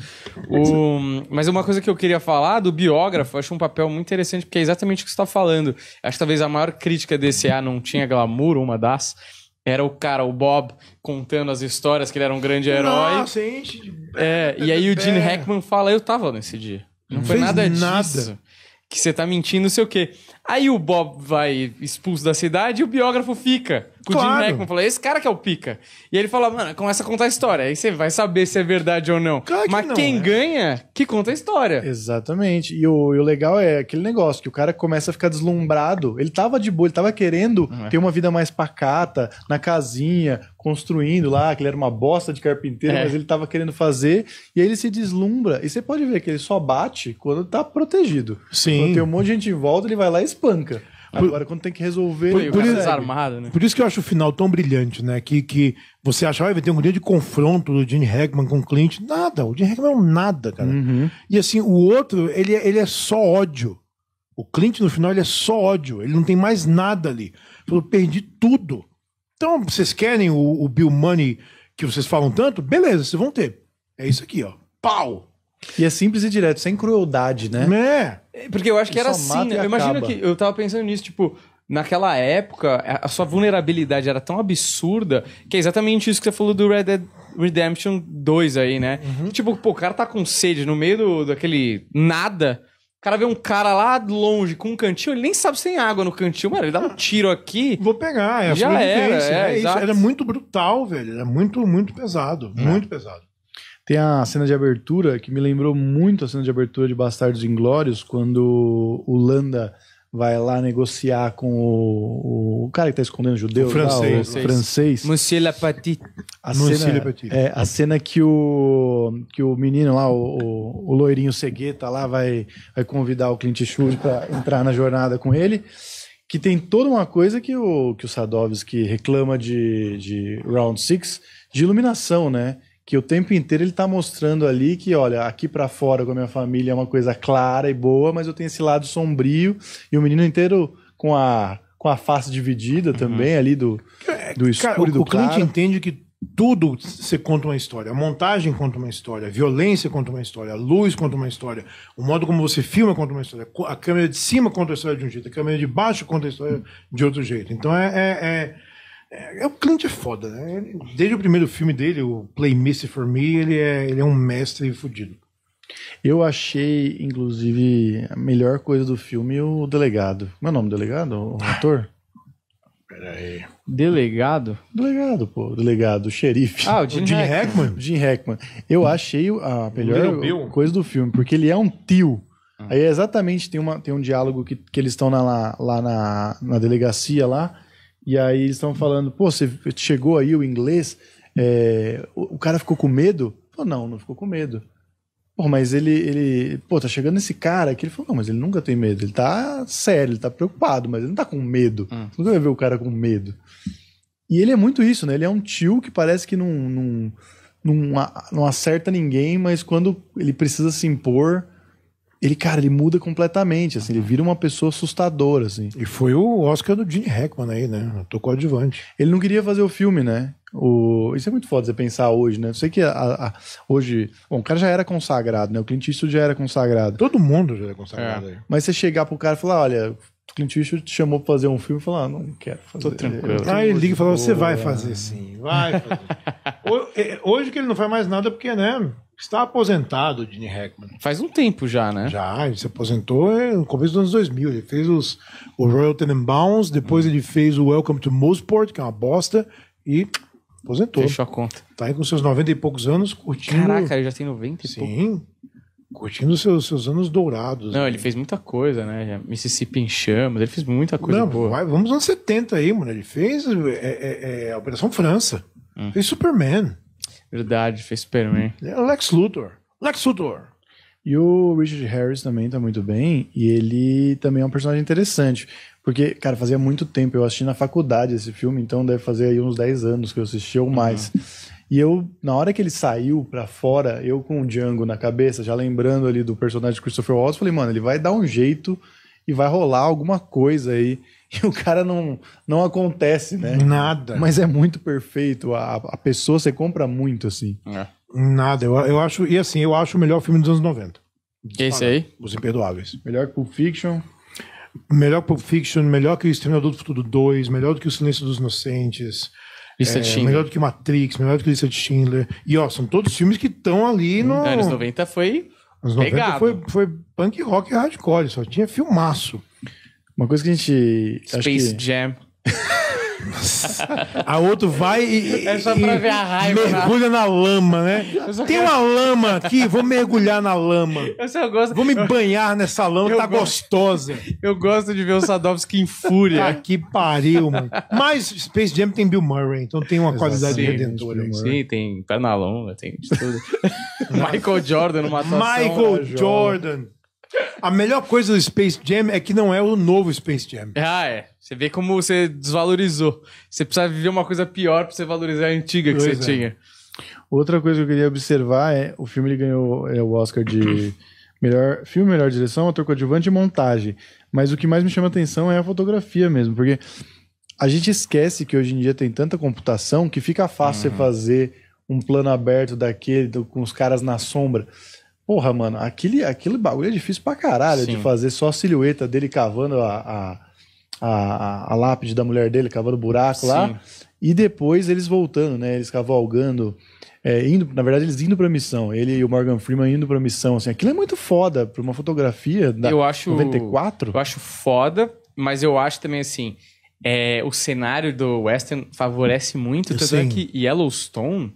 O... Mas uma coisa que eu queria falar do biógrafo, acho um papel muito interessante, porque é exatamente o que você está falando. Acho que talvez a maior crítica desse A não tinha glamour, uma das. Era o cara, o Bob, contando as histórias que ele era um grande herói. Nossa, enche de... É, e aí o Gene é. Hackman fala, eu tava nesse dia. Não, foi nada disso. Nada. Que você tá mentindo, não sei o quê. Aí o Bob vai expulso da cidade e o biógrafo fica. Com claro. o Jim Hackman fala, esse cara que é o pica. E ele fala, mano, começa a contar a história. Aí você vai saber se é verdade ou não. Claro que Mas não, quem né? ganha, que conta a história. Exatamente. E o, e o, legal é aquele negócio que o cara começa a ficar deslumbrado. Ele tava de boa, ele tava querendo uhum. ter uma vida mais pacata, na casinha, construindo lá, que ele era uma bosta de carpinteiro, é. mas ele tava querendo fazer. E aí ele se deslumbra. E você pode ver que ele só bate quando tá protegido. Sim. Quando tem um monte de gente em volta, ele vai lá e espanca. Agora, quando tem que resolver. Por, por, isso, desarmado, né? por isso que eu acho o final tão brilhante, né? Que, que você achava vai ter um grande confronto do Gene Hackman com o Clint. Nada, o Gene Hackman é um nada, cara. Uhum. E assim, o outro, ele, é, ele é só ódio. O Clint, no final, ele é só ódio. Ele não tem mais nada ali. Falou, perdi tudo. Então, vocês querem o, o Bill Money que vocês falam tanto? Beleza, vocês vão ter. É isso aqui, ó. Pau! E é simples e direto, sem crueldade, né? né? É. Porque eu acho que era assim, né? Eu imagino que eu tava pensando nisso, tipo, naquela época, a sua vulnerabilidade era tão absurda que é exatamente isso que você falou do Red Dead Redemption 2 aí, né? Uhum. Tipo, pô, o cara tá com sede no meio do, daquele nada. O cara vê um cara lá longe com um cantil, ele nem sabe se tem água no cantil, mano. Ele dá um tiro aqui. Vou pegar, é a já era, é, é, é isso. Era muito brutal, velho. Era muito, muito pesado. É. Muito pesado. Tem a cena de abertura que me lembrou muito a cena de abertura de Bastardos Inglórios, quando o Landa vai lá negociar com o, o cara que está escondendo o judeu, o francês. o francês. Monsieur Lapatit. A cena, É, a cena que o, que o menino lá, o, o, loirinho cegueta lá, vai, vai convidar o Clint Eastwood para entrar na jornada com ele. Que tem toda uma coisa que o, que o Sadovski reclama de, de Round six de iluminação, né? que o tempo inteiro ele está mostrando ali que, olha, aqui para fora com a minha família é uma coisa clara e boa, mas eu tenho esse lado sombrio e o menino inteiro com a com a face dividida uhum. também ali do é, do escuro Cara, e do o claro. O cliente entende que tudo você conta uma história. A montagem conta uma história, a violência conta uma história, a luz conta uma história, o modo como você filma conta uma história, a câmera de cima conta a história de um jeito, a câmera de baixo conta a história de outro jeito. Então é, é, é é, é, o Clint é foda, né? desde o primeiro filme dele, o Play Missy for Me, ele é, ele é um mestre fudido. Eu achei, inclusive, a melhor coisa do filme o delegado. Como é o nome do delegado? O ah. ator? Peraí. Delegado? Delegado, pô. Delegado, xerife. Ah, o Jim, o Jim Hackman. Hackman. Jim Hackman. Eu achei a melhor coisa do filme, porque ele é um tio. Ah. Aí é exatamente tem, uma, tem um diálogo que, que eles estão lá, lá na, na delegacia lá. E aí eles estão falando, pô, você chegou aí o inglês, é, o, o, cara ficou com medo? Falou, não, não ficou com medo. Pô, mas ele, ele, pô, tá chegando esse cara aqui, ele falou, não, mas ele nunca tem medo, ele tá sério, ele tá preocupado, mas ele não tá com medo. Hum. Você nunca vai ver o cara com medo. E ele é muito isso, né? Ele é um tio que parece que não, não, não, não acerta ninguém, mas quando ele precisa se impor, ele, cara, ele muda completamente, assim, ele vira uma pessoa assustadora, assim. E foi o Oscar do Gene Hackman aí, né? Tô adivante. Ele não queria fazer o filme, né? O... Isso é muito foda você pensar hoje, né? Eu sei que a, a, hoje. Bom, o cara já era consagrado, né? O Clint Eastwood já era consagrado. Todo mundo já era consagrado é. aí. Mas você chegar pro cara e falar: olha, o Clint Eastwood te chamou pra fazer um filme e falou: ah, não quero fazer. Tô tranquilo. Aí ah, ele liga e fala: você vai fazer sim, vai fazer. É, hoje que ele não faz mais nada porque, né? Está aposentado o Gene Hackman. Faz um tempo já, né? Já, ele se aposentou é, no começo dos anos 2000. Ele fez os, o Royal Tenenbaums, depois hum. ele fez o Welcome to Mooseport, que é uma bosta, e aposentou. Fechou a conta. Tá aí com seus 90 e poucos anos, curtindo. Caraca, ele já tem 90 e Sim. Pouco curtindo seus, seus anos dourados. Não, né? ele fez muita coisa, né? Mississippi em Chamas, ele fez muita coisa Não, boa. Vai, vamos aos 70 aí, mano. Ele fez é, é, é, é Operação França, hum. fez Superman. Verdade, fez Superman. É, Lex Luthor. Lex Luthor. E o Richard Harris também tá muito bem, e ele também é um personagem interessante. Porque, cara, fazia muito tempo, eu assisti na faculdade esse filme, então deve fazer aí uns 10 anos que eu assisti ou mais. Uhum. E eu, na hora que ele saiu para fora, eu com o Django na cabeça, já lembrando ali do personagem de Christopher Waltz, falei, mano, ele vai dar um jeito e vai rolar alguma coisa aí. E o cara não, não acontece, né? Nada. Mas é muito perfeito. A, a pessoa você compra muito, assim. É. Nada. Eu, eu acho. E assim, eu acho o melhor filme dos anos 90. quem é esse aí? Os Imperdoáveis. Melhor que Pulp Fiction. Melhor que Pulp Fiction, melhor que o Exterminador do Futuro 2, melhor do que o Silêncio dos Inocentes. Lista é, de Schindler. Melhor do que Matrix, melhor do que Lista de Schindler. E, ó, são todos filmes que estão ali hum, no. É, anos 90 foi. Anos 90 pegado. foi, foi punk rock e hardcore, só tinha filmaço. Uma coisa que a gente. Space que... Jam a outro vai e, é só pra e ver a raiva, mergulha na lama, né? Tem quero... uma lama aqui, vou mergulhar na lama. Eu só gosto... Vou me banhar nessa lama, eu tá go... gostosa. Eu gosto de ver o Sadovski em fúria. Ah, que pariu, mano. Mas Space Jam tem Bill Murray, então tem uma Exato. qualidade sim, redentora. Sim, sim, tem pé na lama, tem de tudo. Michael Jordan numa atuação. Michael Jordan. A melhor coisa do Space Jam é que não é o novo Space Jam. Ah, é. Você vê como você desvalorizou. Você precisa viver uma coisa pior pra você valorizar a antiga que pois você é. tinha. Outra coisa que eu queria observar é o filme ele ganhou é, o Oscar de melhor filme, melhor direção, ator coadjuvante e montagem. Mas o que mais me chama atenção é a fotografia mesmo, porque a gente esquece que hoje em dia tem tanta computação que fica fácil uhum. você fazer um plano aberto daquele com os caras na sombra. Porra, mano, aquele, aquele bagulho é difícil pra caralho Sim. de fazer só a silhueta dele cavando a, a, a, a lápide da mulher dele, cavando buraco Sim. lá. E depois eles voltando, né? Eles cavalgando. É, indo, na verdade, eles indo pra missão. Ele e o Morgan Freeman indo pra missão. Assim, aquilo é muito foda pra uma fotografia da eu acho, 94. Eu acho foda, mas eu acho também assim. É, o cenário do Western favorece muito. Tanto é que Yellowstone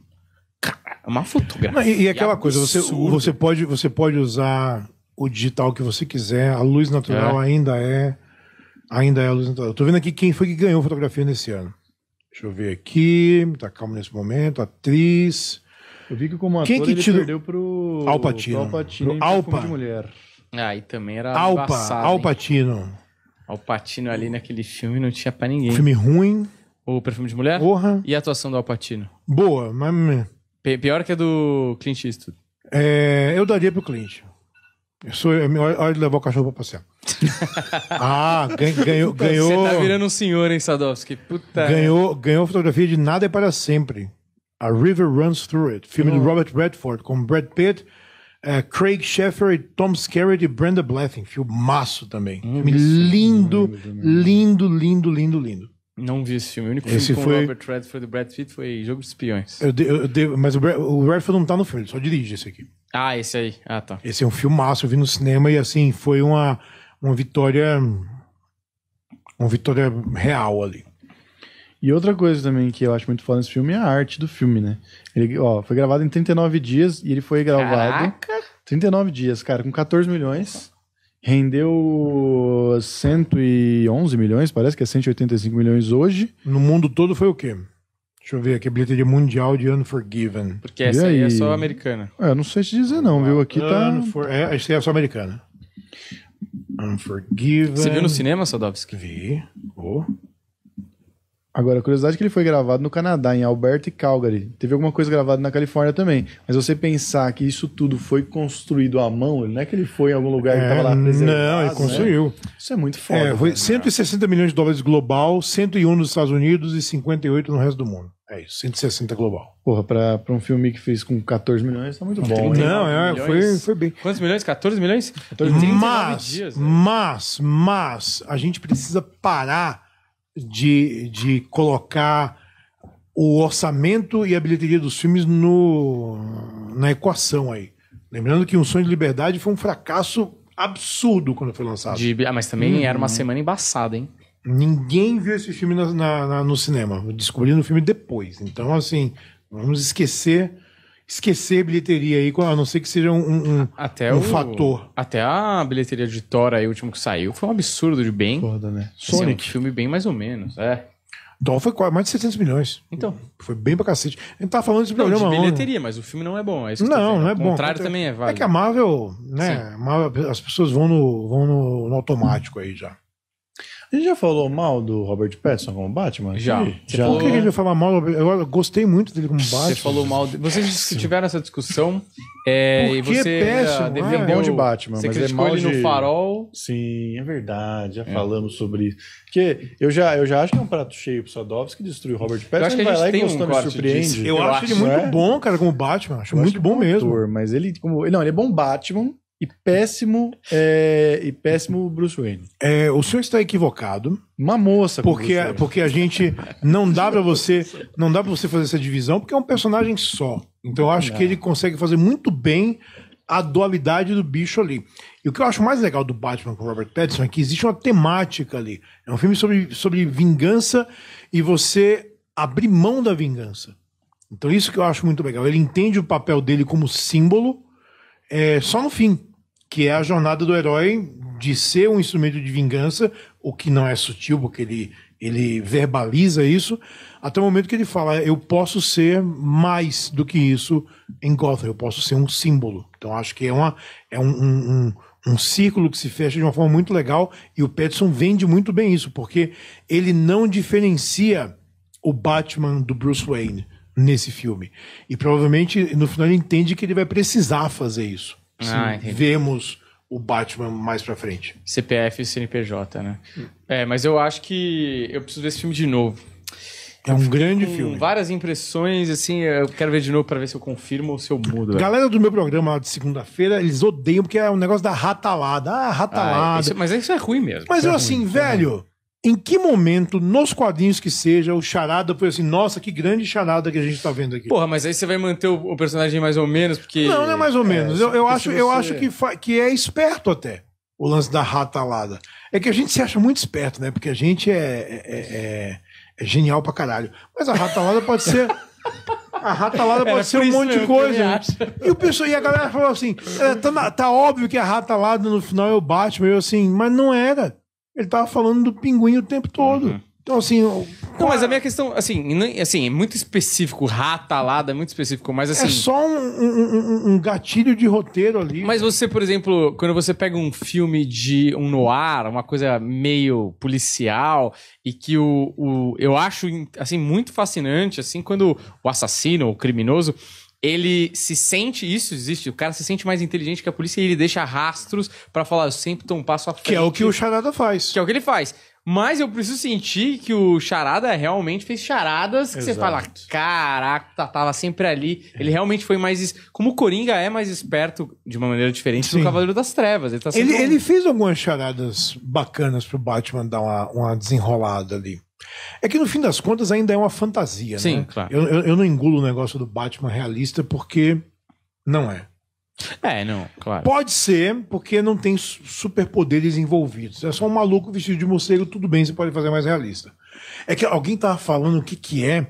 é uma fotografia. e, e, aquela absurda. coisa, você, você, pode, você pode usar o digital que você quiser, a luz natural é. ainda é. Ainda é a luz natural. Eu tô vendo aqui quem foi que ganhou fotografia nesse ano. Deixa eu ver aqui, tá calmo nesse momento, atriz. Eu vi que como ator Quem que ele tirou? perdeu pro Alpatino. Pro Alpatino pro de mulher. Ah, e também era Alpa, Alpatino. Alpatino ali naquele filme não tinha para ninguém. Filme ruim. O perfume de mulher? Porra. E a atuação do Alpatino? Boa, mas Pior que a do Clint Eastwood. É, eu daria pro Clint. Eu sou, é hora de levar o cachorro pra passear. ah, ganhou, ganhou. Você tá virando um senhor, hein, Sadowski? Puta. Ganhou, ganhou fotografia de Nada é para Sempre. A River Runs Through It. Filme oh. de Robert Redford, com Brad Pitt, uh, Craig Sheffer, Tom Skerritt e Brenda Blethyn. Filmaço também. Hum, filme é lindo, lindo, lindo, lindo, lindo. Não vi esse filme. O único esse filme com foi... Robert Redford e Brad Pitt foi Jogo de Espiões. Eu de, eu de, mas o, Brad, o Redford não tá no filme, ele só dirige esse aqui. Ah, esse aí. Ah, tá. Esse é um filmaço, eu vi no cinema e assim, foi uma, uma vitória. Uma vitória real ali. E outra coisa também que eu acho muito foda nesse filme é a arte do filme, né? Ele, ó, foi gravado em 39 dias e ele foi gravado. Caraca! 39 dias, cara, com 14 milhões. Rendeu 111 milhões, parece que é 185 milhões hoje. No mundo todo foi o quê? Deixa eu ver aqui, bilheteria mundial de Unforgiven. Porque essa aí? É aí? é só americana. É, não sei te dizer não, viu? Aqui tá... Unfor... É, essa aí é só americana. Unforgiven... Você viu no cinema, Sadovski? Vi. Oh. Agora, a curiosidade é que ele foi gravado no Canadá, em Alberta e Calgary. Teve alguma coisa gravada na Califórnia também. Mas você pensar que isso tudo foi construído à mão, não é que ele foi em algum lugar é, e estava lá Não, ele né? construiu. Né? Isso é muito foda. É, foi 160 milhões de dólares global, 101 nos Estados Unidos e 58 no resto do mundo. É isso, 160 global. Porra, pra, pra um filme que fez com 14 milhões, tá muito bom. Não, é, foi, foi bem. Quantos milhões? 14 milhões? 14 milhões. Mas, dias, né? mas, mas, a gente precisa parar de, de colocar o orçamento e a bilheteria dos filmes no, na equação aí. Lembrando que Um Sonho de Liberdade foi um fracasso absurdo quando foi lançado. De, ah, mas também hum. era uma semana embaçada, hein? Ninguém viu esse filme na, na, na, no cinema. Descobri no filme depois. Então, assim, vamos esquecer esquecer bilheteria aí, a não ser que seja um, um, até um o, fator. Até a bilheteria de Thor aí, o último que saiu, foi um absurdo de bem. Foda, né? Assim, é Sonic. um filme bem mais ou menos, é. Thor foi quase mais de 700 milhões. Então. Foi bem pra cacete. A gente tava falando desse não, De bilheteria, mas o filme não é bom. É isso não, não é bom. O contrário também é, é válido. É que a Marvel, né? Marvel, as pessoas vão no, vão no, no automático aí já. A gente já falou mal do Robert Pattinson como Batman? Já. Sim, já. Falou... Por que ele fala mal? Eu gostei muito dele como Batman. Você falou mal. De... Vocês tiveram essa discussão. É, Por e que você é, péssimo? Uh, defendeu... é bom de Batman. Você mas é mal ele de... no farol. Sim, é verdade. Já é. falamos sobre isso. Porque eu já, eu já acho que é um prato cheio pro Sadovski que o Robert Pattinson. Eu acho que vai lá e gostou, um me surpreende. Eu, eu acho, acho ele muito é? bom, cara, como Batman. Acho eu muito bom, bom é mesmo. Ator, mas ele, como... não, ele é bom Batman e péssimo é, e péssimo Bruce Wayne. É, o senhor está equivocado. Uma moça. Porque porque a gente não dá para você não dá para você fazer essa divisão porque é um personagem só. Então eu acho que ele consegue fazer muito bem a dualidade do bicho ali. E o que eu acho mais legal do Batman com Robert Pattinson é que existe uma temática ali. É um filme sobre, sobre vingança e você abrir mão da vingança. Então isso que eu acho muito legal. Ele entende o papel dele como símbolo é, só no fim que é a jornada do herói de ser um instrumento de vingança, o que não é sutil, porque ele, ele verbaliza isso, até o momento que ele fala: eu posso ser mais do que isso em Gotham, eu posso ser um símbolo. Então acho que é, uma, é um, um, um, um círculo que se fecha de uma forma muito legal, e o Peterson vende muito bem isso, porque ele não diferencia o Batman do Bruce Wayne nesse filme. E provavelmente no final ele entende que ele vai precisar fazer isso ah, vemos o Batman mais pra frente. CPF e CNPJ, né? Hum. É, mas eu acho que eu preciso ver esse filme de novo. É um grande filme. Várias impressões, assim, eu quero ver de novo para ver se eu confirmo ou se eu mudo. Galera velho. do meu programa de segunda-feira, eles odeiam porque é um negócio da ratalada. Ah, ah ratalada. Ah, isso, mas isso é ruim mesmo. Mas é eu, assim, é assim, ruim, velho, em que momento, nos quadrinhos que seja, o charada foi assim, nossa, que grande charada que a gente tá vendo aqui. Porra, mas aí você vai manter o, personagem mais ou menos, porque... Não, não é mais ou é, menos. É, eu, eu acho, você... eu acho que, que é esperto até, o lance da rata alada. É que a gente se acha muito esperto, né? Porque a gente é, é, é, é genial pra caralho. Mas a rata alada pode ser... A rata alada pode ser um monte de coisa. Né? E, o pessoal, e a galera falou assim: é, tá, tá óbvio que a rata alada no final é o Batman. Eu assim, mas não era. Ele tava falando do pinguim o tempo todo. Uhum. Então, assim. Não, mas a minha questão, assim, assim, é muito específico, ratalada, é muito específico, mas é assim. É só um, um, um, gatilho de roteiro ali. Mas você, por exemplo, quando você pega um filme de um noir, uma coisa meio policial, e que o, o eu acho, assim, muito fascinante, assim, quando o assassino, o criminoso ele se sente, isso existe, o cara se sente mais inteligente que a polícia e ele deixa rastros para falar, eu sempre tô um passo à frente. Que é o que o Charada faz. Que é o que ele faz. Mas eu preciso sentir que o Charada realmente fez charadas que Exato. você fala, caraca, tá, tava sempre ali. Ele realmente foi mais. Como o Coringa é mais esperto de uma maneira diferente Sim. do Cavaleiro das Trevas. Ele, tá ele, ele, fez algumas charadas bacanas pro Batman dar uma, uma desenrolada ali. É que no fim das contas ainda é uma fantasia, Sim, né? claro. Eu, eu, eu não engulo o negócio do Batman realista porque não é. É, não, claro. Pode ser, porque não tem superpoderes envolvidos. É só um maluco vestido de morcego, tudo bem, você pode fazer mais realista. É que alguém tava falando o que que é,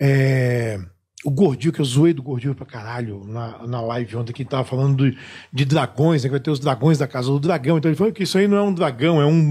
é o gordinho, que eu zoei do gordinho pra caralho na, na live ontem, que tava falando de, de dragões, né, que vai ter os dragões da casa do dragão. Então ele falou que isso aí não é um dragão, é um.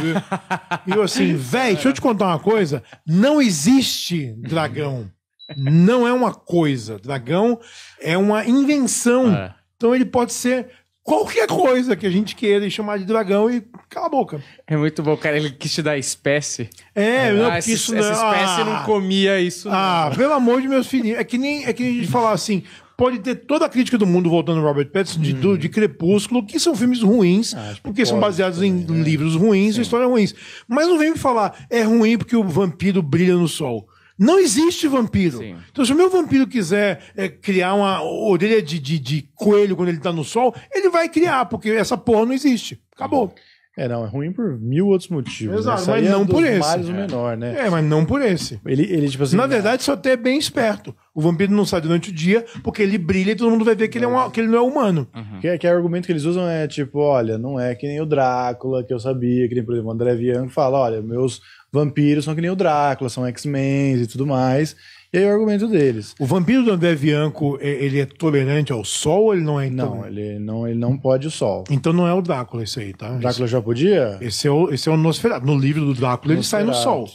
e eu assim, véi, deixa eu te contar uma coisa: não existe dragão. não é uma coisa. Dragão é uma invenção. É. Então ele pode ser qualquer coisa que a gente queira e chamar de dragão e cala a boca. É muito bom, cara. Ele quis te dar espécie. É, ah, não, essa, ah. isso não... essa espécie ah, não comia isso. Ah, não. pelo amor de meus filhinhos. É que nem é que nem a gente falar assim. Pode ter toda a crítica do mundo voltando ao Robert Pattinson de, de Crepúsculo, que são filmes ruins, ah, porque pode, são baseados em né? livros ruins, Sim. histórias ruins. Mas não vem me falar é ruim porque o vampiro brilha no sol. Não existe vampiro. Sim. Então, se o meu vampiro quiser é, criar uma orelha de, de, de, coelho quando ele tá no sol, ele vai criar, porque essa porra não existe. Acabou. É, não, é ruim por mil outros motivos. Né? Exato, mas é não por esse. Mais é. menor, né? É, mas não por esse. Ele, ele tipo assim. Na verdade, isso até é bem esperto. O vampiro não sai durante o dia porque ele brilha e todo mundo vai ver que, ele, é um, é. que ele não é humano. Uhum. Que, que é o argumento que eles usam é tipo, olha, não é que nem o Drácula, que eu sabia, que nem, por exemplo, o André Vian fala, olha, meus vampiros são que nem o Drácula, são X-Men e tudo mais. E aí o argumento deles. O vampiro do André Bianco, ele é tolerante ao sol ou ele não é então? Não, ele não, ele não pode o sol. Então não é o Drácula isso aí, tá? Drácula esse, já podia? Esse é o, esse é o Nosferatu. No livro do Drácula Nosferatu. ele sai no sol.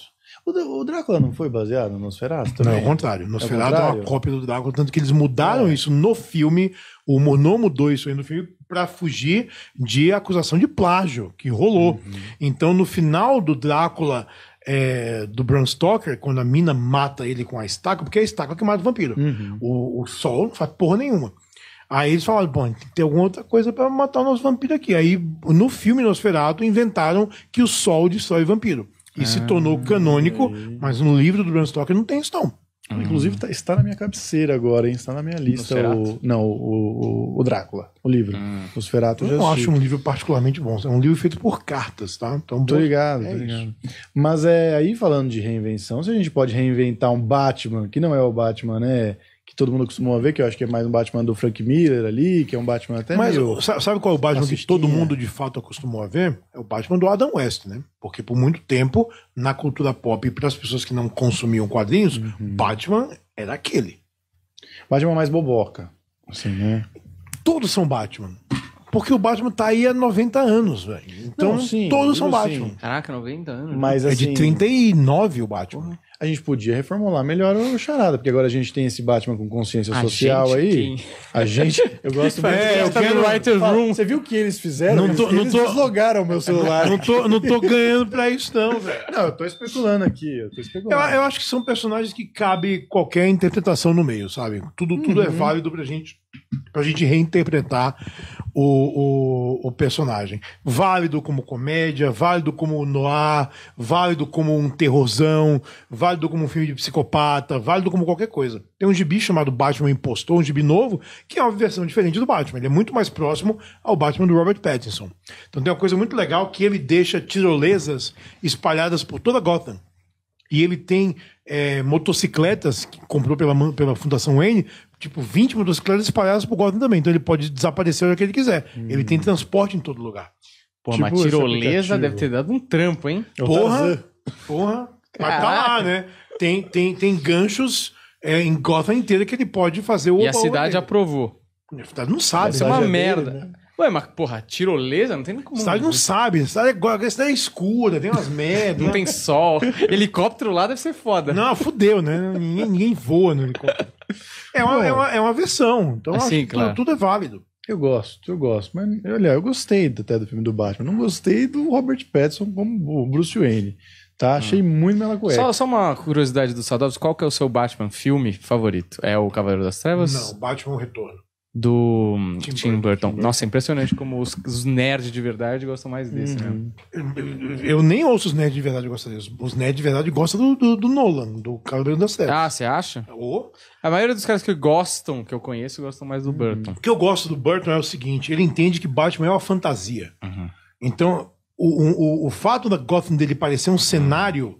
O, o Drácula não foi baseado no Nosferatu também? Não, é o contrário. É Nosferatu é, contrário. é uma cópia do Drácula, tanto que eles mudaram é. isso no filme o não mudou isso aí no filme para fugir de acusação de plágio que rolou. Uhum. Então, no final do Drácula é, do Bram Stoker, quando a mina mata ele com a estaca, porque é a estaca que mata o vampiro. Uhum. O, o sol não faz porra nenhuma. Aí eles falaram, bom, tem que ter alguma outra coisa para matar o nosso vampiro aqui. Aí, no filme Nosferatu, inventaram que o sol destrói vampiro. E ah, se tornou canônico, mas no livro do Bram Stoker não tem isso não. Hum. Inclusive tá, está na minha cabeceira agora, hein? Está na minha lista. O, não, o, o, o, Drácula, o livro. Hum. Os Feratos. Eu, não acho um livro particularmente bom. É um livro feito por cartas, tá? Então, tô ligado, é tô ligado. Mas é aí falando de reinvenção, se a gente pode reinventar um Batman, que não é o Batman, né? que todo mundo a ver, que eu acho que é mais um Batman do Frank Miller ali, que é um Batman até Mas meio... sabe qual é o Batman que todo mundo de fato acostumou a ver? É o Batman do Adam West, né? Porque por muito tempo, na cultura pop, e para as pessoas que não consumiam quadrinhos, uhum. Batman era aquele. Batman mais boboca, assim, né? Todos são Batman. Porque o Batman tá aí há 90 anos, velho. Então, não, sim, todos são Batman. Sim. Caraca, 90 anos. Né? Mas, assim... É de 39 assim, o Batman a gente podia reformular melhor o charada, porque agora a gente tem esse Batman com consciência a social gente, aí. Quem? A gente. Eu gosto muito. É, eu quero Writer's Room. Você viu o que eles fizeram? Não tô, eles, não tô, deslogaram meu celular. Não tô, não tô ganhando pra isso, não, velho. Não, eu tô especulando aqui. Eu, tô especulando. Eu, eu, acho que são personagens que cabe qualquer interpretação no meio, sabe? Tudo, tudo é uhum. é válido pra gente para a gente reinterpretar o, o, o, personagem. Válido como comédia, válido como noir, válido como um terrorzão, válido como um filme de psicopata, válido como qualquer coisa. Tem um gibi chamado Batman Impostor, um gibi novo, que é uma versão diferente do Batman. Ele é muito mais próximo ao Batman do Robert Pattinson. Então tem uma coisa muito legal que ele deixa tirolesas espalhadas por toda Gotham. E ele tem é, motocicletas que comprou pela, pela Fundação N tipo, 20 minutos claros espalhados por Gotham também. Então ele pode desaparecer onde é que ele quiser. Hum. Ele tem transporte em todo lugar. Pô, tipo, uma tirolesa deve ter dado um trampo, hein? Porra! Porra! Mas tá lá, né? Tem, tem, tem ganchos é, em Gotham inteira que ele pode fazer o E a cidade aprovou. A cidade não sabe. Isso é uma é merda. Dele, né? Ué, mas porra, tirolesa? Não tem nem como. A cidade não sabe. A cidade é, a cidade é escura, tem umas merdas. não né? tem sol. Helicóptero lá deve ser foda. Não, fudeu, né? Ninguém, ninguém voa no helicóptero. É uma, é uma, é uma versão. Então assim, acho que claro. tudo, tudo é válido. Eu gosto, eu gosto. Mas, olha, eu gostei até do filme do Batman. Não gostei do Robert Pattinson como o Bruce Wayne. Tá? Achei hum. muito melacueco. Só, só uma curiosidade do Sadovski. Qual que é o seu Batman filme favorito? É o Cavaleiro das Trevas? Não, Batman Retorno do Tim, Tim Burton. Burton. Nossa, é impressionante como os, os, nerds de verdade gostam mais desse, né? uhum. né? Eu, nem ouço os nerds de verdade gostam desse. Os nerds de verdade gostam do, do, do Nolan, do cabelo da série. Ah, você acha? Oh. A maioria dos caras que gostam, que eu conheço, gostam mais do uhum. Burton. O que eu gosto do Burton é o seguinte, ele entende que Batman é uma fantasia. Uhum. Então, o, o, o fato da Gotham dele parecer um cenário...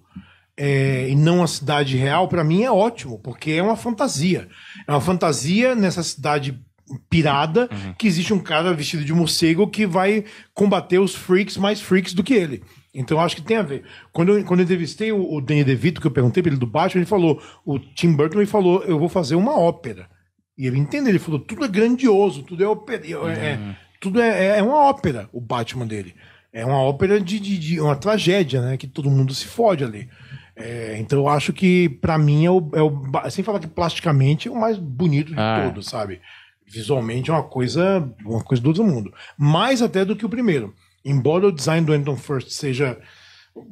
É, e não a cidade real, para mim é ótimo, porque é uma fantasia. É uma fantasia nessa cidade pirada uhum. uhum. que existe um cara vestido de morcego que vai combater os freaks mais freaks do que ele. Então acho que tem a ver. Quando eu, quando eu entrevistei o, o Danny DeVito, que eu perguntei pra ele do baixo, ele falou, o Tim Burton me falou, eu vou fazer uma ópera. E ele entendeu, ele falou, tudo é grandioso, tudo é ópera, é, uhum. é, tudo é, é uma ópera, o Batman dele. É uma ópera de, de, de uma tragédia, né? Que todo mundo se fode ali. É, então eu acho que, para mim, é o, é o, Sem falar que plasticamente é o mais bonito de ah. É. todos, sabe? Visualmente é uma coisa, uma coisa do outro mundo. Mais até do que o primeiro. Embora o design do Anton First seja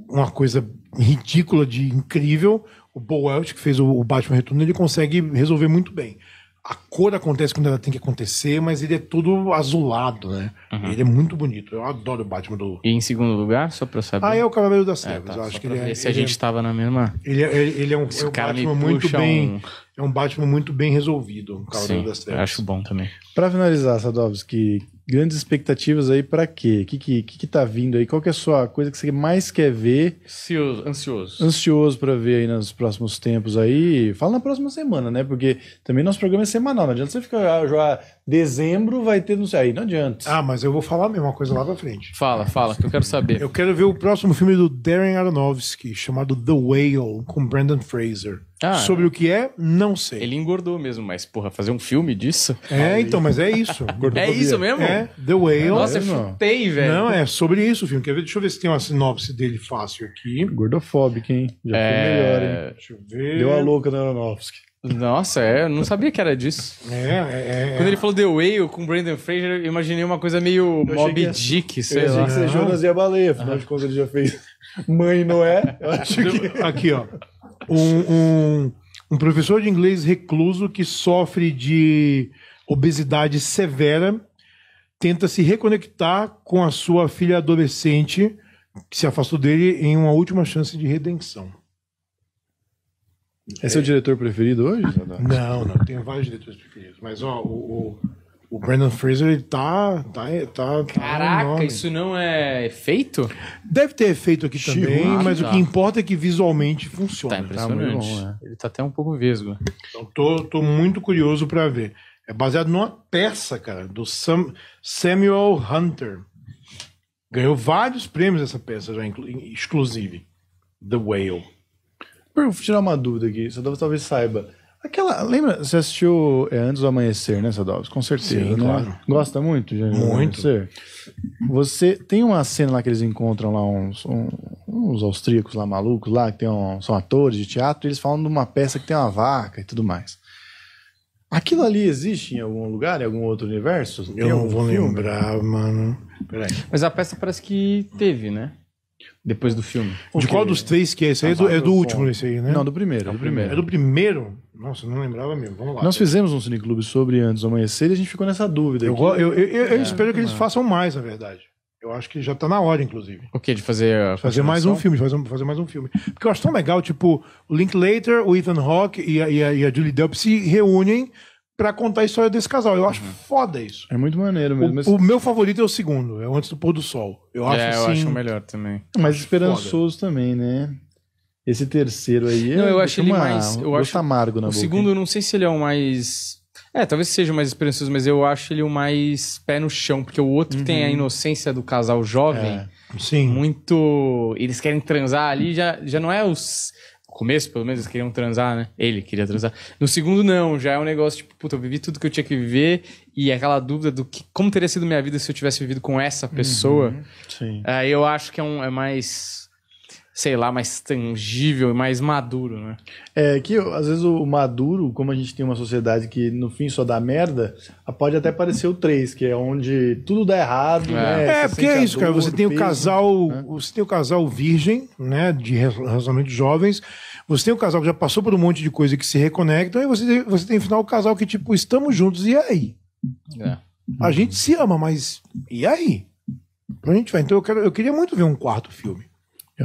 uma coisa ridícula de incrível, o Bo que fez o Batman Retorno, ele consegue resolver muito bem. A cor acontece quando ela tem que acontecer, mas ele é todo azulado, né? Uhum. Ele é muito bonito. Eu adoro o Batman do. E em segundo lugar, só pra eu saber. Ah, é o Cavaleiro das é, Trevas. É, tá, acho que ele é, Se ele a gente é... tava na mesma. Ele é, ele é um, é um Batman muito bem. Um é um Batman muito bem resolvido. Sim, das trevas. acho bom também. Para finalizar, Sadovski, grandes expectativas aí para quê? O que, que, que, tá vindo aí? Qual que é a sua coisa que você mais quer ver? Ansioso. Ansioso, ansioso para ver aí nos próximos tempos aí. Fala na próxima semana, né? Porque também nosso programa é semanal. Não adianta você ficar ah, já dezembro, vai ter, não sei, aí não adianta. Ah, mas eu vou falar a mesma coisa lá pra frente. Fala, fala, que eu quero saber. eu quero ver o próximo filme do Darren Aronofsky, chamado The Whale, com Brandon Fraser. Ah, Sobre é. o que é, não sei. Ele engordou mesmo, mas, porra, fazer um filme disso? É, então, mas é isso. é isso mesmo? É, The Whale. Nossa, eu é, chutei, velho. Não, é sobre isso o filme. Quer ver? Deixa eu ver se tem uma sinopse dele fácil aqui. Gordofóbico, hein? Já é... foi melhor, hein? Deixa eu ver. Deu a louca na Aronofsky. Nossa, é, eu não sabia que era disso. É, é, é Quando ele falou The Whale com Brandon Fraser, eu imaginei uma coisa meio Mob Dick, sei lá. Eu achei que você Jonas e a baleia, afinal de ah. contas ele já fez Mãe Noé. Eu acho que... Aqui, ó um, um, um professor de inglês recluso que sofre de obesidade severa tenta se reconectar com a sua filha adolescente que se afastou dele em uma última chance de redenção. É, é seu diretor preferido hoje? Não, não. Tenho vários diretores preferidos. Mas, ó, o, o o Brandon Fraser, ele tá. tá, tá Caraca, tá isso não é efeito? Deve ter efeito aqui também, mas tá. o que ah. importa é que visualmente funciona. Tá, tá impressionante. Tá bom, é. Ele tá até um pouco vesgo. Então, tô, tô muito curioso para ver. É baseado numa peça, cara, do Sam, Samuel Hunter. Ganhou vários prêmios essa peça, já, inclusive. The Whale. Vou tirar uma dúvida aqui, você talvez saiba. Aquela, lembra, você assistiu é, Antes do Amanhecer, né, Sadovs? Com certeza, Sim, né? claro. Gosta muito de Muito. Amanhecer? Você, tem uma cena lá que eles encontram lá uns, um, uns austríacos lá malucos lá, que tem um, são atores de teatro, e eles falam de uma peça que tem uma vaca e tudo mais. Aquilo ali existe em algum lugar, em algum outro universo? Tem Eu não vou filme? lembrar, mano. Peraí. Mas a peça parece que teve, né? Depois do filme. De qual dos três que é esse aí? É do, tá, é do último esse aí, né? Não, do primeiro. É do primeiro. É do primeiro? Nossa, não lembrava mesmo. Vamos lá. Nós fizemos um cineclube sobre Antes do Amanhecer e a gente ficou nessa dúvida. Eu, aqui. eu, eu, eu, eu é, espero que eles é. façam mais, na verdade. Eu acho que já tá na hora, inclusive. O quê? De fazer. fazer mais um filme, fazer, fazer mais um filme. Porque eu acho tão legal, tipo, o Linklater, o Ethan Hawke e a, e a, e a Julie Delp se reúnem para contar a história desse casal. Eu acho uhum. foda isso. É muito maneiro mesmo. O, mas... o, meu favorito é o segundo, é o Antes do Pôr do Sol. Eu é, acho é, eu assim... acho o melhor também. mais esperançoso foda. também, né? Esse terceiro aí. Não, eu é acho ele uma, mais. Eu acho amargo na o boca. O segundo, eu não sei se ele é o mais. É, talvez seja o mais esperançoso, mas eu acho ele o mais pé no chão, porque o outro uhum. tem a uhum. inocência do casal jovem. É. Sim. Muito. Eles querem transar ali, já, já não é os. No começo, pelo menos, eles queriam transar, né? Ele queria transar. No segundo, não, já é um negócio tipo, puta, eu vivi tudo que eu tinha que viver e é aquela dúvida do que, como teria sido minha vida se eu tivesse vivido com essa pessoa. Uhum. Sim. Uh, eu acho que é, um, é mais sei lá, mais tangível e mais maduro, né? É que às vezes o maduro, como a gente tem uma sociedade que no fim só dá merda, pode até parecer o 3, que é onde tudo dá errado, é. né? É, você porque é isso, dor, cara. Você tem peso, o casal, né? você tem o casal virgem, né, de relacionamentos jovens, você tem o casal que já passou por um monte de coisa que se reconecta, aí você, você tem no final o casal que tipo, estamos juntos e aí? É. A gente se ama, mas e aí? Pra então gente vai. Então eu quero, eu queria muito ver um quarto filme.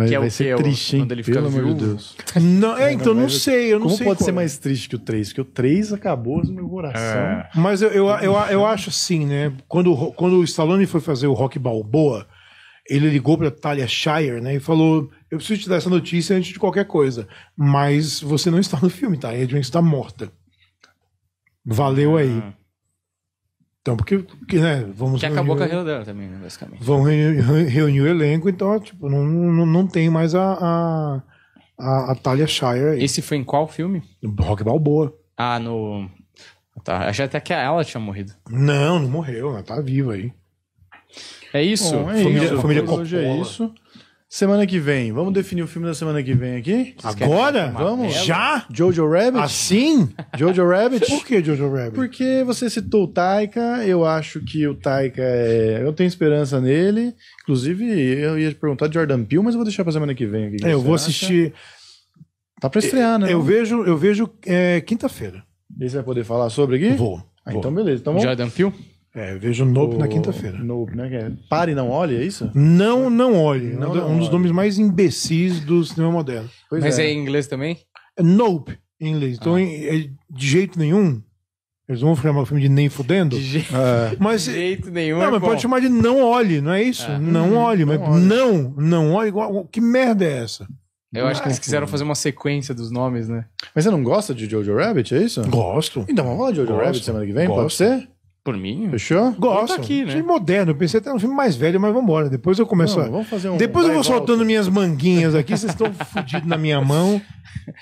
Que é vai o ser que, é triste, hein? Quando ele fica Pelo amor de Deus. Não, é, então não sei, eu não Como sei. pode qual. ser é. mais triste que o 3? Porque o 3 acabou no meu coração. É. Mas eu, eu, eu, eu, acho assim, né? Quando, quando o Stallone foi fazer o Rock Balboa, ele ligou pra Talia Shire, né? E falou: Eu preciso te dar essa notícia antes de qualquer coisa. Mas você não está no filme, tá? A Edwin está morta. Valeu aí. Uhum. Então, porque, porque né, vamos. Que acabou a carreira dela também, né, basicamente. Vão reunir o elenco, então, tipo, não, não, não tem mais a, a, a, a Talia Shire. Aí. Esse foi em qual filme? Rock Balboa. Ah, no. Tá. Achei até que ela tinha morrido. Não, não morreu, ela tá viva aí. É isso? Bom, é família, isso. família é Coppola. É isso. Semana que vem. Vamos definir o filme da semana que vem aqui? Vocês Agora? Vamos? Já? Jojo Rabbit? Assim? Jojo Rabbit? Por que Jojo Rabbit? Porque você citou o Taika, eu acho que o Taika é... Eu tenho esperança nele. Inclusive, eu ia perguntar de Jordan Peele, mas eu vou deixar pra semana que vem. Que é, eu vou acha? assistir... Tá pra estrear, né? Eu vejo, eu vejo é, quinta-feira. E você vai poder falar sobre aqui? Vou. Ah, vou. Então beleza. Então, vamos... Jordan Peele? É, vejo Nope o... na quinta-feira. Nope, né? É, pare não olhe, é isso? Não, não olhe. Não, um, não dos olhe. nomes mais imbecis do cinema moderno. Pois Mas é. é. em inglês também? É nope, em inglês. Então, ah. em, é, de jeito nenhum. Eles vão chamar o filme de Nem Fudendo? De jeito, é. mas, de jeito nenhum. Não, é mas bom. pode chamar de Não Olhe, não é isso? Não hum, olhe, não mas olhe. não, não olhe. Que merda é essa? Eu acho que eles ah, quiseram fazer uma sequência dos nomes, né? Mas você não gosta de Jojo Rabbit, é isso? Gosto. Então vamos falar de Jojo Gosto. Rabbit semana que vem, Gosto. pode ser? Por mim. Fechou? Tá Gosto. Tá aqui, né? Filme moderno. Eu pensei até um filme mais velho, mas vambora. Depois eu começo não, a... Vamos fazer um. Depois eu vou soltando minhas manguinhas aqui, vocês estão fodidos na minha mão.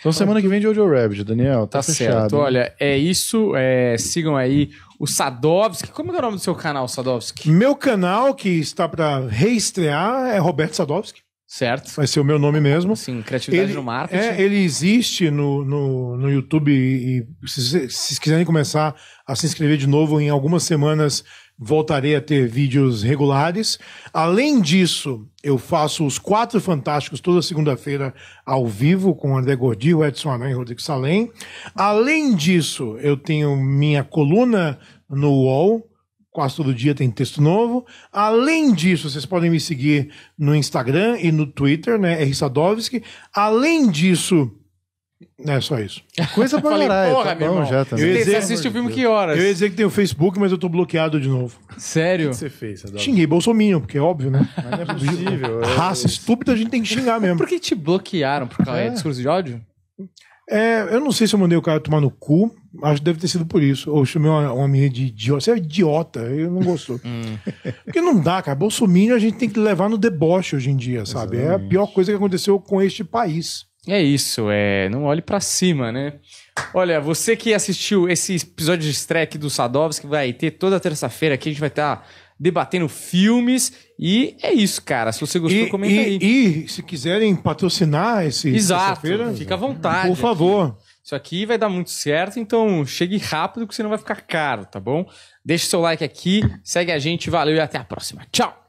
Então semana que vem de Jojo Rabbit, Daniel. Tá, tá certo. Olha, é isso. É, sigam aí o Sadovski. Como é o nome do seu canal, Sadovski? Meu canal, que está para reestrear, é Roberto Sadovski. Certo. Vai ser o meu nome mesmo. Sim, criatividade ele, no marketing. É, ele existe no, no, no YouTube e, e se, quiserem começar a se inscrever de novo, em algumas semanas voltarei a ter vídeos regulares. Além disso, eu faço os quatro fantásticos toda segunda-feira ao vivo com André Gordilho, Edson Aranha e Rodrigo Salem. Além disso, eu tenho minha coluna no UOL, Quase todo dia tem texto novo. Além disso, vocês podem me seguir no Instagram e no Twitter, né? R. Sadovski. Além disso, é só isso. Coisa pra Falei, caralho. Tá Porra, tá meu bom, irmão. Já, tá eu dizer, você assiste o filme que horas? Eu ia dizer que tem o Facebook, mas eu tô bloqueado de novo. Sério? O que você fez? Adolfo? Xinguei Bolsonaro, porque é óbvio, né? Mas não é, é possível. É Raça estúpida, a gente tem que xingar mesmo. Por que te bloquearam? Por causa é. de discurso de ódio? É, eu não sei se eu mandei o cara tomar no cu, acho que deve ter sido por isso. Ou chamei é uma, uma menina de idiota. Você é idiota, eu não gostou. Hum. Porque não dá, cara. Bolsonaro a gente tem que levar no deboche hoje em dia, sabe? É a pior coisa que aconteceu com este país. É isso, é. Não olhe para cima, né? Olha, você que assistiu esse episódio de Strek do Sadovski, vai ter toda terça-feira aqui, a gente vai estar. Tá debatendo filmes. E é isso, cara. Se você gostou, e, comenta e, aí. E se quiserem patrocinar esse Exato, fica à vontade. Por favor. Aqui. Isso aqui vai dar muito certo, então chegue rápido que você não vai ficar caro, tá bom? Deixe seu like aqui, segue a gente, valeu e até a próxima. Tchau!